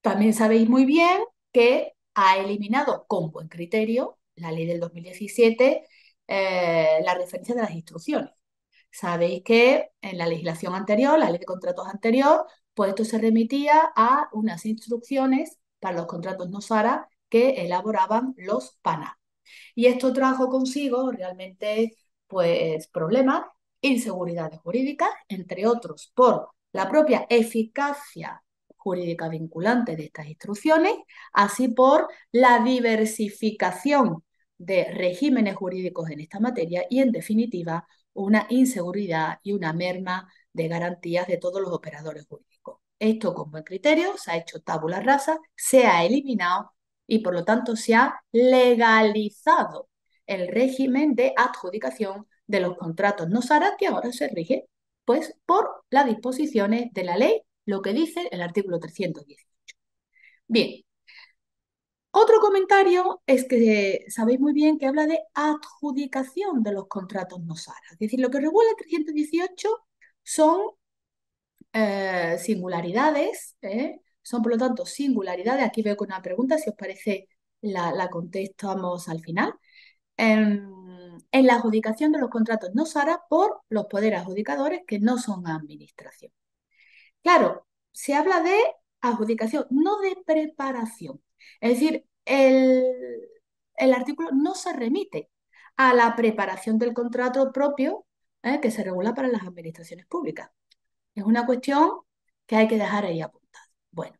También sabéis muy bien que ha eliminado con buen criterio la ley del 2017 eh, la referencia de las instrucciones. Sabéis que en la legislación anterior, la ley de contratos anterior, pues esto se remitía a unas instrucciones para los contratos no SARA que elaboraban los PANA. Y esto trajo consigo realmente pues problemas, inseguridades jurídicas, entre otros por la propia eficacia jurídica vinculante de estas instrucciones, así por la diversificación de regímenes jurídicos en esta materia y, en definitiva, una inseguridad y una merma de garantías de todos los operadores jurídicos. Esto con buen criterio se ha hecho tabula rasa, se ha eliminado y por lo tanto se ha legalizado el régimen de adjudicación de los contratos no SARA que ahora se rige pues por las disposiciones de la ley, lo que dice el artículo 318. Bien, otro comentario es que sabéis muy bien que habla de adjudicación de los contratos no SARA. Es decir, lo que regula el 318 son eh, singularidades, ¿eh? son por lo tanto singularidades. Aquí veo que una pregunta, si os parece, la, contestamos al final. En, em, en, la adjudicación de los contratos no SARA por los poderes adjudicadores que no son administración. Claro, se habla de adjudicación, no de preparación. Es decir, el, artículo no se remite a la preparación del contrato propio ¿eh? que se regula para las administraciones públicas. Es una cuestión que hay que dejar ahí apuntada. Bueno,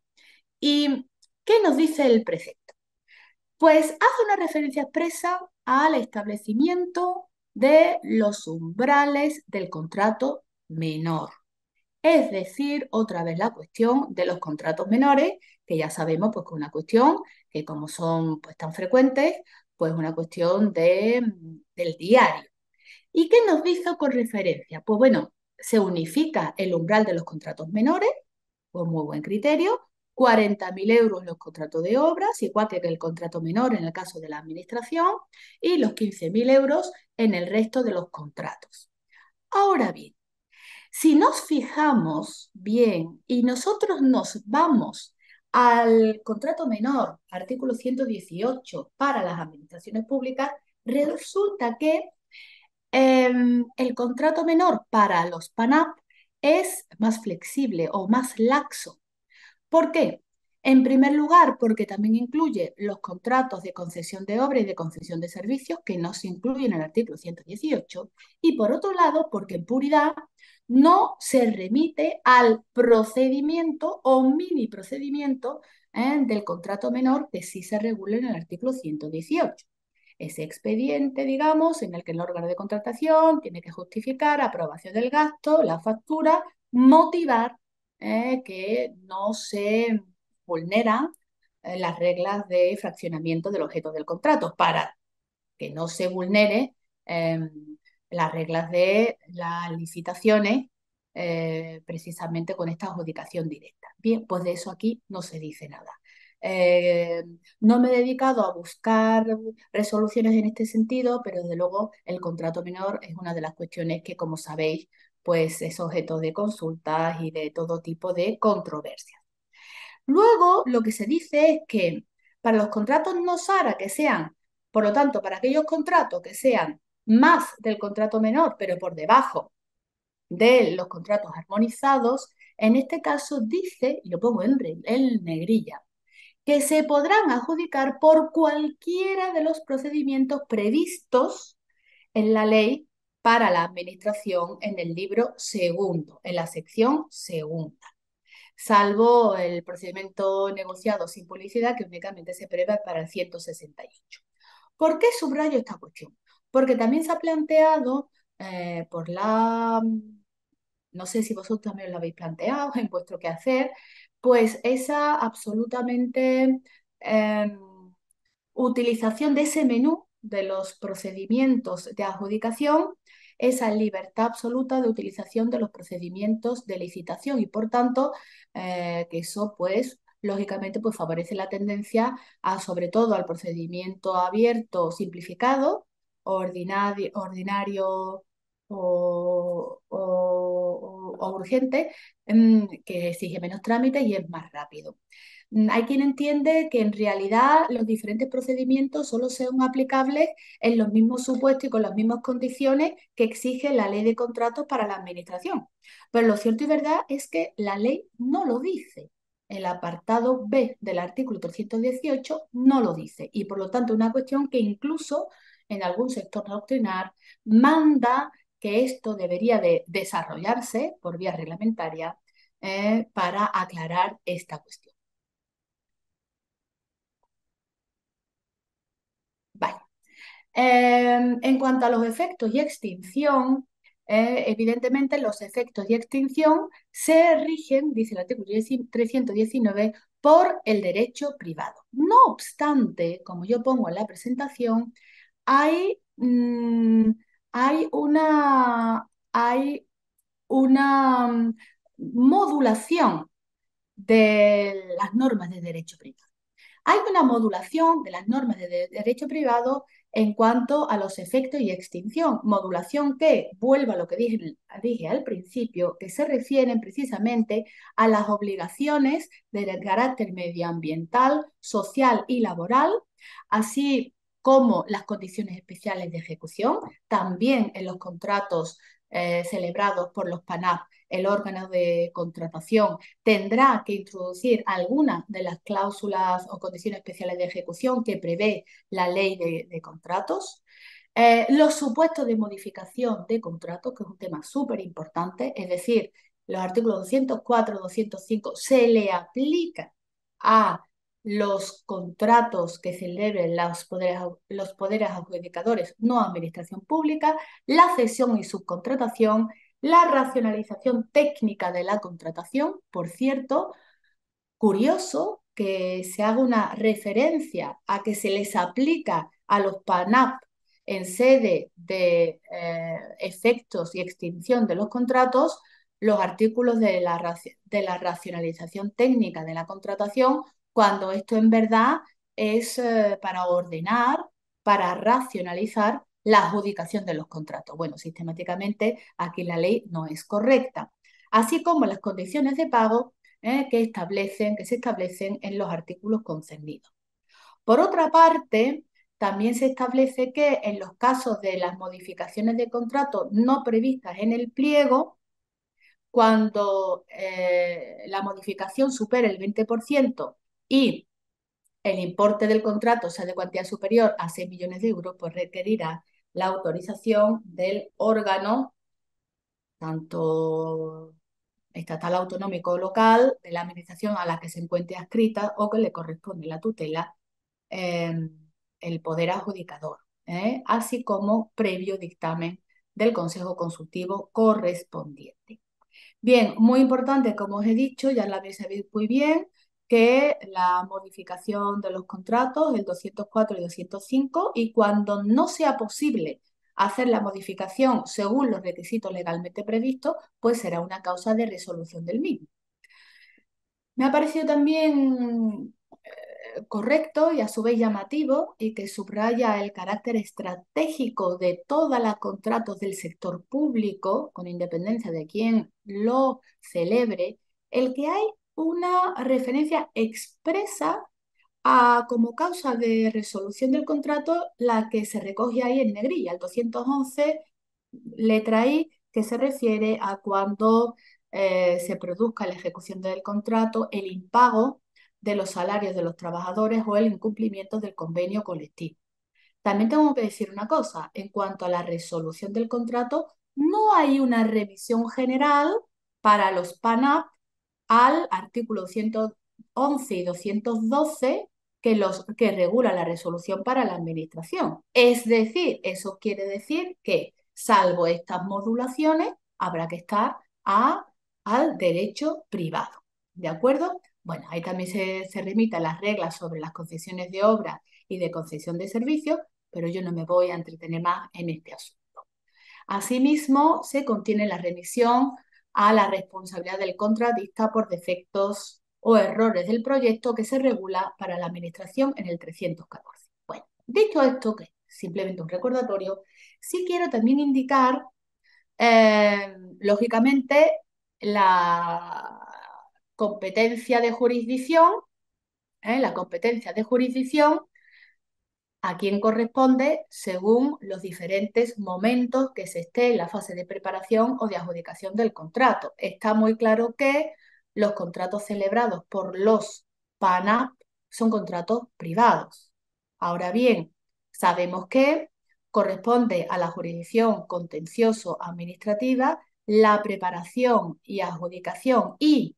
¿y qué nos dice el precepto? Pues hace una referencia expresa al establecimiento de los umbrales del contrato menor. Es decir, otra vez la cuestión de los contratos menores, que ya sabemos pues, que es una cuestión que como son pues, tan frecuentes, pues una cuestión de, mm, del diario. ¿Y qué nos dice con referencia? Pues bueno, se unifica el umbral de los contratos menores, con muy buen criterio, 40.000 euros los contratos de obras, igual que el contrato menor en el caso de la administración, y los 15.000 euros en el resto de los contratos. Ahora bien, si nos fijamos bien y nosotros nos vamos al contrato menor, artículo 118, para las administraciones públicas, resulta que em, el contrato menor para los PANAP es más flexible o más laxo. ¿Por qué? En primer lugar, porque también incluye los contratos de concesión de obra y de concesión de servicios que no se incluyen en el artículo 118. Y por otro lado, porque en puridad no se remite al procedimiento o mini procedimiento ¿eh? del contrato menor que sí se regula en el artículo 118. Ese expediente, digamos, en el que el órgano de contratación tiene que justificar aprobación del gasto, la factura, motivar ¿eh? que no se vulnera eh, las reglas de fraccionamiento del objeto del contrato para que no se vulnere em, las reglas de las licitaciones eh, precisamente con esta adjudicación directa. Bien, pues de eso aquí no se dice nada. Em, no me he dedicado a buscar resoluciones en este sentido, pero desde luego el contrato menor es una de las cuestiones que, como sabéis, pues es objeto de consultas y de todo tipo de controversias. Luego, lo que se dice es que para los contratos no SARA, que sean, por lo tanto, para aquellos contratos que sean más del contrato menor, pero por debajo de los contratos armonizados, en este caso dice, y lo pongo en, negrilla, que se podrán adjudicar por cualquiera de los procedimientos previstos en la ley para la administración en el libro segundo, en la sección segunda salvo el procedimiento negociado sin publicidad que únicamente se prevé para el 168. ¿Por qué subrayo esta cuestión? Porque también se ha planteado eh, por la, mm, no sé si vosotros también lo habéis planteado en vuestro quehacer, pues esa absolutamente em, utilización de ese menú de los procedimientos de adjudicación esa libertad absoluta de utilización de los procedimientos de licitación y por tanto eh, que eso pues lógicamente pues favorece la tendencia a sobre todo al procedimiento abierto simplificado ordinario, o, urgente mm, que exige menos trámites y es más rápido. Mm, hay quien entiende que en realidad los diferentes procedimientos solo sean aplicables en los mismos supuestos y con las mismas condiciones que exige la ley de contratos para la administración. Pero lo cierto y verdad es que la ley no lo dice. El apartado B del artículo 318 no lo dice y por lo tanto una cuestión que incluso en algún sector doctrinar manda que esto debería de desarrollarse por vía reglamentaria eh, para aclarar esta cuestión. Em, en cuanto a los efectos y extinción, eh, evidentemente los efectos y extinción se rigen, dice el artículo 319, por el derecho privado. No obstante, como yo pongo en la presentación, hay, mm, hay una, hay una mm, modulación de las normas de derecho privado. Hay una modulación de las normas de derecho privado en cuanto a los efectos y extinción. Modulación que, vuelva a lo que dije, dije al principio, que se refieren precisamente a las obligaciones del carácter medioambiental, social y laboral, así como las condiciones especiales de ejecución, también en los contratos eh, celebrados por los PANAP, el órgano de contratación, tendrá que introducir algunas de las cláusulas o condiciones especiales de ejecución que prevé la ley de, contratos. Eh, los supuestos de modificación de contratos, que es un tema súper importante, es decir, los artículos 204, 205 se le aplica a los contratos que celebren los poderes, adjudicadores, no administración pública, la cesión y subcontratación, la racionalización técnica de la contratación. Por cierto, curioso que se haga una referencia a que se les aplica a los PANAP en sede de eh, efectos y extinción de los contratos los artículos de la racionalización técnica de la contratación cuando esto en verdad es eh, para ordenar, para racionalizar la adjudicación de los contratos. Bueno, sistemáticamente aquí la ley no es correcta, así como las condiciones de pago eh, que, establecen, que se establecen en los artículos concernidos. Por otra parte, también se establece que en los casos de las modificaciones de contrato no previstas en el pliego, cuando eh, la modificación supera el 20% y el importe del contrato sea de cuantía superior a 6 millones de euros, pues requerirá la autorización del órgano, tanto estatal, autonómico o local, de la administración a la que se encuentre adscrita o que le corresponde la tutela, em, el poder adjudicador, ¿eh? así como previo dictamen del Consejo Consultivo correspondiente. Bien, muy importante, como os he dicho, ya la habéis sabido muy bien, que la modificación de los contratos, el 204 y 205, y cuando no sea posible hacer la modificación según los requisitos legalmente previstos, pues será una causa de resolución del mismo. Me ha parecido también eh, correcto y a su vez llamativo y que subraya el carácter estratégico de todas las contratos del sector público, con independencia de quién lo celebre, el que hay una referencia expresa a, como causa de resolución del contrato la que se recoge ahí en negrilla, el 211, letra I, que se refiere a cuando eh, se produzca la ejecución del contrato, el impago de los salarios de los trabajadores o el incumplimiento del convenio colectivo. También tengo que decir una cosa, en cuanto a la resolución del contrato, no hay una revisión general para los PANAP al artículo 111 y 212 que, los, que regula la resolución para la administración. Es decir, eso quiere decir que, salvo estas modulaciones, habrá que estar a, al derecho privado. ¿De acuerdo? Bueno, ahí también se, se remita las reglas sobre las concesiones de obra y de concesión de servicios, pero yo no me voy a entretener más en este asunto. Asimismo, se contiene la remisión a la responsabilidad del contratista por defectos o errores del proyecto que se regula para la Administración en el 314. Bueno, dicho esto, que simplemente un recordatorio, sí quiero también indicar, eh, lógicamente, la competencia de jurisdicción, eh, la competencia de jurisdicción a quién corresponde según los diferentes momentos que se esté en la fase de preparación o de adjudicación del contrato. Está muy claro que los contratos celebrados por los PANAP son contratos privados. Ahora bien, sabemos que corresponde a la jurisdicción contencioso-administrativa la preparación y adjudicación y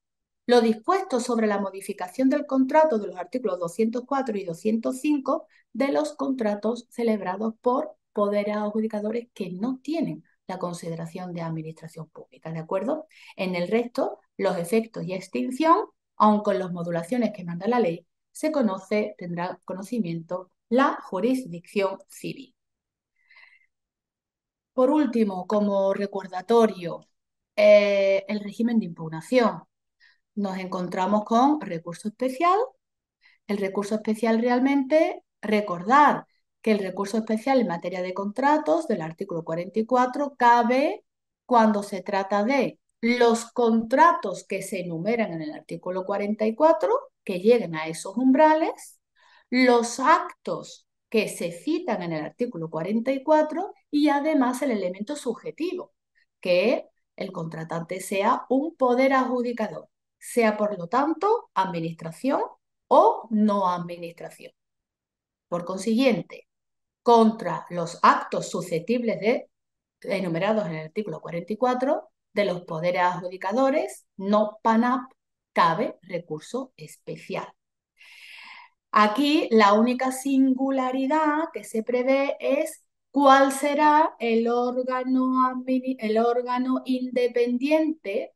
lo dispuesto sobre la modificación del contrato de los artículos 204 y 205 de los contratos celebrados por poderes adjudicadores que no tienen la consideración de administración pública, ¿de acuerdo? En el resto, los efectos y extinción, aun con las modulaciones que manda la ley, se conoce, tendrá conocimiento la jurisdicción civil. Por último, como recordatorio, eh, el régimen de impugnación nos encontramos con recurso especial. El recurso especial realmente, recordar que el recurso especial en materia de contratos del artículo 44 cabe cuando se trata de los contratos que se enumeran en el artículo 44, que lleguen a esos umbrales, los actos que se citan en el artículo 44 y además el elemento subjetivo, que el contratante sea un poder adjudicador sea por lo tanto administración o no administración. Por consiguiente, contra los actos susceptibles de, enumerados en el artículo 44 de los poderes adjudicadores, no PANAP, cabe recurso especial. Aquí la única singularidad que se prevé es cuál será el órgano, el órgano independiente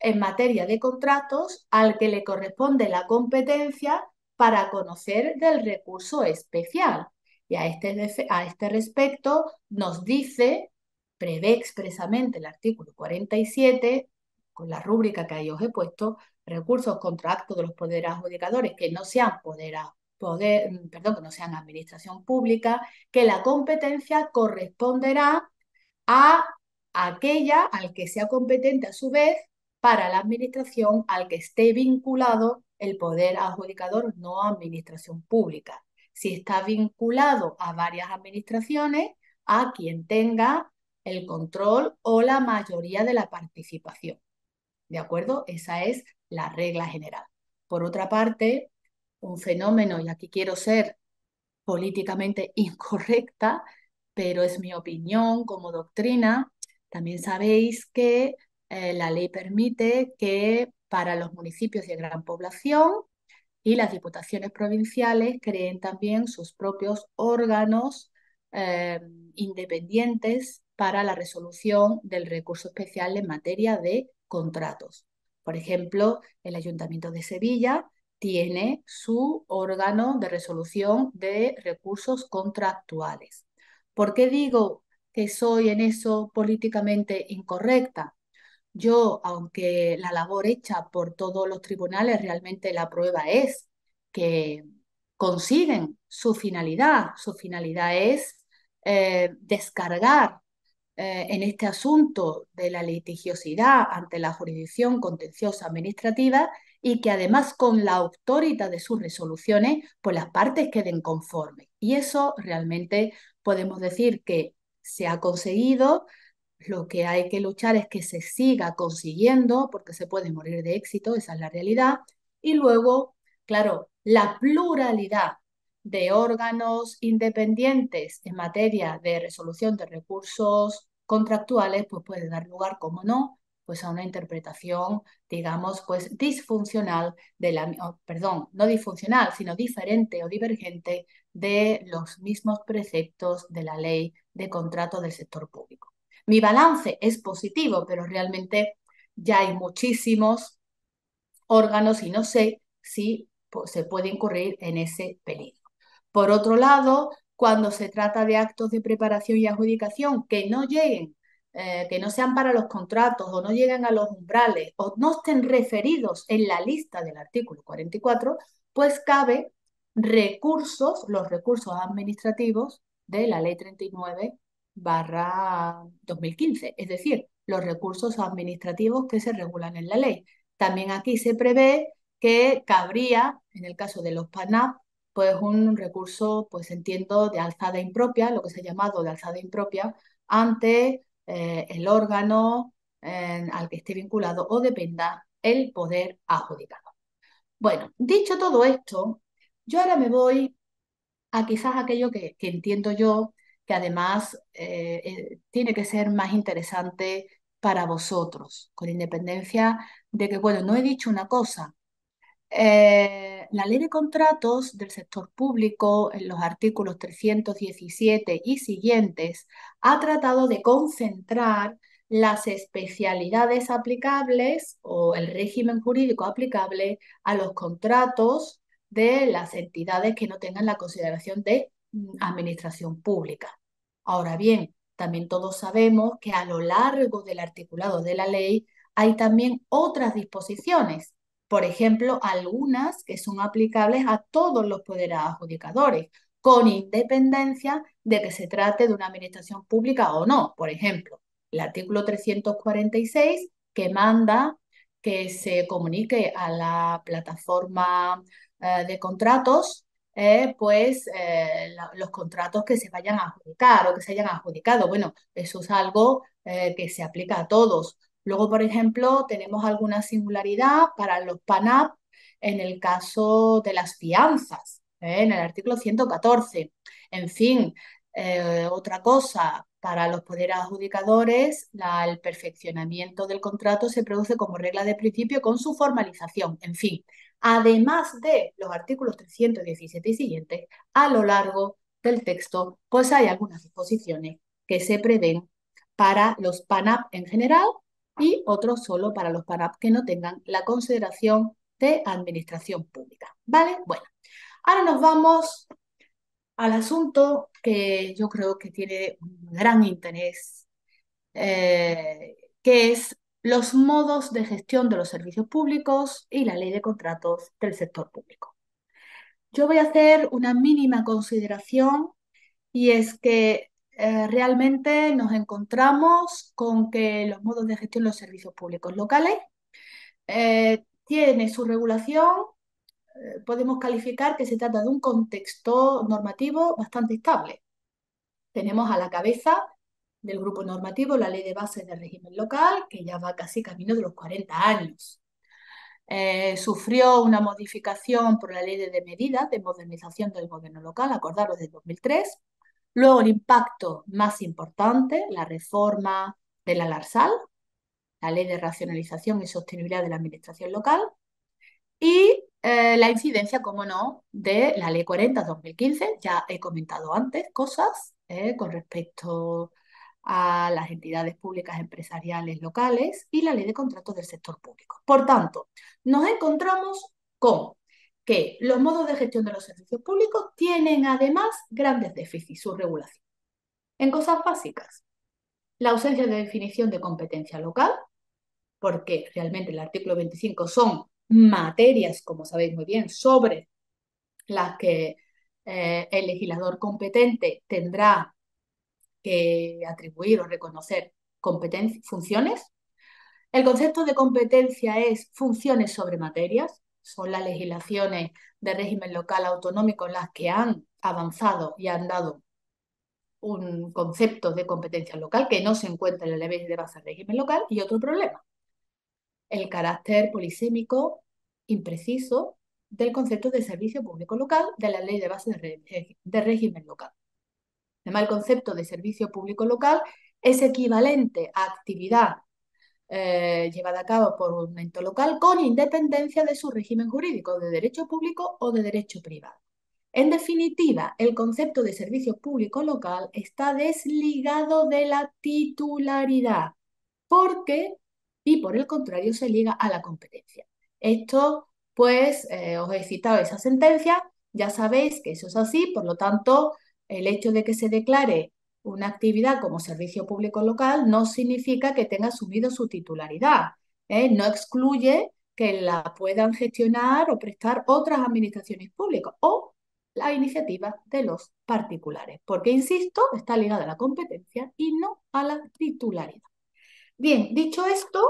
en materia de contratos al que le corresponde la competencia para conocer del recurso especial. Y a este, a este respecto nos dice, prevé expresamente el artículo 47, con la rúbrica que ahí os he puesto, recursos contra actos de los poderes adjudicadores que no sean perdón, que no sean administración pública, que la competencia corresponderá a aquella al que sea competente a su vez para la administración al que esté vinculado el poder adjudicador no administración pública. Si está vinculado a varias administraciones, a quien tenga el control o la mayoría de la participación. ¿De acuerdo? Esa es la regla general. Por otra parte, un fenómeno, y aquí quiero ser políticamente [LAUGHS] incorrecta, pero es mi opinión como doctrina, también sabéis que eh, la ley permite que para los municipios de gran población y las diputaciones provinciales creen también sus propios órganos eh, independientes para la resolución del recurso especial en materia de contratos. Por ejemplo, el Ayuntamiento de Sevilla tiene su órgano de resolución de recursos contractuales. ¿Por qué digo que soy en eso políticamente incorrecta? Yo, aunque la labor hecha por todos los tribunales, realmente la prueba es que consiguen su finalidad. Su finalidad es eh, descargar eh, en este asunto de la litigiosidad ante la jurisdicción contenciosa administrativa y que además con la autoridad de sus resoluciones, pues las partes queden conformes. Y eso realmente podemos decir que se ha conseguido lo que hay que luchar es que se siga consiguiendo, porque se puede morir de éxito, esa es la realidad. Y luego, claro, la pluralidad de órganos independientes en materia de resolución de recursos contractuales, pues puede dar lugar, como no, pues a una interpretación, digamos, pues disfuncional de la, perdón, no disfuncional, sino diferente o divergente de los mismos preceptos de la ley de contrato del sector público. Mi balance es positivo, pero realmente ya hay muchísimos órganos y no sé si pues, se puede incurrir en ese peligro. Por otro lado, cuando se trata de actos de preparación y adjudicación que no lleguen, eh, que no sean para los contratos o no lleguen a los umbrales o no estén referidos en la lista del artículo 44, pues cabe recursos, los recursos administrativos de la ley 39 barra 2015, es decir, los recursos administrativos que se regulan en la ley. También aquí se prevé que cabría, en el caso de los PANAP, pues un recurso, pues entiendo, de alzada impropia, lo que se ha llamado de alzada impropia, ante eh, el órgano al que esté vinculado o dependa el poder adjudicado. Bueno, dicho todo esto, yo ahora me voy a quizás aquello que entiendo yo que además eh, eh, tiene que ser más interesante para vosotros, con independencia de que, bueno, no he dicho una cosa. Eh, la ley de contratos del sector público, en los artículos 317 y siguientes, ha tratado de concentrar las especialidades aplicables o el régimen jurídico aplicable a los contratos de las entidades que no tengan la consideración de Mm, administración pública. Ahora bien, también todos sabemos que a lo largo del articulado de la ley hay también otras disposiciones, por ejemplo, algunas que son aplicables a todos los poderes adjudicadores, con independencia de que se trate de una administración pública o no. Por ejemplo, el artículo 346 que manda que se comunique a la plataforma eh, de contratos eh, pues eh, los contratos que se vayan a adjudicar o que se hayan adjudicado. Bueno, eso es algo eh, que se aplica a todos. Luego, por ejemplo, tenemos alguna singularidad para los PANAP en el caso de las fianzas, en el artículo 114. En fin, otra cosa, para los poderes adjudicadores, la, el perfeccionamiento del contrato se produce como regla de principio con su formalización. En fin, además de los artículos 317 y siguientes, a lo largo del texto, pues hay algunas disposiciones que se prevén para los PANAP en general y otros solo para los PANAP que no tengan la consideración de administración pública. ¿Vale? Bueno, ahora nos vamos al asunto que yo creo que tiene un gran interés, eh, que es los modos de gestión de los servicios públicos y la ley de contratos del sector público. Yo voy a hacer una mínima consideración y es que eh, realmente nos encontramos con que los modos de gestión de los servicios públicos locales tienen eh, tiene su regulación, eh, podemos calificar que se trata de un contexto normativo bastante estable. Tenemos a la cabeza del grupo normativo, la ley de base del régimen local, que ya va casi camino de los 40 años. Eh, sufrió una modificación por la ley de medidas de modernización del gobierno local, acordaros, de 2003. Luego el impacto más importante, la reforma de la LARSAL, la ley de racionalización y sostenibilidad de la administración local. Y eh, la incidencia, como no, de la Ley 40-2015, ya he comentado antes cosas eh, con respecto a las entidades públicas empresariales locales y la ley de contratos del sector público. Por tanto, nos encontramos con que los modos de gestión de los servicios públicos tienen además grandes déficits, su regulación. En cosas básicas, la ausencia de definición de competencia local, porque realmente el artículo 25 son materias, como sabéis muy bien, sobre las que eh, el legislador competente tendrá atribuir o reconocer funciones. El concepto de competencia es funciones sobre materias, son las legislaciones de régimen local autonómico las que han avanzado y han dado un concepto de competencia local que no se encuentra en la ley de base de régimen local y otro problema, el carácter polisémico impreciso del concepto de servicio público local de la ley de base de régimen local. Además, el concepto de servicio público local es equivalente a actividad eh, llevada a cabo por un ente local con independencia de su régimen jurídico, de derecho público o de derecho privado. En definitiva, el concepto de servicio público local está desligado de la titularidad porque y por el contrario se liga a la competencia. Esto, pues, eh, os he citado esa sentencia, ya sabéis que eso es así, por lo tanto, el hecho de que se declare una actividad como servicio público local no significa que tenga asumido su titularidad. ¿eh? No excluye que la puedan gestionar o prestar otras administraciones públicas o la iniciativa de los particulares, porque, insisto, está ligada a la competencia y no a la titularidad. Bien, dicho esto,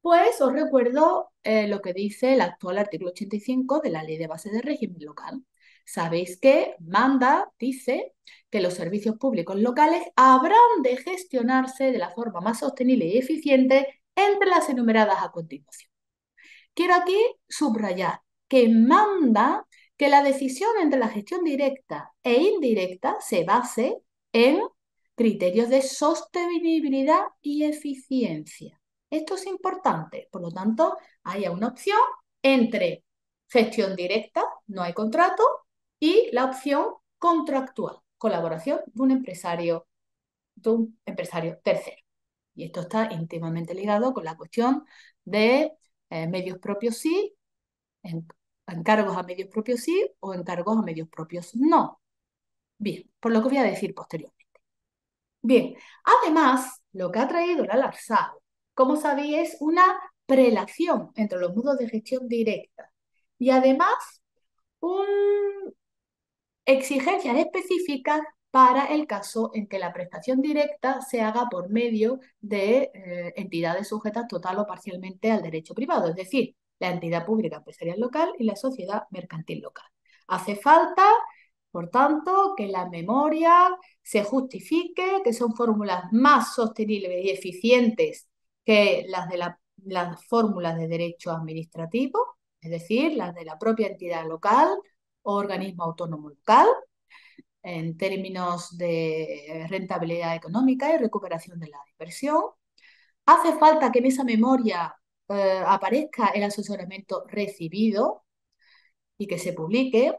pues os recuerdo eh, lo que dice el actual artículo 85 de la Ley de Base de Régimen Local. Sabéis que manda, dice, que los servicios públicos locales habrán de gestionarse de la forma más sostenible y eficiente entre las enumeradas a continuación. Quiero aquí subrayar que manda que la decisión entre la gestión directa e indirecta se base en criterios de sostenibilidad y eficiencia. Esto es importante, por lo tanto, haya una opción entre gestión directa, no hay contrato, y la opción contractual, colaboración de un empresario, de un empresario tercero. Y esto está íntimamente ligado con la cuestión de eh, medios propios sí, encargos a medios propios sí o encargos a medios propios no. Bien, por lo que voy a decir posteriormente. Bien, además, lo que ha traído la Larsal, como sabéis, es una prelación entre los modos de gestión directa y además un, Exigencias específicas para el caso en que la prestación directa se haga por medio de eh, entidades sujetas total o parcialmente al derecho privado, es decir, la entidad pública empresarial local y la sociedad mercantil local. Hace falta, por tanto, que la memoria se justifique, que son fórmulas más sostenibles y eficientes que las de las fórmulas de derecho administrativo, es decir, las de la propia entidad local organismo autónomo local en términos de rentabilidad económica y recuperación de la inversión. Hace falta que en esa memoria eh, aparezca el asesoramiento recibido y que se publique,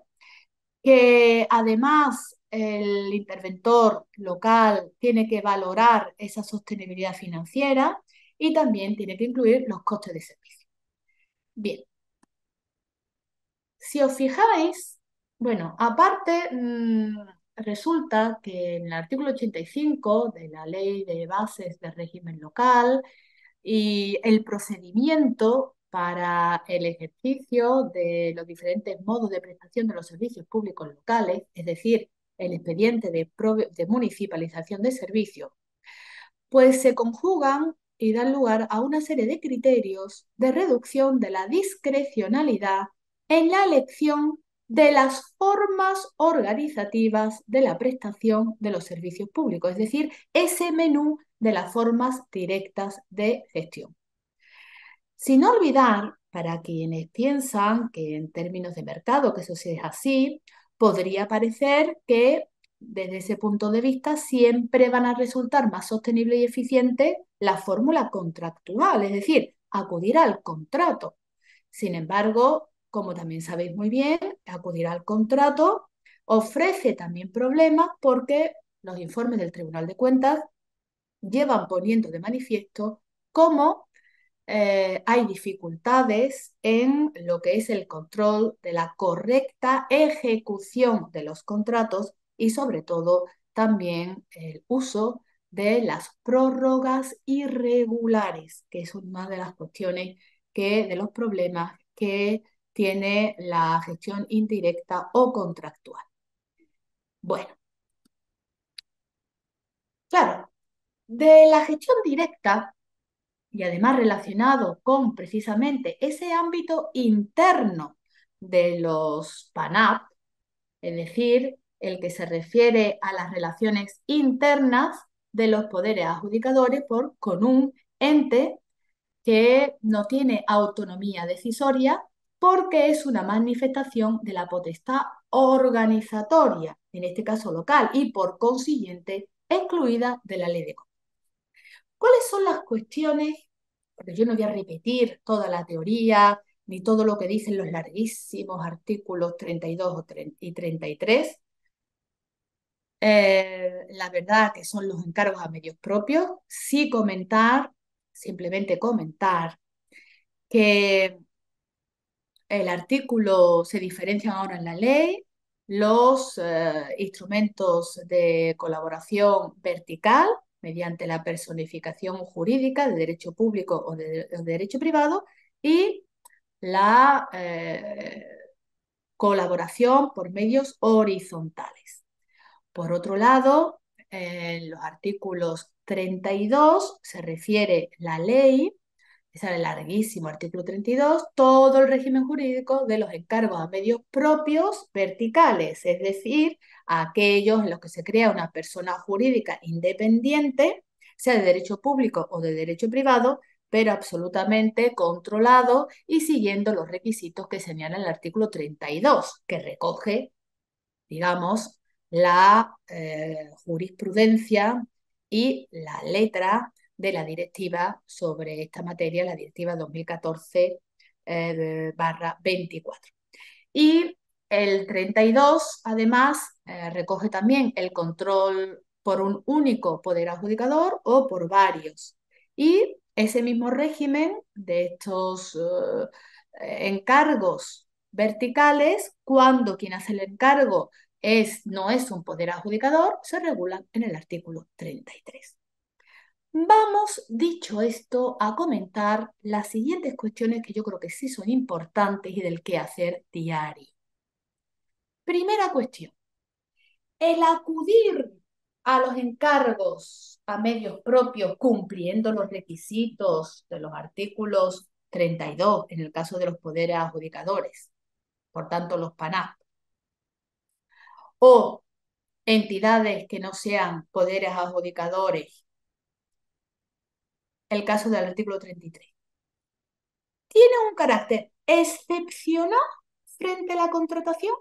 que además el interventor local tiene que valorar esa sostenibilidad financiera y también tiene que incluir los costes de servicio. Bien, si os fijáis, bueno, aparte, mm, resulta que en el artículo 85 de la Ley de Bases del Régimen Local y el procedimiento para el ejercicio de los diferentes modos de prestación de los servicios públicos locales, es decir, el expediente de, de municipalización de servicios, pues se conjugan y dan lugar a una serie de criterios de reducción de la discrecionalidad en la elección de las formas organizativas de la prestación de los servicios públicos, es decir, ese menú de las formas directas de gestión. Sin olvidar, para quienes piensan que en términos de mercado, que eso sí es así, podría parecer que desde ese punto de vista siempre van a resultar más sostenible y eficiente la fórmula contractual, es decir, acudir al contrato. Sin embargo, como también sabéis muy bien, acudir al contrato ofrece también problemas porque los informes del Tribunal de Cuentas llevan poniendo de manifiesto cómo eh, hay dificultades en lo que es el control de la correcta ejecución de los contratos y sobre todo también el uso de las prórrogas irregulares, que son una de las cuestiones que, de los problemas que tiene la gestión indirecta o contractual. Bueno, claro, de la gestión directa y además relacionado con precisamente ese ámbito interno de los PANAP, es decir, el que se refiere a las relaciones internas de los poderes adjudicadores por, con un ente que no tiene autonomía decisoria porque es una manifestación de la potestad organizatoria, en este caso local, y por consiguiente excluida de la ley de competencia ¿Cuáles son las cuestiones? Porque yo no voy a repetir toda la teoría ni todo lo que dicen los larguísimos artículos 32 y 33. Eh, la verdad que son los encargos a medios propios. Sí comentar, simplemente comentar, que el artículo se diferencia ahora en la ley, los eh, instrumentos de colaboración vertical mediante la personificación jurídica de derecho público o de, derecho privado y la eh, colaboración por medios horizontales. Por otro lado, en los artículos 32 se refiere la ley es larguísimo, artículo 32, todo el régimen jurídico de los encargos a medios propios verticales, es decir, aquellos en los que se crea una persona jurídica independiente, sea de derecho público o de derecho privado, pero absolutamente controlado y siguiendo los requisitos que señala el artículo 32, que recoge, digamos, la eh, jurisprudencia y la letra de la directiva sobre esta materia, la directiva 2014 24. Eh, y el 32, además, eh, recoge también el control por un único poder adjudicador o por varios. Y ese mismo régimen de estos eh, encargos verticales, cuando quien hace el encargo es, no es un poder adjudicador, se regula en el artículo 33. Vamos, dicho esto, a comentar las siguientes cuestiones que yo creo que sí son importantes y del que hacer diario. Primera cuestión, el acudir a los encargos a medios propios cumpliendo los requisitos de los artículos 32 en el caso de los poderes adjudicadores, por tanto los PANAP, o entidades que no sean poderes adjudicadores el caso del artículo 33. Tiene un carácter excepcional frente a la contratación.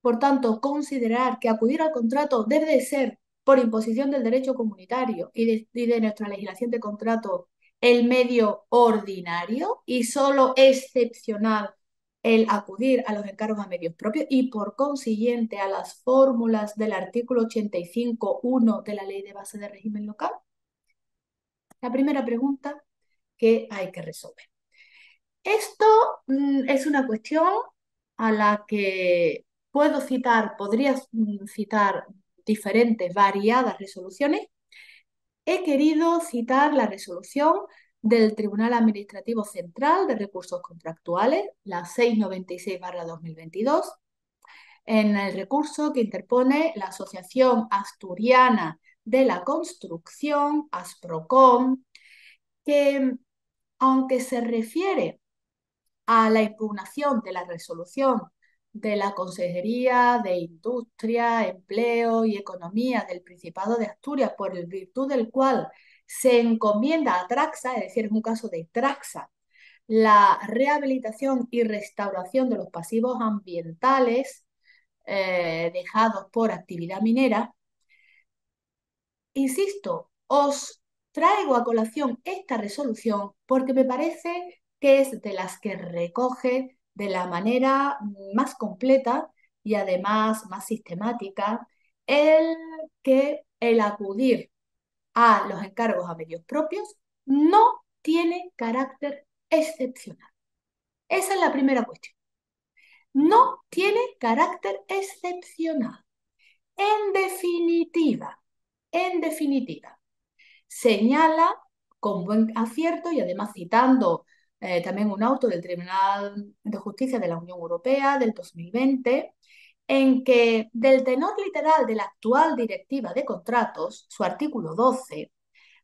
Por tanto, considerar que acudir al contrato debe ser por imposición del derecho comunitario y de, nuestra legislación de contrato el medio ordinario y solo excepcional el acudir a los encargos a medios propios y por consiguiente a las fórmulas del artículo 85.1 de la Ley de Base de Régimen Local la primera pregunta que hay que resolver. Esto mm, es una cuestión a la que puedo citar, podría mm, citar diferentes, variadas resoluciones. He querido citar la resolución del Tribunal Administrativo Central de Recursos Contractuales, la 696-2022, en el recurso que interpone la Asociación Asturiana de la construcción, Asprocom que aunque se refiere a la impugnación de la resolución de la Consejería de Industria, Empleo y Economía del Principado de Asturias, por virtud del cual se encomienda a Traxa, es decir, es un caso de Traxa, la rehabilitación y restauración de los pasivos ambientales eh, dejados por actividad minera, Insisto, os traigo a colación esta resolución porque me parece que es de las que recoge de la manera más completa y además más sistemática el que el acudir a los encargos a medios propios no tiene carácter excepcional. Esa es la primera cuestión. No tiene carácter excepcional. En definitiva, en definitiva, señala con buen acierto y además citando eh, también un auto del Tribunal de Justicia de la Unión Europea del 2020, en que del tenor literal de la actual Directiva de Contratos, su artículo 12,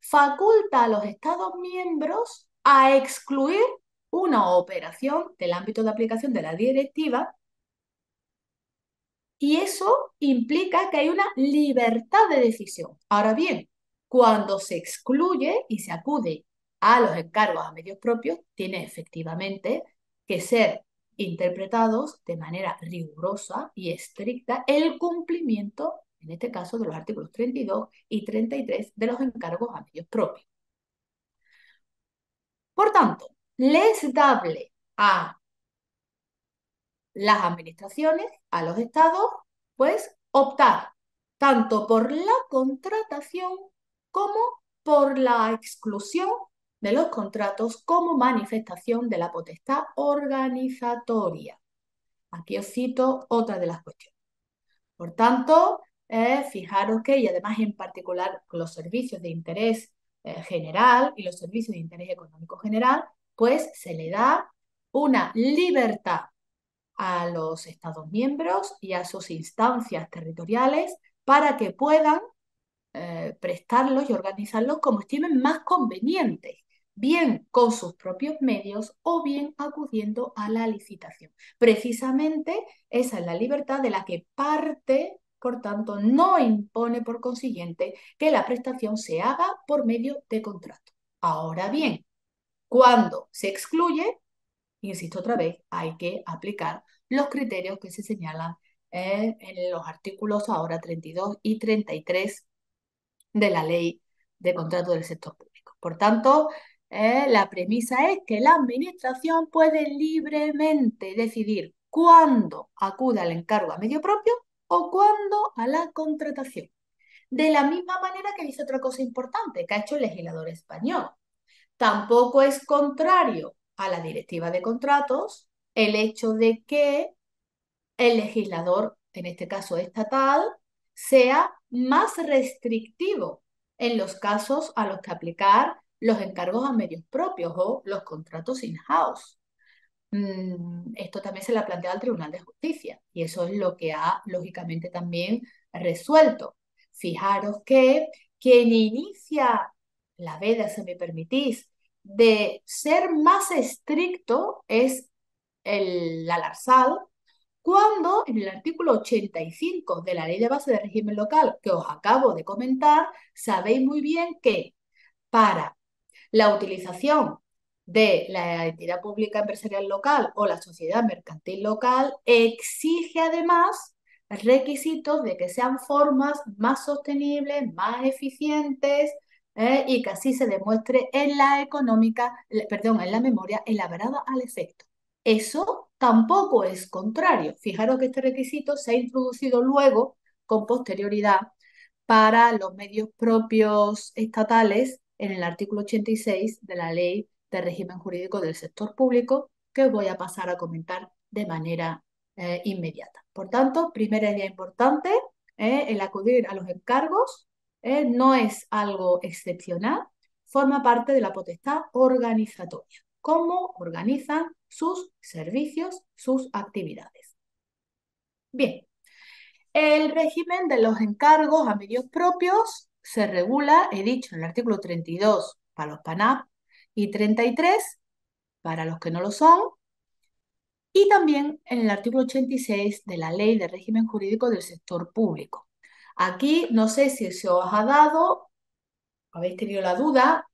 faculta a los Estados miembros a excluir una operación del ámbito de aplicación de la directiva y eso implica que hay una libertad de decisión. Ahora bien, cuando se excluye y se acude a los encargos a medios propios, tiene efectivamente que ser interpretados de manera rigurosa y estricta el cumplimiento, en este caso, de los artículos 32 y 33 de los encargos a medios propios. Por tanto, les dable a las administraciones, a los estados, pues optar tanto por la contratación como por la exclusión de los contratos como manifestación de la potestad organizatoria. Aquí os cito otra de las cuestiones. Por tanto, eh, fijaros que, y además en particular los servicios de interés eh, general y los servicios de interés económico general, pues se le da una libertad a los Estados miembros y a sus instancias territoriales para que puedan eh, prestarlos y organizarlos como estimen más convenientes, bien con sus propios medios o bien acudiendo a la licitación. Precisamente esa es la libertad de la que parte, por tanto, no impone por consiguiente que la prestación se haga por medio de contrato. Ahora bien, cuando se excluye, insisto otra vez, hay que aplicar los criterios que se señalan eh, en los artículos ahora 32 y 33 de la ley de contrato del sector público. Por tanto, eh, la premisa es que la Administración puede libremente decidir cuándo acude al encargo a medio propio o cuándo a la contratación. De la misma manera que dice otra cosa importante que ha hecho el legislador español. Tampoco es contrario a la directiva de contratos el hecho de que el legislador, en este caso estatal, sea más restrictivo en los casos a los que aplicar los encargos a medios propios o los contratos in-house. Mm, esto también se la ha planteado al Tribunal de Justicia y eso es lo que ha lógicamente también resuelto. Fijaros que quien inicia la veda, si me permitís, de ser más estricto es el alarzado, cuando en el artículo 85 de la Ley de Base de Régimen Local que os acabo de comentar, sabéis muy bien que para la utilización de la entidad pública empresarial local o la sociedad mercantil local exige además requisitos de que sean formas más sostenibles, más eficientes, ¿eh? y que así se demuestre en la económica, perdón, en la memoria elaborada al efecto. Eso tampoco es contrario. Fijaros que este requisito se ha introducido luego, con posterioridad, para los medios propios estatales en el artículo 86 de la Ley de Régimen Jurídico del Sector Público, que voy a pasar a comentar de manera eh, inmediata. Por tanto, primera idea importante, ¿eh? el acudir a los encargos ¿eh? no es algo excepcional, forma parte de la potestad organizatoria, cómo organizan sus servicios, sus actividades. Bien, el régimen de los encargos a medios propios se regula, he dicho, en el artículo 32 para los PANAP y 33 para los que no lo son, y también en el artículo 86 de la Ley de Régimen Jurídico del Sector Público. Aquí no sé si se os ha dado, habéis tenido la duda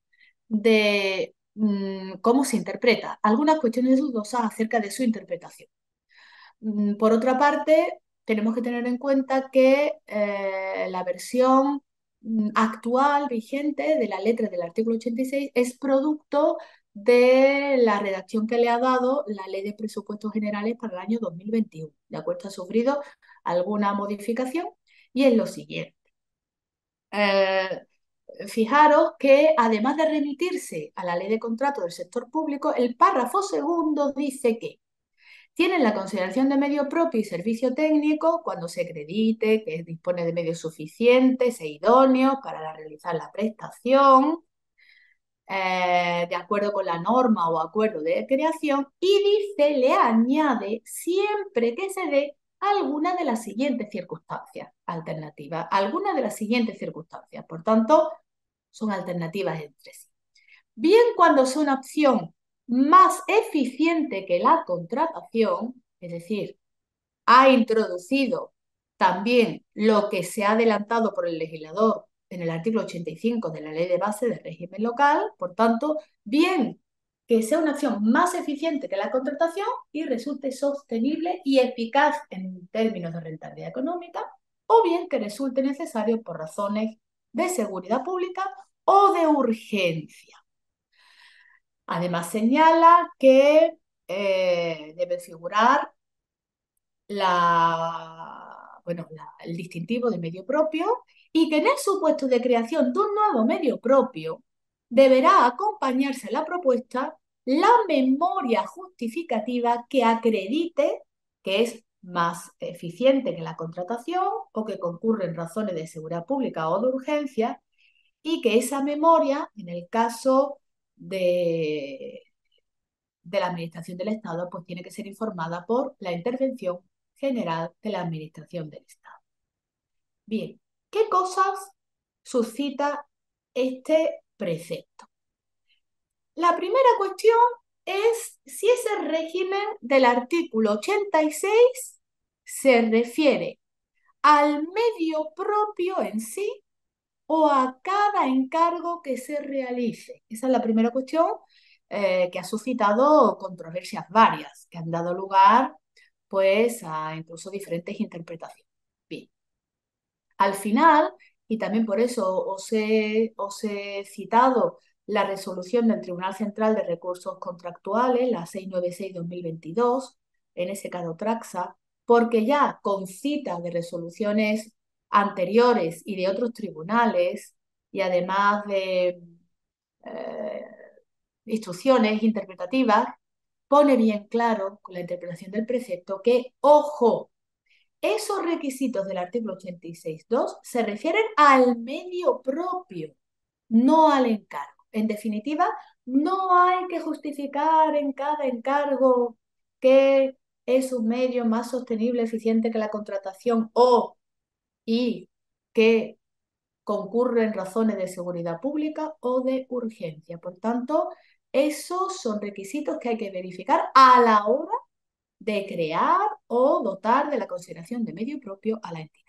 de mm, cómo se interpreta. Algunas cuestiones dudosas acerca de su interpretación. Mm, por otra parte, tenemos que tener en cuenta que eh, la versión mm, actual, vigente, de la letra del artículo 86 es producto de la redacción que le ha dado la Ley de Presupuestos Generales para el año 2021. De acuerdo, ha sufrido alguna modificación y es lo siguiente. Eh, fijaros que además de remitirse a la ley de contrato del sector público, el párrafo segundo dice que tienen la consideración de medio propio y servicio técnico cuando se acredite que dispone de medios suficientes e idóneos para realizar la prestación, eh, de acuerdo con la norma o acuerdo de creación, y dice, le añade, siempre que se dé alguna de las siguientes circunstancias alternativas, Algunas de las siguientes circunstancias. Por tanto, son alternativas entre sí. Bien cuando es una opción más eficiente que la contratación, es decir, ha introducido también lo que se ha adelantado por el legislador en el artículo 85 de la Ley de Base del Régimen Local, por tanto, bien que sea una acción más eficiente que la contratación y resulte sostenible y eficaz en términos de rentabilidad económica, o bien que resulte necesario por razones de seguridad pública o de urgencia. Además, señala que eh, debe figurar la, bueno, el distintivo de medio propio y que en el supuesto de creación de un nuevo medio propio deberá acompañarse la propuesta la memoria justificativa que acredite que es más eficiente que la contratación o que concurren razones de seguridad pública o de urgencia y que esa memoria, en el caso de, de la Administración del Estado, pues tiene que ser informada por la Intervención General de la Administración del Estado. Bien, ¿qué cosas suscita este precepto? la primera cuestión es si ese régimen del artículo 86 se refiere al medio propio en sí o a cada encargo que se realice. Esa es la primera cuestión eh, que ha suscitado controversias varias, que han dado lugar pues a incluso diferentes interpretaciones. Bien. Al final, y también por eso os he citado la resolución del Tribunal Central de Recursos Contractuales, la 696-2022, en ese caso Traxa, porque ya con cita de resoluciones anteriores y de otros tribunales, y además de eh, instrucciones interpretativas, pone bien claro con la interpretación del precepto que, ojo, esos requisitos del artículo 86.2 se refieren al medio propio, no al encargo en definitiva, no hay que justificar en cada encargo que es un medio más sostenible, eficiente que la contratación o y que concurren razones de seguridad pública o de urgencia. Por tanto, esos son requisitos que hay que verificar a la hora de crear o dotar de la consideración de medio propio a la entidad.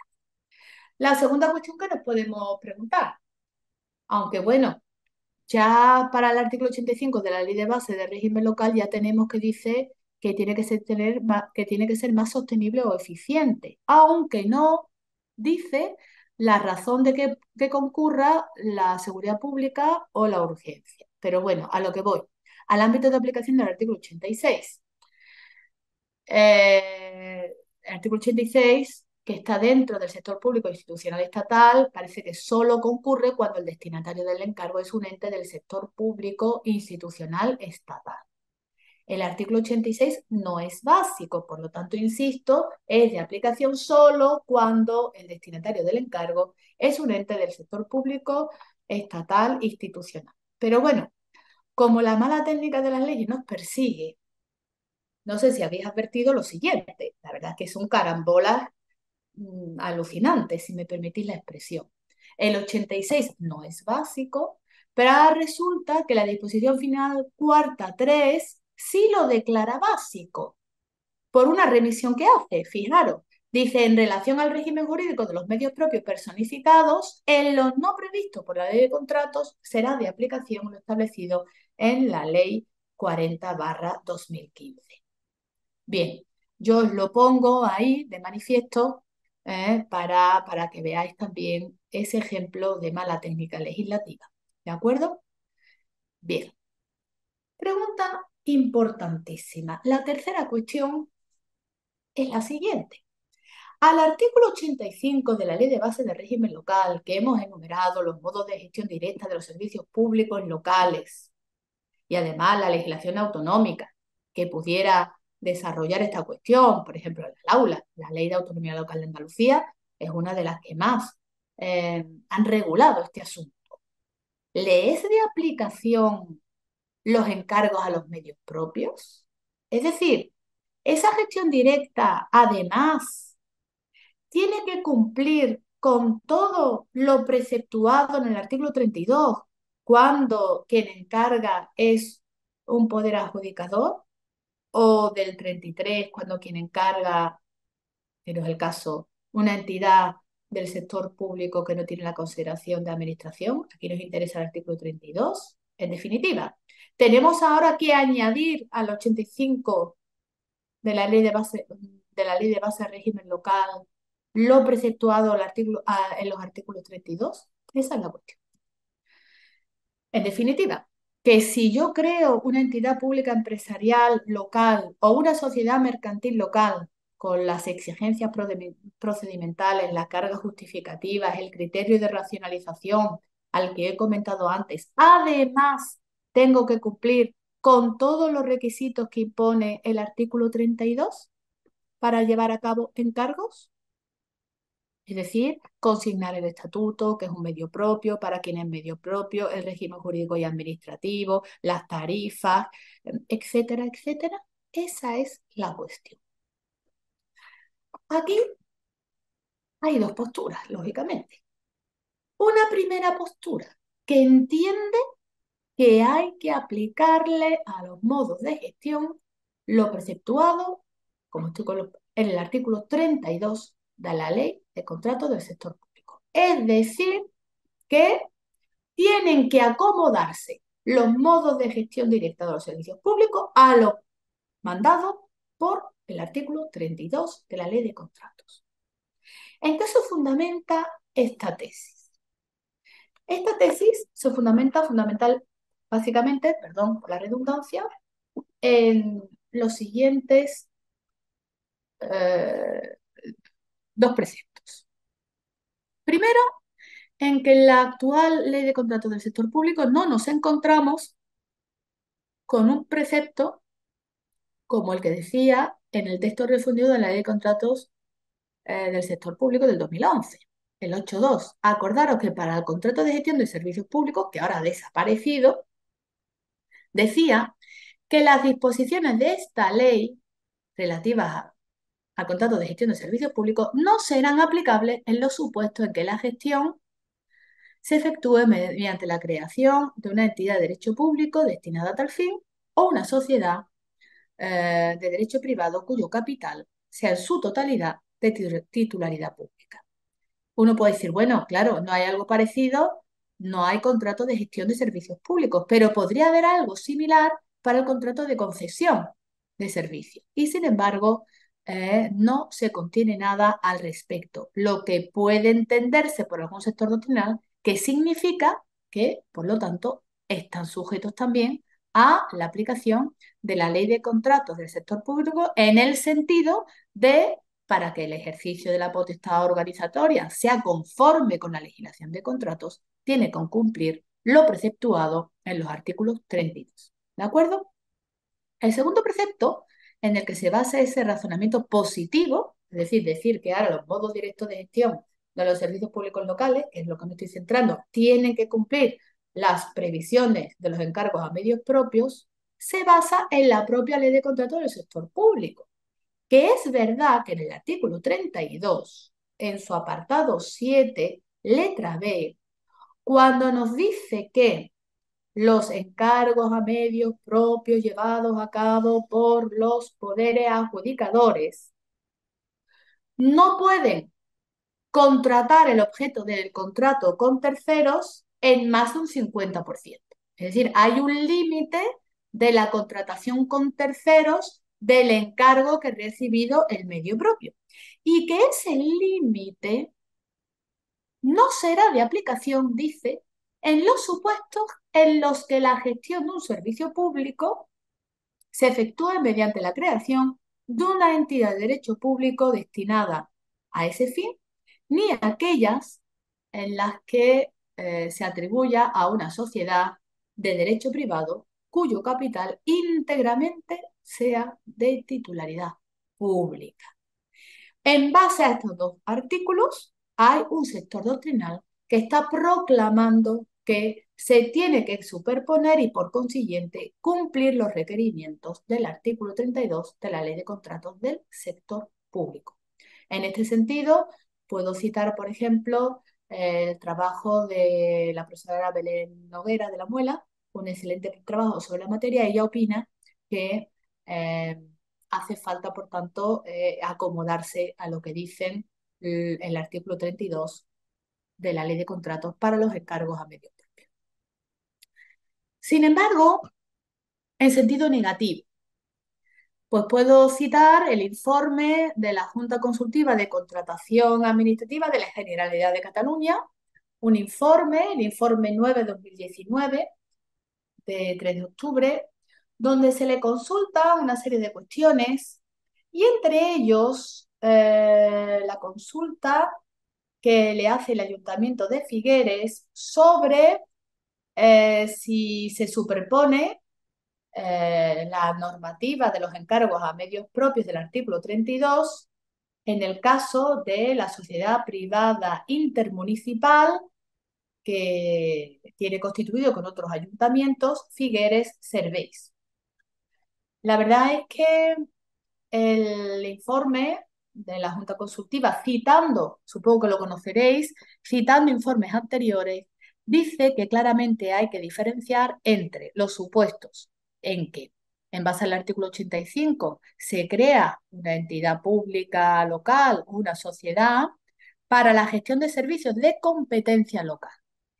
La segunda cuestión que nos podemos preguntar, aunque bueno, ya para el artículo 85 de la ley de base del régimen local ya tenemos que dice que tiene que ser, tener más, que tiene que ser más sostenible o eficiente, aunque no dice la razón de que, concurra la seguridad pública o la urgencia. Pero bueno, a lo que voy, al ámbito de aplicación del artículo 86. Eh, el artículo 86 que está dentro del sector público institucional estatal parece que solo concurre cuando el destinatario del encargo es un ente del sector público institucional estatal. El artículo 86 no es básico, por lo tanto, insisto, es de aplicación solo cuando el destinatario del encargo es un ente del sector público estatal institucional. Pero bueno, como la mala técnica de las leyes nos persigue, no sé si habéis advertido lo siguiente, la verdad es que son carambolas Mm, alucinante, si me permitís la expresión. El 86 no es básico, pero resulta que la disposición final cuarta 3 sí lo declara básico por una remisión que hace, fijaros. Dice, en relación al régimen jurídico de los medios propios personificados, en lo no previsto por la ley de contratos, será de aplicación lo establecido en la ley 40 barra 2015. Bien, yo os lo pongo ahí de manifiesto ¿eh? para, para que veáis también ese ejemplo de mala técnica legislativa. ¿De acuerdo? Bien. Pregunta importantísima. La tercera cuestión es la siguiente. Al artículo 85 de la Ley de Base de Régimen Local, que hemos enumerado los modos de gestión directa de los servicios públicos locales y además la legislación autonómica que pudiera desarrollar esta cuestión. Por ejemplo, en el aula, la ley de autonomía local de Andalucía es una de las que más eh, han regulado este asunto. ¿Le es de aplicación los encargos a los medios propios? Es decir, esa gestión directa, además, tiene que cumplir con todo lo preceptuado en el artículo 32, cuando quien encarga es un poder adjudicador, o del 33 cuando quien encarga, que no es el caso, una entidad del sector público que no tiene la consideración de administración. Aquí nos interesa el artículo 32. En definitiva, tenemos ahora que añadir al 85 de la ley de base de la ley de base régimen local lo preceptuado en los artículos 32. Esa es la cuestión. En definitiva, que si yo creo una entidad pública empresarial local o una sociedad mercantil local con las exigencias procedimentales, las cargas justificativas, el criterio de racionalización al que he comentado antes, además tengo que cumplir con todos los requisitos que impone el artículo 32 para llevar a cabo encargos? Es decir, consignar el estatuto, que es un medio propio, para quien es medio propio, el régimen jurídico y administrativo, las tarifas, etcétera, etcétera. Esa es la cuestión. Aquí hay dos posturas, lógicamente. Una primera postura que entiende que hay que aplicarle a los modos de gestión lo preceptuado, como estoy en el artículo 32 de la ley de contratos del sector público. Es decir, que tienen que acomodarse los modos de gestión directa de los servicios públicos a los mandados por el artículo 32 de la ley de contratos. ¿En qué se fundamenta esta tesis? Esta tesis se fundamenta fundamental, básicamente, perdón por la redundancia, en los siguientes eh, dos preceptos. Primero, en que en la actual ley de contratos del sector público no nos encontramos con un precepto como el que decía en el texto refundido de la ley de contratos eh, del sector público del 2011, el 8.2. Acordaros que para el contrato de gestión de servicios públicos, que ahora ha desaparecido, decía que las disposiciones de esta ley relativas a contratos de gestión de servicios públicos no serán aplicables en los supuestos en que la gestión se efectúe mediante la creación de una entidad de derecho público destinada a tal fin o una sociedad eh, de derecho privado cuyo capital sea en su totalidad de titularidad pública. Uno puede decir, bueno, claro, no hay algo parecido, no hay contrato de gestión de servicios públicos, pero podría haber algo similar para el contrato de concesión de servicios. Y sin embargo, eh, no se contiene nada al respecto, lo que puede entenderse por algún sector doctrinal que significa que, por lo tanto, están sujetos también a la aplicación de la ley de contratos del sector público en el sentido de para que el ejercicio de la potestad organizatoria sea conforme con la legislación de contratos, tiene que cumplir lo preceptuado en los artículos 32. ¿De acuerdo? El segundo precepto en el que se basa ese razonamiento positivo, es decir, decir que ahora los modos directos de gestión de los servicios públicos locales, en es lo que me estoy centrando, tienen que cumplir las previsiones de los encargos a medios propios, se basa en la propia ley de contrato del sector público, que es verdad que en el artículo 32, en su apartado 7, letra B, cuando nos dice que los encargos a medios propios llevados a cabo por los poderes adjudicadores, no pueden contratar el objeto del contrato con terceros en más de un 50%. Es decir, hay un límite de la contratación con terceros del encargo que ha recibido el medio propio. Y que ese límite no será de aplicación, dice, en los supuestos en los que la gestión de un servicio público se efectúa mediante la creación de una entidad de derecho público destinada a ese fin, ni aquellas en las que eh, se atribuya a una sociedad de derecho privado cuyo capital íntegramente sea de titularidad pública. En base a estos dos artículos, hay un sector doctrinal que está proclamando que se tiene que superponer y por consiguiente cumplir los requerimientos del artículo 32 de la Ley de Contratos del Sector Público. En este sentido, puedo citar, por ejemplo, el trabajo de la profesora Belén Noguera de la Muela, un excelente trabajo sobre la materia. Ella opina que eh, hace falta, por tanto, eh, acomodarse a lo que dicen el, el artículo 32 de la ley de contratos para los encargos a medio propio. Sin embargo, en sentido negativo, pues puedo citar el informe de la Junta Consultiva de Contratación Administrativa de la Generalidad de Cataluña, un informe, el informe 9-2019 de 3 de octubre, donde se le consulta una serie de cuestiones y entre ellos eh, la consulta que le hace el Ayuntamiento de Figueres sobre eh, si se superpone eh, la normativa de los encargos a medios propios del artículo 32 en el caso de la sociedad privada intermunicipal que tiene constituido con otros ayuntamientos, Figueres, servéis La verdad es que el informe de la Junta Consultiva, citando, supongo que lo conoceréis, citando informes anteriores, dice que claramente hay que diferenciar entre los supuestos en que, en base al artículo 85, se crea una entidad pública local, una sociedad, para la gestión de servicios de competencia local.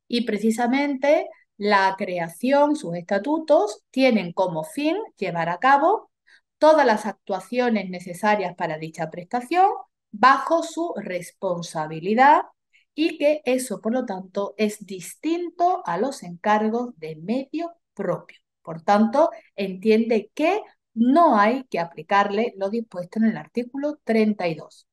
Y precisamente la creación, sus estatutos, tienen como fin llevar a cabo todas las actuaciones necesarias para dicha prestación bajo su responsabilidad y que eso, por lo tanto, es distinto a los encargos de medio propio. Por tanto, entiende que no hay que aplicarle lo dispuesto en el artículo 32.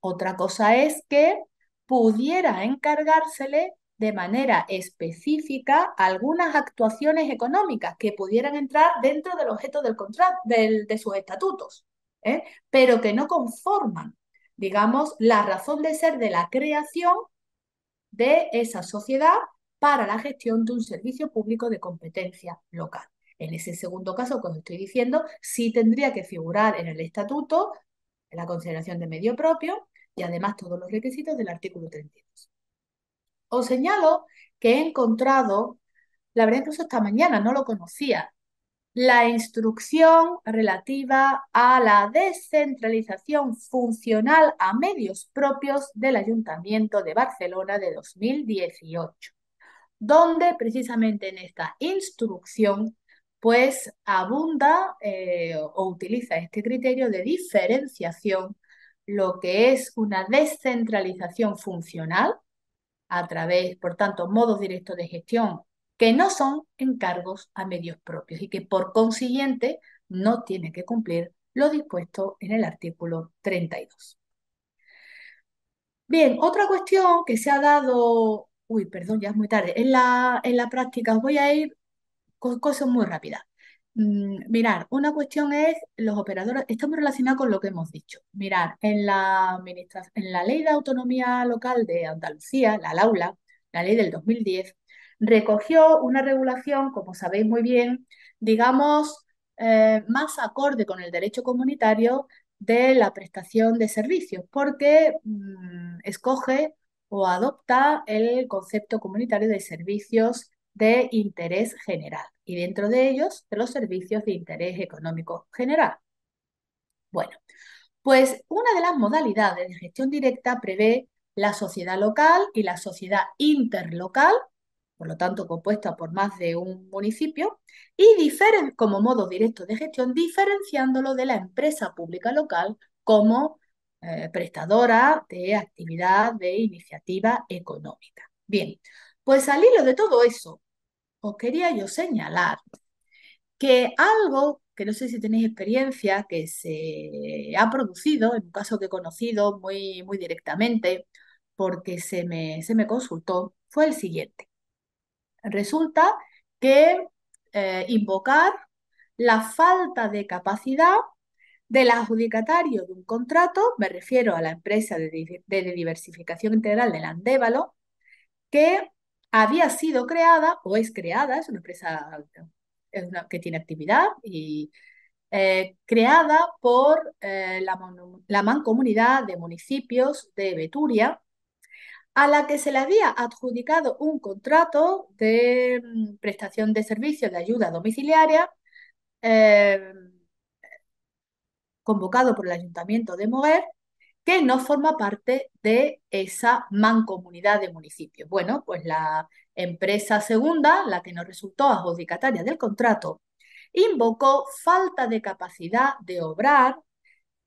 Otra cosa es que pudiera encargársele de manera específica algunas actuaciones económicas que pudieran entrar dentro del objeto del contrato, de sus estatutos, ¿eh? pero que no conforman, digamos, la razón de ser de la creación de esa sociedad para la gestión de un servicio público de competencia local. En ese segundo caso que estoy diciendo, sí tendría que figurar en el estatuto la consideración de medio propio y además todos los requisitos del artículo 32. Os señalo que he encontrado, la verdad incluso esta mañana no lo conocía, la instrucción relativa a la descentralización funcional a medios propios del Ayuntamiento de Barcelona de 2018, donde precisamente en esta instrucción pues abunda eh, o utiliza este criterio de diferenciación lo que es una descentralización funcional a través, por tanto, modos directos de gestión que no son encargos a medios propios y que por consiguiente no tienen que cumplir lo dispuesto en el artículo 32. Bien, otra cuestión que se ha dado, uy, perdón, ya es muy tarde, en la, en la práctica os voy a ir con cosas muy rápidas. Mm, mirar, una cuestión es los operadores, Estamos relacionados con lo que hemos dicho. Mirar, en la, en la ley de autonomía local de Andalucía, la LAULA, la ley del 2010, recogió una regulación, como sabéis muy bien, digamos, eh, más acorde con el derecho comunitario de la prestación de servicios, porque mm, escoge o adopta el concepto comunitario de servicios de interés general y dentro de ellos de los servicios de interés económico general. Bueno, pues una de las modalidades de gestión directa prevé la sociedad local y la sociedad interlocal, por lo tanto compuesta por más de un municipio, y como modo directo de gestión, diferenciándolo de la empresa pública local como eh, prestadora de actividad de iniciativa económica. Bien, pues al hilo de todo eso, os quería yo señalar que algo que no sé si tenéis experiencia, que se ha producido, en un caso que he conocido muy, muy directamente, porque se me, se me consultó, fue el siguiente. Resulta que eh, invocar la falta de capacidad del adjudicatario de un contrato, me refiero a la empresa de, de diversificación integral del Andévalo, que había sido creada o es creada, es una empresa que tiene actividad y eh, creada por eh, la, mancomunidad de municipios de Beturia, a la que se le había adjudicado un contrato de mm, prestación de servicios de ayuda domiciliaria eh, convocado por el Ayuntamiento de Moguer que no forma parte de esa mancomunidad de municipios. Bueno, pues la empresa segunda, la que nos resultó adjudicataria del contrato, invocó falta de capacidad de obrar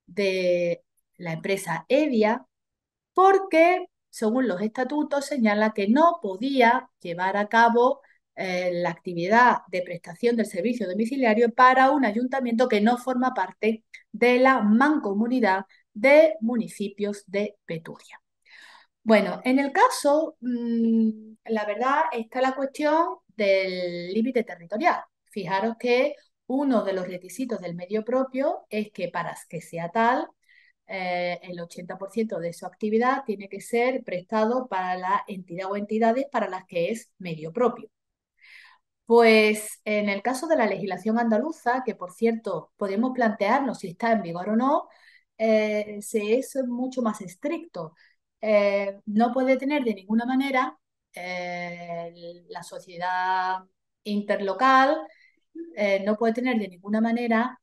de la empresa Evia, porque, según los estatutos, señala que no podía llevar a cabo eh, la actividad de prestación del servicio domiciliario para un ayuntamiento que no forma parte de la mancomunidad de municipios de Peturia. Bueno, en el caso, mm, la verdad, está la cuestión del límite territorial. Fijaros que uno de los requisitos del medio propio es que para que sea tal, eh, el 80% de su actividad tiene que ser prestado para la entidad o entidades para las que es medio propio. Pues en el caso de la legislación andaluza, que por cierto podemos plantearnos si está en vigor o no, eh, se es mucho más estricto. Eh, no puede tener de ninguna manera eh, la sociedad interlocal, no puede tener de ninguna manera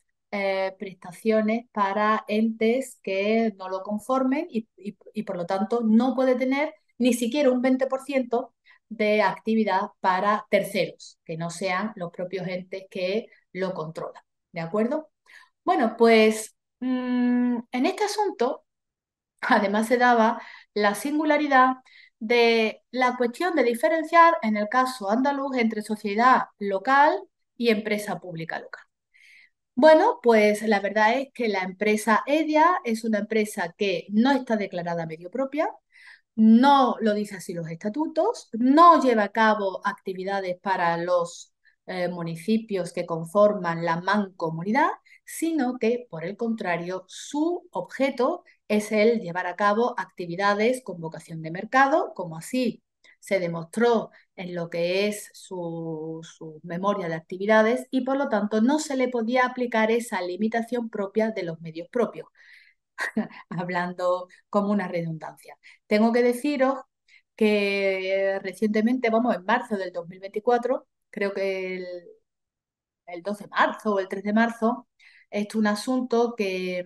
prestaciones para entes que no lo conformen y, y por lo tanto no puede tener ni siquiera un 20% de actividad para terceros, que no sean los propios entes que lo controlan. ¿De acuerdo? Bueno, pues Mm, en este asunto, [LAUGHS] además se daba la singularidad de la cuestión de diferenciar, en el caso andaluz, entre sociedad local y empresa pública local. Bueno, pues la verdad es que la empresa EDIA es una empresa que no está declarada medio propia, no lo dice así los estatutos, no lleva a cabo actividades para los eh, municipios que conforman la mancomunidad sino que, por el contrario, su objeto es el llevar a cabo actividades con vocación de mercado, como así se demostró en lo que es su, memoria de actividades y por lo tanto no se le podía aplicar esa limitación propia de los medios propios, [LAUGHS] hablando como una redundancia. Tengo que deciros que recientemente, vamos, en marzo del 2024, creo que el, el 12 de marzo o el 3 de marzo, es un asunto que,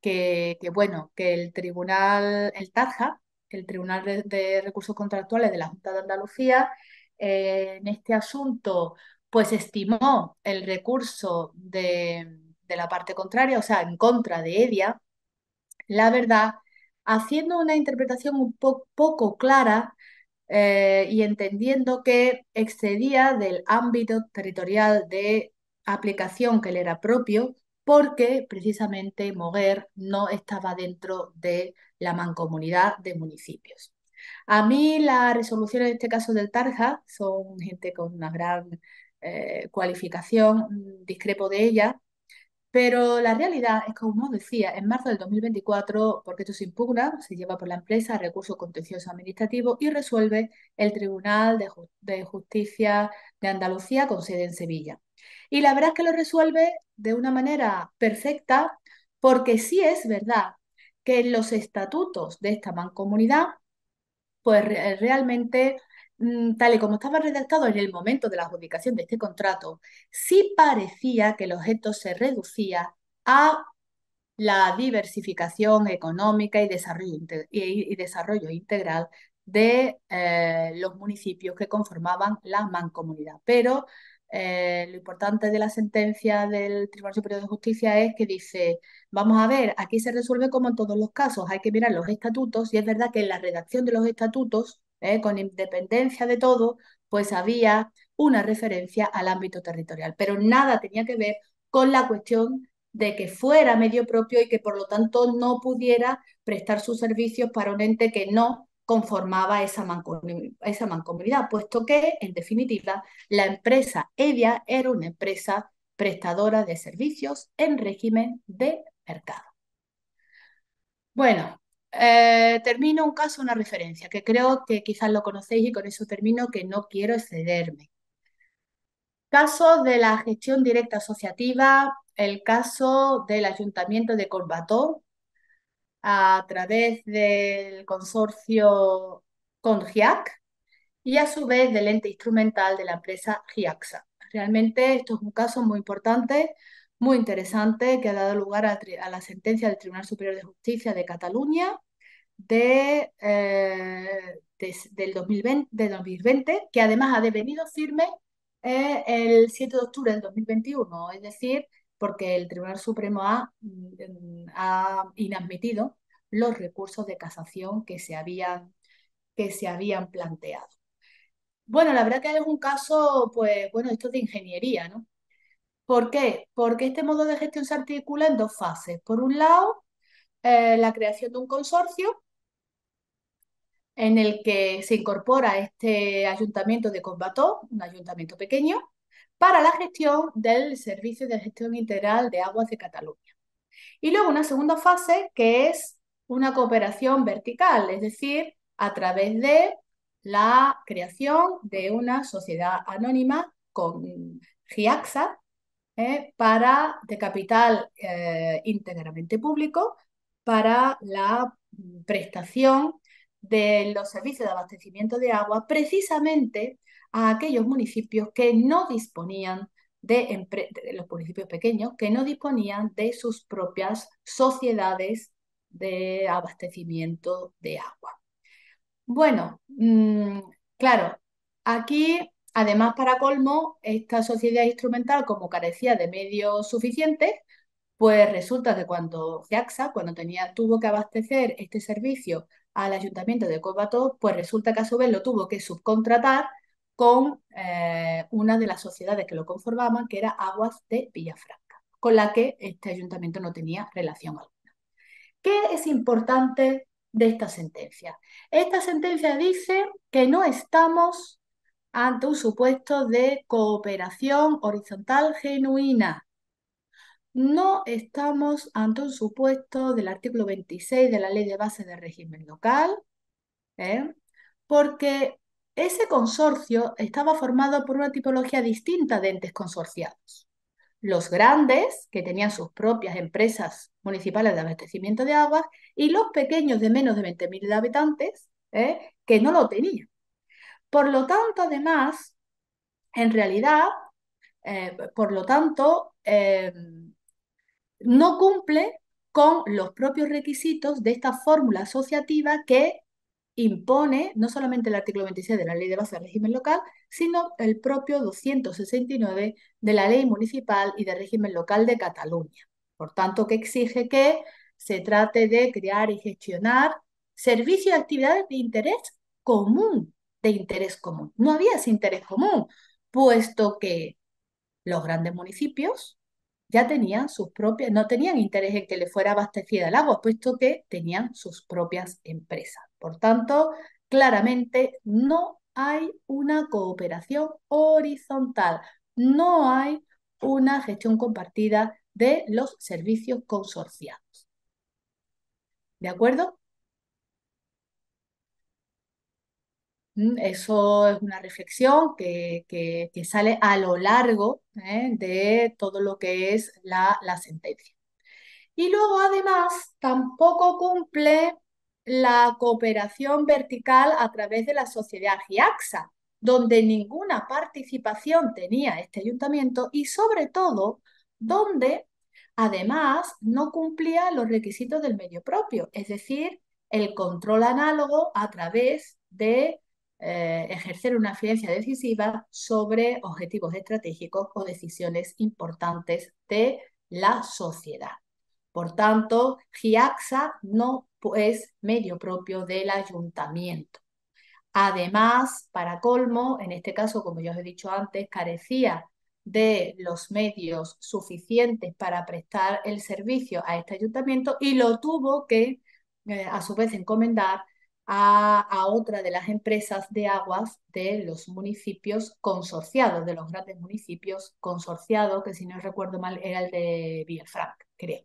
que, bueno, que el tribunal, el TADJA, el Tribunal de, Recursos Contractuales de la Junta de Andalucía, eh, en este asunto, pues estimó el recurso de, la parte contraria, o sea, en contra de EDIA, la verdad, haciendo una interpretación un poco clara eh, y entendiendo que excedía del ámbito territorial de aplicación que le era propio porque precisamente Moguer no estaba dentro de la mancomunidad de municipios. A mí la resolución en este caso del Tarja son gente con una gran eh, cualificación, mm, discrepo de ella, pero la realidad es, como decía, en marzo del 2024, porque esto se impugna, se lleva por la empresa recurso contencioso administrativo y resuelve el Tribunal de, Justicia de Andalucía con sede en Sevilla. Y la verdad es que lo resuelve de una manera perfecta porque sí es verdad que los estatutos de esta mancomunidad, pues realmente mm, tal y como estaba redactado en el momento de la adjudicación de este contrato, sí parecía que el objeto se reducía a la diversificación económica y desarrollo, desarrollo integral de eh, los municipios que conformaban la mancomunidad. Pero eh, lo importante de la sentencia del Tribunal Superior de Justicia es que dice, vamos a ver, aquí se resuelve como en todos los casos, hay que mirar los estatutos y es verdad que en la redacción de los estatutos, eh, con independencia de todo, pues había una referencia al ámbito territorial, pero nada tenía que ver con la cuestión de que fuera medio propio y que por lo tanto no pudiera prestar sus servicios para un ente que no conformaba esa, mancomunidad, puesto que, en definitiva, la empresa Evia era una empresa prestadora de servicios en régimen de mercado. Bueno, eh, termino un caso, una referencia, que creo que quizás lo conocéis y con eso termino, que no quiero excederme. Caso de la gestión directa asociativa, el caso del Ayuntamiento de Corbató, a través del consorcio con y a su vez del ente instrumental de la empresa GIAXA. Realmente esto es un caso muy importante, muy interesante, que ha dado lugar a, la sentencia del Tribunal Superior de Justicia de Cataluña de, eh, del 2020, de 2020, que además ha devenido firme eh, el 7 de octubre del 2021, es decir, porque el Tribunal Supremo ha, mm, ha inadmitido los recursos de casación que se habían, que se habían planteado. Bueno, la verdad que hay algún caso, pues bueno, esto es de ingeniería, ¿no? ¿Por qué? Porque este modo de gestión se articula en dos fases. Por un lado, eh, la creación de un consorcio en el que se incorpora este ayuntamiento de Combató, un ayuntamiento pequeño, para la gestión del Servicio de Gestión Integral de Aguas de Cataluña. Y luego una segunda fase que es una cooperación vertical, es decir, a través de la creación de una sociedad anónima con GIAXA ¿eh? para, de capital eh, íntegramente público para la prestación de los servicios de abastecimiento de agua precisamente a aquellos municipios que no disponían de, los municipios pequeños, que no disponían de sus propias sociedades de abastecimiento de agua. Bueno, mm, claro, aquí Además, para colmo, esta sociedad instrumental, como carecía de medios suficientes, pues resulta que cuando JAXA cuando tenía, tuvo que abastecer este servicio al ayuntamiento de Cobato, pues resulta que a su vez lo tuvo que subcontratar con eh, una de las sociedades que lo conformaban, que era Aguas de Villafranca, con la que este ayuntamiento no tenía relación alguna. ¿Qué es importante de esta sentencia? Esta sentencia dice que no estamos ante un supuesto de cooperación horizontal genuina. No estamos ante un supuesto del artículo 26 de la Ley de Base de Régimen Local, ¿eh? porque ese consorcio estaba formado por una tipología distinta de entes consorciados. Los grandes, que tenían sus propias empresas municipales de abastecimiento de aguas, y los pequeños de menos de 20.000 habitantes, ¿eh? que no lo tenían. Por lo tanto, además, en realidad, eh, por lo tanto, eh, no cumple con los propios requisitos de esta fórmula asociativa que impone no solamente el artículo 26 de la Ley de Base del Régimen Local, sino el propio 269 de la Ley Municipal y de Régimen Local de Cataluña. Por tanto, que exige que se trate de crear y gestionar servicios y actividades de interés común, de interés común. No había ese interés común, puesto que los grandes municipios ya tenían sus propias, no tenían interés en que le fuera abastecida el agua, puesto que tenían sus propias empresas. Por tanto, claramente no hay una cooperación horizontal, no hay una gestión compartida de los servicios consorciados. ¿De acuerdo? Mm, eso es una reflexión que, que, sale a lo largo ¿eh? de todo lo que es la, la sentencia. Y luego, además, tampoco cumple la cooperación vertical a través de la sociedad GIAXA, donde ninguna participación tenía este ayuntamiento y sobre todo donde además no cumplía los requisitos del medio propio, es decir, el control análogo a través de eh, ejercer una influencia decisiva sobre objetivos estratégicos o decisiones importantes de la sociedad. Por tanto, GIAXA no pues medio propio del ayuntamiento. Además, para colmo, en este caso, como ya os he dicho antes, carecía de los medios suficientes para prestar el servicio a este ayuntamiento y lo tuvo que, eh, a su vez, encomendar a, a, otra de las empresas de aguas de los municipios consorciados, de los grandes municipios consorciados, que si no recuerdo mal era el de Villafranca, creo.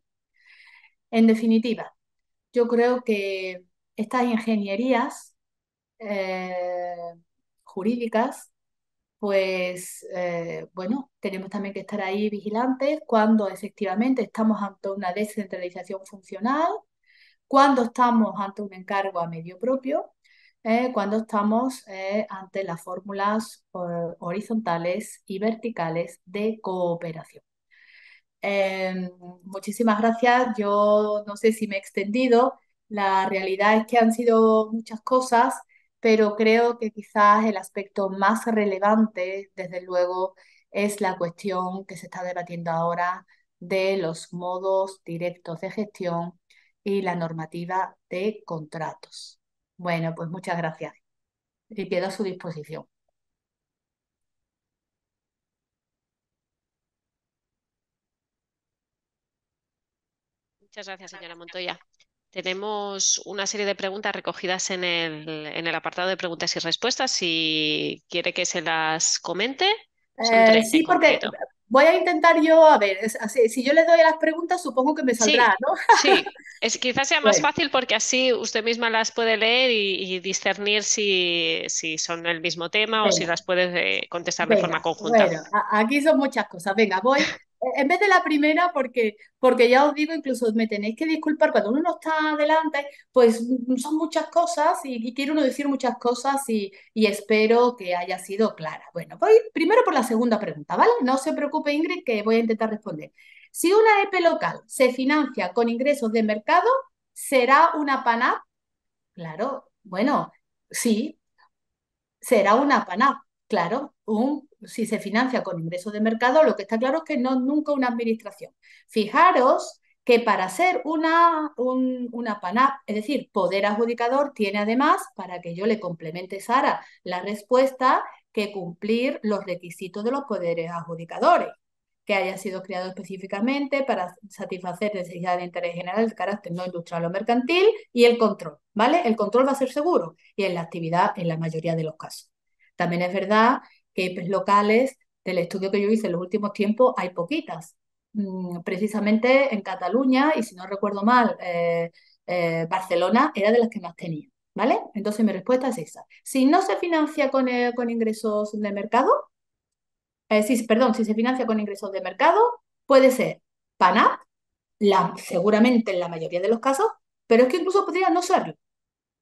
En definitiva, yo creo que estas ingenierías eh, jurídicas, pues eh, bueno, tenemos también que estar ahí vigilantes cuando efectivamente estamos ante una descentralización funcional, cuando estamos ante un encargo a medio propio, eh, cuando estamos ante las fórmulas horizontales y verticales de cooperación. Em, muchísimas gracias. Yo no sé si me he extendido. La realidad es que han sido muchas cosas, pero creo que quizás el aspecto más relevante, desde luego, es la cuestión que se está debatiendo ahora de los modos directos de gestión y la normativa de contratos. Bueno, pues muchas gracias y quedo a su disposición. Muchas gracias, señora Montoya. Tenemos una serie de preguntas recogidas en el, apartado de preguntas y respuestas. Si quiere que se las comente. Eh, sí, porque voy a intentar yo, a ver, si yo le doy las preguntas, supongo que me saldrá, ¿no? sí, quizás sea más fácil porque así usted misma las puede leer y, discernir si, son el mismo tema o si las puede eh, contestar de forma conjunta. aquí son muchas cosas. Venga, voy en vez de la primera, porque, porque ya os digo, incluso me tenéis que disculpar, cuando uno no está adelante, pues son muchas cosas y, quiero uno decir muchas cosas y, y, espero que haya sido clara. Bueno, voy primero por la segunda pregunta, ¿vale? No se preocupe, Ingrid, que voy a intentar responder. Si una EP local se financia con ingresos de mercado, ¿será una PANAP? Claro, bueno, sí, será una PANAP Claro, un, si se financia con ingresos de mercado, lo que está claro es que no nunca una administración. Fijaros que para ser una, una PANAP, es decir, poder adjudicador, tiene además, para que yo le complemente, Sara, la respuesta, que cumplir los requisitos de los poderes adjudicadores, que haya sido creado específicamente para satisfacer necesidades de interés general de carácter no industrial o mercantil y el control, ¿vale? El control va a ser seguro y en la actividad en la mayoría de los casos. También es verdad que locales, del estudio que yo hice en los últimos tiempos, hay poquitas. Mm, precisamente en Cataluña, y si no recuerdo mal, eh, eh, Barcelona era de las que más tenía. ¿Vale? Entonces mi respuesta es esa. Si no se financia con, eh, ingresos de mercado, si, perdón, si se financia con ingresos de mercado, puede ser PANAP, la, seguramente en la mayoría de los casos, pero es que incluso podría no serlo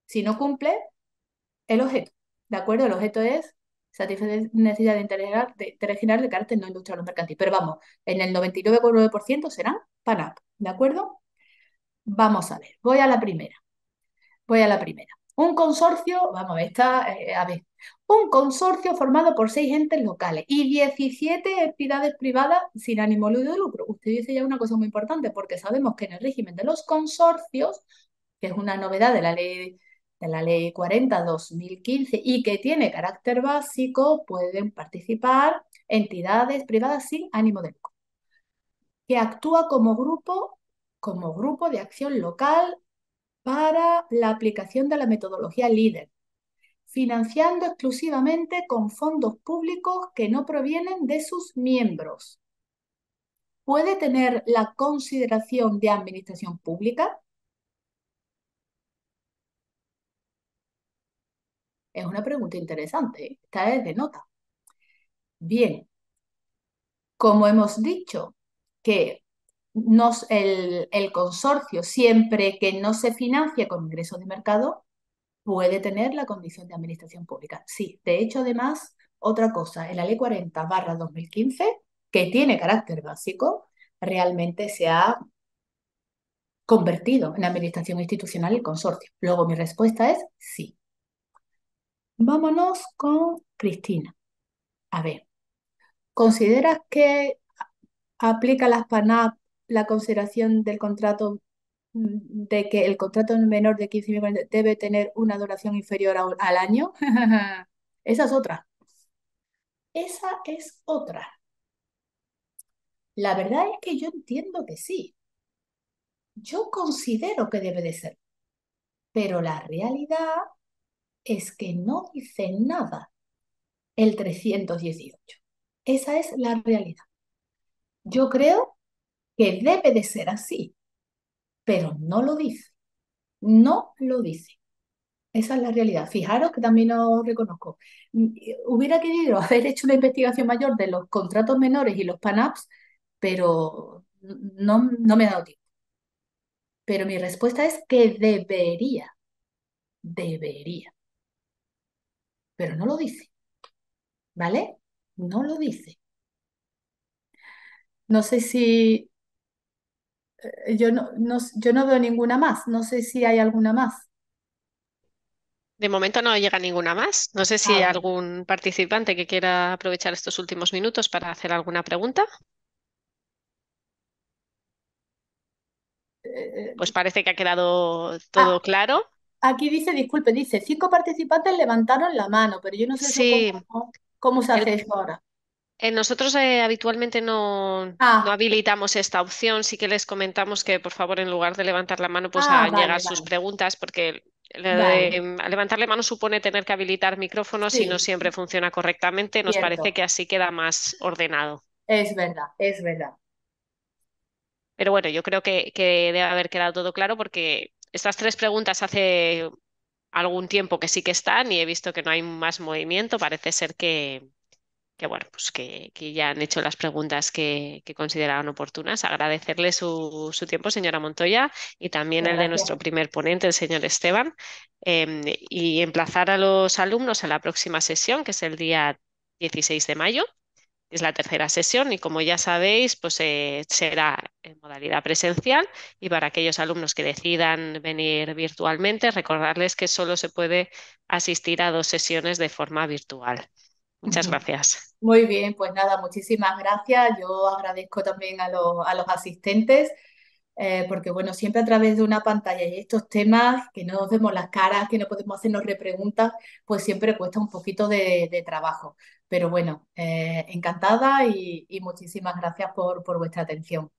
si no cumple el objeto. ¿De acuerdo? El objeto es satisfacer necesidad de interés de, carácter no industrial o mercantil. Pero vamos, en el 99,9% serán PANAP. ¿De acuerdo? Vamos a ver, voy a la primera. Voy a la primera. Un consorcio, vamos a ver, está, eh, a ver, un consorcio formado por seis entes locales y 17 entidades privadas sin ánimo de lucro. Usted dice ya una cosa muy importante porque sabemos que en el régimen de los consorcios, que es una novedad de la ley de la Ley 40-2015 y que tiene carácter básico, pueden participar entidades privadas sin ánimo de lucro, que actúa como grupo, como grupo de acción local para la aplicación de la metodología líder, financiando exclusivamente con fondos públicos que no provienen de sus miembros. Puede tener la consideración de administración pública Es una pregunta interesante. Esta es de nota. Bien, como hemos dicho, que el, consorcio, siempre que no se financia con ingresos de mercado, puede tener la condición de administración pública. Sí, de hecho, además, otra cosa, en la ley 40 barra 2015, que tiene carácter básico, realmente se ha convertido en administración institucional el consorcio. Luego mi respuesta es sí. Vámonos con Cristina. A ver, ¿consideras que aplica las PANAP la consideración del contrato mm, de que el contrato menor de 15 debe tener una duración inferior al año? [LAUGHS] Esa es otra. Esa es otra. La verdad es que yo entiendo que sí. Yo considero que debe de ser. Pero la realidad es que no dice nada el 318. Esa es la realidad. Yo creo que debe de ser así, pero no lo dice. No lo dice. Esa es la realidad. Fijaros que también lo reconozco. Mm, hubiera querido [LAUGHS] haber hecho una investigación mayor de los contratos menores y los PANAPs, pero no, no me ha dado tiempo. Pero mi respuesta es que debería, debería pero no lo dice. ¿Vale? No lo dice. No sé si... Eh, yo no, yo no veo ninguna más. No sé si hay alguna más. De momento no llega ninguna más. No sé si hay ah. algún participante que quiera aprovechar estos últimos minutos para hacer alguna pregunta. Eh, eh, pues parece que ha quedado ah. todo claro. Aquí dice, disculpe, dice, cinco participantes levantaron la mano, pero yo no sé cómo, cómo, se hace ahora. Eh, nosotros eh, habitualmente ah. no, habilitamos esta opción, sí que les comentamos que por favor en lugar de levantar la mano pues a ah, llegar sus preguntas porque eh, levantar la mano supone tener que habilitar micrófonos y no siempre funciona correctamente. Nos parece que así queda más ordenado. Es verdad, es verdad. Pero bueno, yo creo que, debe haber quedado todo claro porque estas tres preguntas hace algún tiempo que sí que están y he visto que no hay más movimiento. Parece ser que, bueno, pues que, ya han hecho las preguntas que, consideraban oportunas. Agradecerle su, tiempo, señora Montoya, y también el de nuestro primer ponente, el señor Esteban, em, y emplazar a los alumnos a la próxima sesión, que es el día 16 de mayo, es la tercera sesión y como ya sabéis, pues eh, será en modalidad presencial y para aquellos alumnos que decidan venir virtualmente, recordarles que solo se puede asistir a dos sesiones de forma virtual. Muchas gracias. Muy bien, pues nada, muchísimas gracias. Yo agradezco también a los, asistentes. Eh, porque bueno, siempre a través de una pantalla y estos temas que no nos vemos las caras, que no podemos hacernos repreguntas, pues siempre cuesta un poquito de trabajo. Pero bueno, eh, encantada y, muchísimas gracias por vuestra atención.